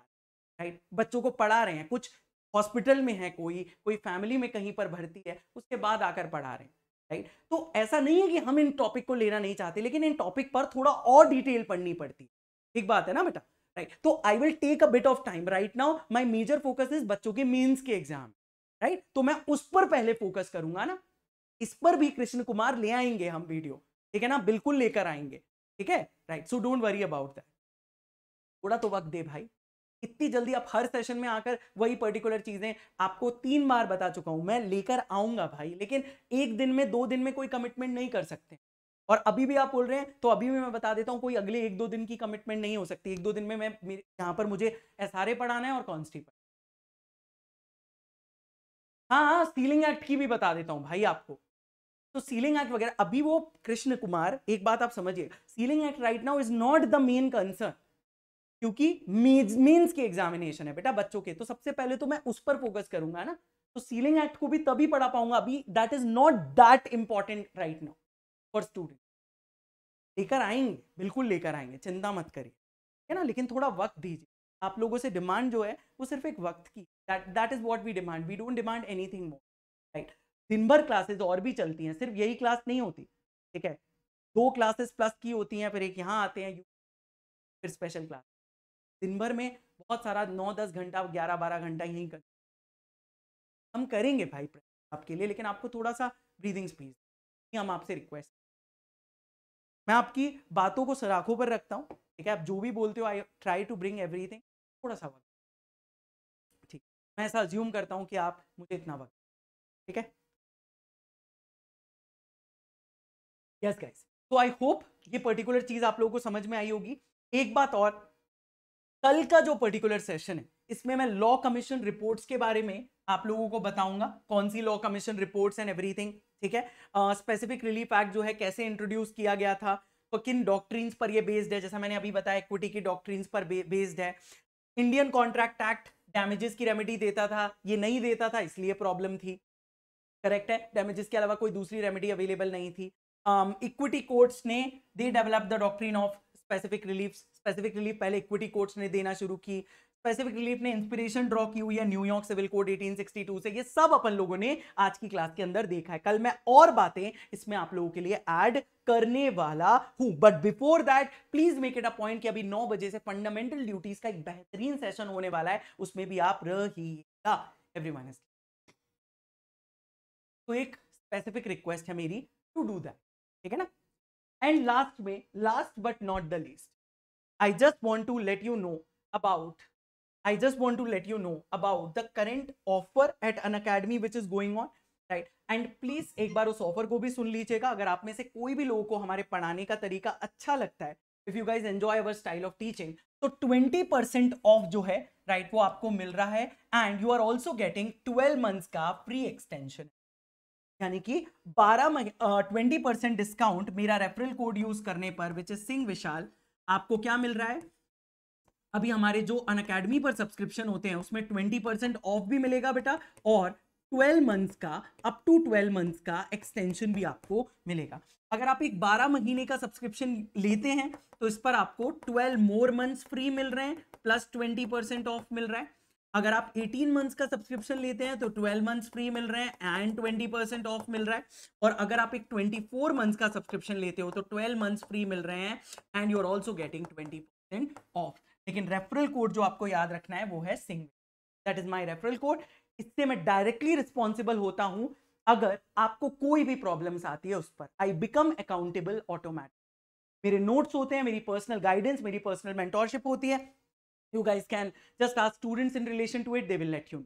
[SPEAKER 2] राइट बच्चों को पढ़ा रहे हैं कुछ हॉस्पिटल में है कोई कोई फैमिली में कहीं पर भर्ती है उसके बाद आकर पढ़ा रहे हैं राइट तो ऐसा नहीं है कि हम इन टॉपिक को लेना नहीं चाहते लेकिन इन टॉपिक पर थोड़ा और डिटेल पढ़नी पड़ती है ठीक बात है ना बेटा राइट तो I will take a bit of time right now my major focus is बच्चों के मीन्स के एग्जाम राइट तो मैं उस पर पहले फोकस करूंगा ना इस पर भी कृष्ण कुमार ले आएंगे हम वीडियो ठीक है ना बिल्कुल लेकर आएंगे ठीक है right so don't worry about that थोड़ा तो वक्त दे भाई इतनी जल्दी आप हर सेशन में आकर वही पर्टिकुलर चीजें आपको तीन बार बता चुका हूं मैं लेकर आऊंगा भाई लेकिन एक दिन में दो दिन में कोई कमिटमेंट नहीं कर सकते और अभी भी आप बोल रहे हैं तो अभी भी मैं बता देता हूं कोई अगले एक दो दिन की कमिटमेंट नहीं हो सकती एक दो दिन में मैं यहां पर मुझे एस पढ़ाना
[SPEAKER 1] है और कॉन्स्टी हाँ हाँ सीलिंग एक्ट की भी बता देता हूँ भाई आपको तो सीलिंग एक्ट वगैरह अभी वो कृष्ण कुमार एक बात आप समझिए
[SPEAKER 2] ceiling act right now is not the main concern क्योंकि मीन्स की एग्जामिनेशन है बेटा बच्चों के तो सबसे पहले तो मैं उस पर फोकस करूंगा ना तो सीलिंग एक्ट को भी तभी पढ़ा पाऊंगा अभी that is not that important right now for student लेकर आएंगे बिल्कुल लेकर आएंगे चिंता मत करिए है ना लेकिन थोड़ा वक्त दीजिए आप लोगों से डिमांड जो है वो सिर्फ एक वक्त की that that is what we demand we don't demand anything more right दिन भर क्लासेज और भी चलती हैं सिर्फ यही क्लास नहीं होती ठीक है दो क्लासेस प्लस की होती हैं फिर एक यहाँ आते हैं फिर स्पेशल क्लास दिन भर में बहुत सारा नौ दस
[SPEAKER 1] घंटा ग्यारह बारह घंटा यहीं कर हम करेंगे भाई आपके लिए लेकिन आपको थोड़ा सा ब्रीदिंग स्पेस हम आपसे रिक्वेस्ट मैं आपकी
[SPEAKER 2] बातों को सराखों पर रखता हूँ ठीक है आप जो भी बोलते हो I try to bring every थोड़ा सा वक्त
[SPEAKER 1] ठीक मैं ऐसा ज्यूम करता हूँ कि आप मुझे इतना वक्त ठीक है यस गाइस तो आई होप ये पर्टिकुलर चीज़ आप लोगों को समझ में आई होगी एक बात और कल का जो पर्टिकुलर सेशन है
[SPEAKER 2] इसमें मैं लॉ कमीशन रिपोर्ट्स के बारे में आप लोगों को बताऊंगा कौन सी law commission reports and everything ठीक है स्पेसिफिक रिलीफ एक्ट जो है कैसे इंट्रोड्यूस किया गया था तो किन डॉक्ट्रींस पर ये बेस्ड है जैसा मैंने अभी बताया इक्विटी की डॉक्ट्रीन्स पर बेस्ड है इंडियन कॉन्ट्रैक्ट एक्ट डैमेजेस की रेमेडी देता था ये नहीं देता था इसलिए प्रॉब्लम थी करेक्ट है डैमेजेस के अलावा कोई दूसरी रेमेडी अवेलेबल नहीं थी इक्विटी um, कोर्ट्स ने they develop the doctrine of specific relief specific relief पहले इक्विटी कोर्ट्स ने देना शुरू की स्पेसिफिक रिलीफ ने इंस्पिरेशन ड्रॉ की हुई है न्यूयॉर्क सिविल कोड 1862 से ये सब अपन लोगों ने आज की क्लास के अंदर देखा है कल मैं और बातें इसमें आप लोगों के लिए ऐड करने वाला हूं but before that please make it a point कि अभी 9 बजे से फंडामेंटल ड्यूटीज का एक बेहतरीन सेशन होने वाला है
[SPEAKER 1] उसमें भी आप रहिएगा एवरी इज तो एक स्पेसिफिक रिक्वेस्ट है मेरी टू डू दैट ठीक है ना एंड लास्ट में last
[SPEAKER 2] but not the least I just want to let you know about I just want to let you know about the current offer at Unacademy which is going on right and please एक बार उस offer को भी सुन लीजिएगा अगर आप में से कोई भी लोगों को हमारे पढ़ाने का तरीका अच्छा लगता है if you guys enjoy our style of teaching तो ट्वेंटी परसेंट ऑफ जो है राइट right, वो आपको मिल रहा है and you are also getting twelve months का फ्री एक्सटेंशन यानी कि 12 महीने ट्वेंटी परसेंट डिस्काउंट मेरा रेफरल कोड यूज करने पर विच इज सिंह विशाल आपको क्या मिल रहा है अभी हमारे जो अन अकेडमी पर सब्सक्रिप्शन होते हैं उसमें ट्वेंटी परसेंट ऑफ भी मिलेगा बेटा और ट्वेल्व मंथ्स का अप टू ट्वेल्व मंथ्स का एक्सटेंशन भी आपको मिलेगा अगर आप एक बारह महीने का सब्सक्रिप्शन लेते हैं तो इस पर आपको ट्वेल्व मोर मंथ्स फ्री मिल रहे हैं प्लस ट्वेंटी परसेंट ऑफ मिल रहा है अगर आप 18 मंथ्स का सब्सक्रिप्शन लेते हैं तो 12 मंथ्स फ्री मिल रहे हैं एंड 20 परसेंट ऑफ मिल रहा है और अगर आप एक 24 मंथ्स का सब्सक्रिप्शन लेते हो तो 12 मंथ्स फ्री मिल रहे हैं and you are also getting 20 percent off लेकिन रेफरल कोड जो आपको याद रखना है वो है single that is my referral code इससे मैं डायरेक्टली रिस्पॉन्सिबल होता हूँ अगर आपको कोई भी प्रॉब्लम्स आती है उस पर आई बिकम अकाउंटेबल ऑटोमैटिक मेरे नोट्स होते हैं मेरी पर्सनल गाइडेंस मेरी पर्सनल मेंटोरशिप होती है you guys can just are students in relation to it they will let you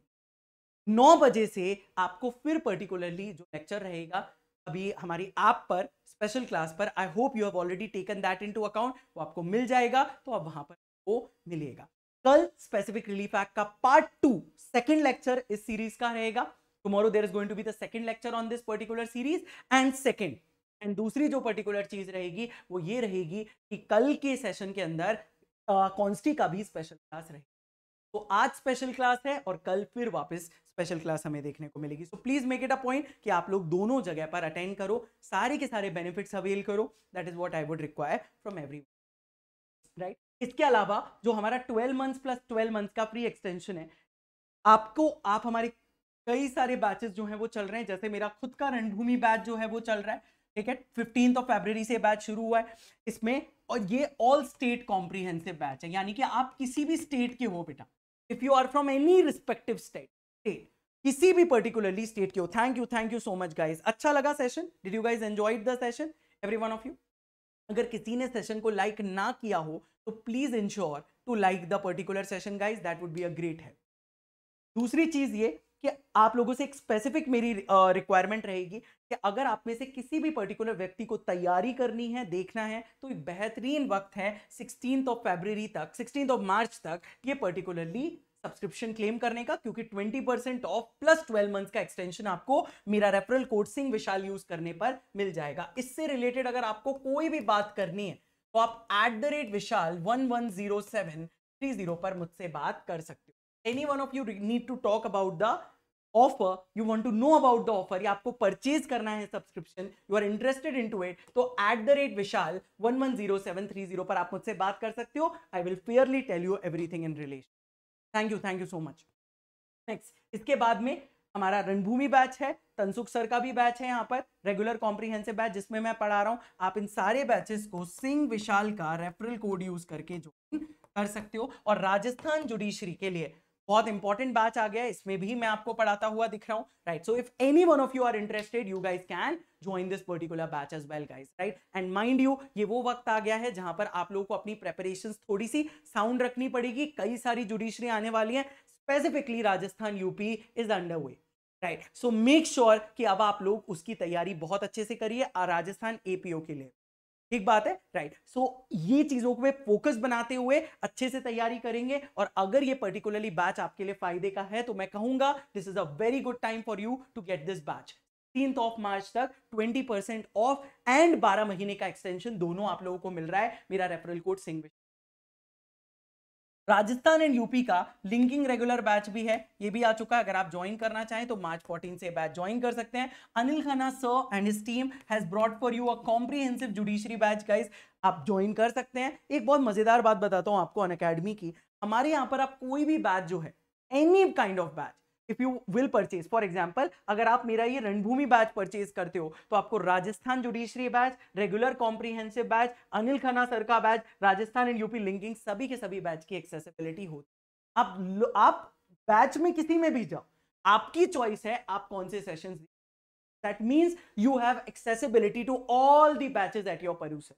[SPEAKER 2] नौ बजे से आपको फिर पर्टिकुलरली जो लेक्चर रहेगा अभी हमारी ऐप पर स्पेशल क्लास पर I hope you have already taken that into account वो आपको मिल जाएगा तो अब वहां पर वो मिलेगा कल स्पेसिफिक रिलीफ एक्ट का पार्ट टू सेकेंड लेक्चर इस सीरीज का रहेगा tomorrow there is going to be the second lecture on this particular series and second and दूसरी जो पर्टिकुलर चीज रहेगी वो ये रहेगी कि कल के सेशन के अंदर कॉन्स्टी का भी स्पेशल क्लास रहे तो आज स्पेशल क्लास है और कल फिर वापस स्पेशल क्लास हमें देखने को मिलेगी so please make it a point कि आप लोग दोनों जगह पर अटेंड करो सारे के सारे बेनिफिट्स अवेल करो that is what I would require from every right इसके अलावा जो हमारा twelve months plus twelve months का फ्री एक्सटेंशन है आपको आप हमारे कई सारे बैचेस जो हैं वो चल रहे हैं जैसे मेरा खुद का रणभूमि बैच जो है वो चल रहा है ठीक है फिफ्टीन ऑफ फेबररी से बैच शुरू हुआ है इसमें और ये ऑल स्टेट कॉम्प्रीहेंसिव बैच है यानी कि आप किसी भी स्टेट के हो बेटा if you are from any respective state state किसी भी पर्टिकुलरली स्टेट के हो thank you thank you so much guys अच्छा लगा session did you guys enjoy the session every one of you अगर किसी ने सेशन को लाइक like ना किया हो तो please ensure to like the particular session guys that would be a great help दूसरी चीज ये कि आप लोगों से एक स्पेसिफिक मेरी रिक्वायरमेंट रहेगी कि अगर आप में से किसी भी पर्टिकुलर व्यक्ति को तैयारी करनी है देखना है तो एक बेहतरीन वक्त है सिक्सटीन ऑफ फेब्रवरी तक सिक्सटीन ऑफ मार्च तक ये पर्टिकुलरली सब्सक्रिप्शन क्लेम करने का क्योंकि 20 परसेंट ऑफ प्लस 12 मंथ्स का एक्सटेंशन आपको मेरा referral code Singh Vishal use करने पर मिल जाएगा इससे रिलेटेड अगर आपको कोई भी बात करनी है तो आप at the rate Vishal one one zero seven three zero पर मुझसे बात कर सकते हो any one of you need to talk about the offer you want to know about the offer या आपको परचेज करना है subscription you are interested in to it तो at the rate Vishal one one zero seven three zero पर आप मुझसे बात कर सकते हो I will Fairlie tell you everything in relation thank you thank you so much next इसके बाद में हमारा रणभूमि बैच है तनसुख सर का भी बैच है यहाँ पर रेगुलर कॉम्प्रीहेंसिव बैच जिसमें मैं पढ़ा रहा हूँ आप इन सारे बैचेस को सिंह विशाल का रेफरल कोड यूज करके ज्वाइन कर सकते हो और राजस्थान जुडिशरी के लिए बहुत इंपॉर्टेंट बैच आ गया इसमें भी मैं आपको पढ़ाता हुआ दिख रहा हूँ right so if any one of you are interested you guys can join this particular batch as well guys right and mind you ये वो वक्त आ गया है जहां पर आप लोगों को अपनी प्रेपरेशन थोड़ी सी साउंड रखनी पड़ेगी कई सारी जुडिशरी आने वाली है specifically Rajasthan UP is under way right so make sure कि अब आप लोग उसकी तैयारी बहुत अच्छे से करिए राजस्थान एपीओ के लिए ठीक बात है राइट right. सो so, ये चीजों को फोकस बनाते हुए अच्छे से तैयारी करेंगे और अगर ये पर्टिकुलरली बैच आपके लिए फायदे का है तो मैं कहूंगा this is a very good time for you to get this batch तीन ऑफ मार्च तक 20% परसेंट ऑफ एंड 12 महीने का एक्सटेंशन दोनों आप लोगों को मिल रहा है मेरा referral code Singh Rajasthan and UP का लिंकिंग रेगुलर बैच भी है ये भी आ चुका है अगर आप ज्वाइन करना चाहें तो मार्च 14 से बैच ज्वाइन कर सकते हैं Anil Khanna sir and team has brought for you a comprehensive judiciary batch guys आप ज्वाइन कर सकते हैं एक बहुत मजेदार बात बताता हूँ आपको अन की हमारे यहाँ पर आप कोई भी बैच जो है any kind of batch if you will purchase for example अगर आप मेरा ये रणभूमि बैच परचेज करते हो तो आपको Rajasthan judiciary batch regular comprehensive batch Anil Khanna sir का batch Rajasthan and UP linking सभी के सभी बैच की एक्सेसिबिलिटी होती आप आप बैच में किसी में भी जाओ आपकी चॉइस है आप कौन से session that means you have accessibility to all the batches at your perusal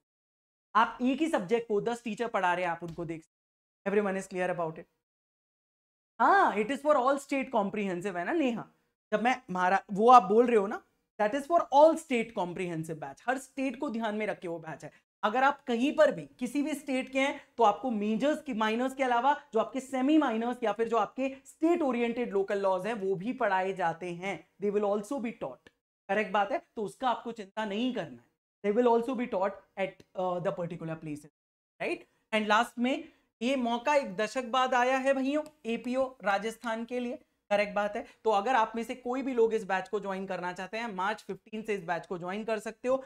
[SPEAKER 2] आप एक ही सब्जेक्ट को दस टीचर पढ़ा रहे हैं आप उनको देख सकते every one is clear about it हाँ it is for all state comprehensive है ना नेहा जब मैं महारा वो आप बोल रहे हो ना that is for all state comprehensive batch हर स्टेट को ध्यान में रखे वो बैच है अगर आप कहीं पर भी किसी भी स्टेट के हैं तो आपको मेजर्स की माइनर्स के अलावा जो आपके सेमी माइनर्स या फिर जो आपके स्टेट ओरिएंटेड लोकल लॉज हैं वो भी पढ़ाए जाते हैं they will also be taught correct बात है तो उसका आपको चिंता नहीं करना है they will also be taught at the particular places right and last में ये मौका एक दशक बाद आया है भैया एपीओ राजस्थान के लिए करेक्ट बात है तो अगर आप में से कोई भी लोग इस बैच को ज्वाइन करना चाहते हैं मार्च 15 से इस बैच को ज्वाइन कर सकते हो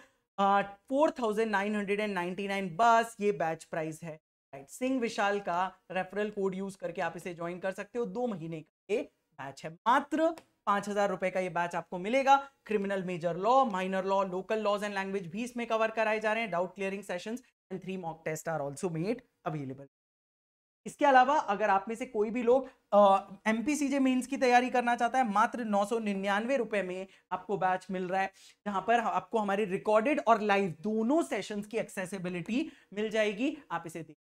[SPEAKER 2] फोर नाइन बस ये बैच प्राइस है राइट सिंह विशाल का रेफरल कोड यूज करके आप इसे ज्वाइन कर सकते हो दो महीने का ये बैच है मात्र पांच हजार रुपए का ये बैच आपको मिलेगा criminal major law minor law local laws and language भी इसमें कवर कराए जा रहे हैं doubt clearing sessions and three mock test are also made available इसके अलावा अगर आप में से कोई भी लोग M P C J mains की तैयारी करना चाहता है मात्र नौ सौ निन्यानवे रुपए में आपको बैच मिल रहा है जहां पर आपको हमारे रिकॉर्डेड और लाइव दोनों सेशंस की एक्सेसिबिलिटी मिल जाएगी आप इसे देख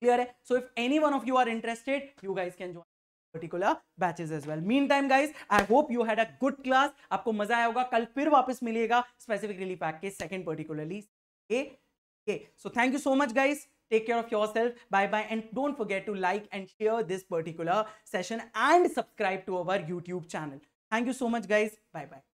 [SPEAKER 2] क्लियर है so if any one of you are interested you guys can join particular batches as well mean time guys I hope you had a good class आपको मजा आया होगा कल फिर वापस मिलेगा स्पेसिफिक रिलीफ पैक के second particularly so thank you so much guys Take care of yourself. Bye bye. And don't forget to like and share this
[SPEAKER 1] particular session and subscribe to our YouTube channel. Thank you so much, guys. Bye bye.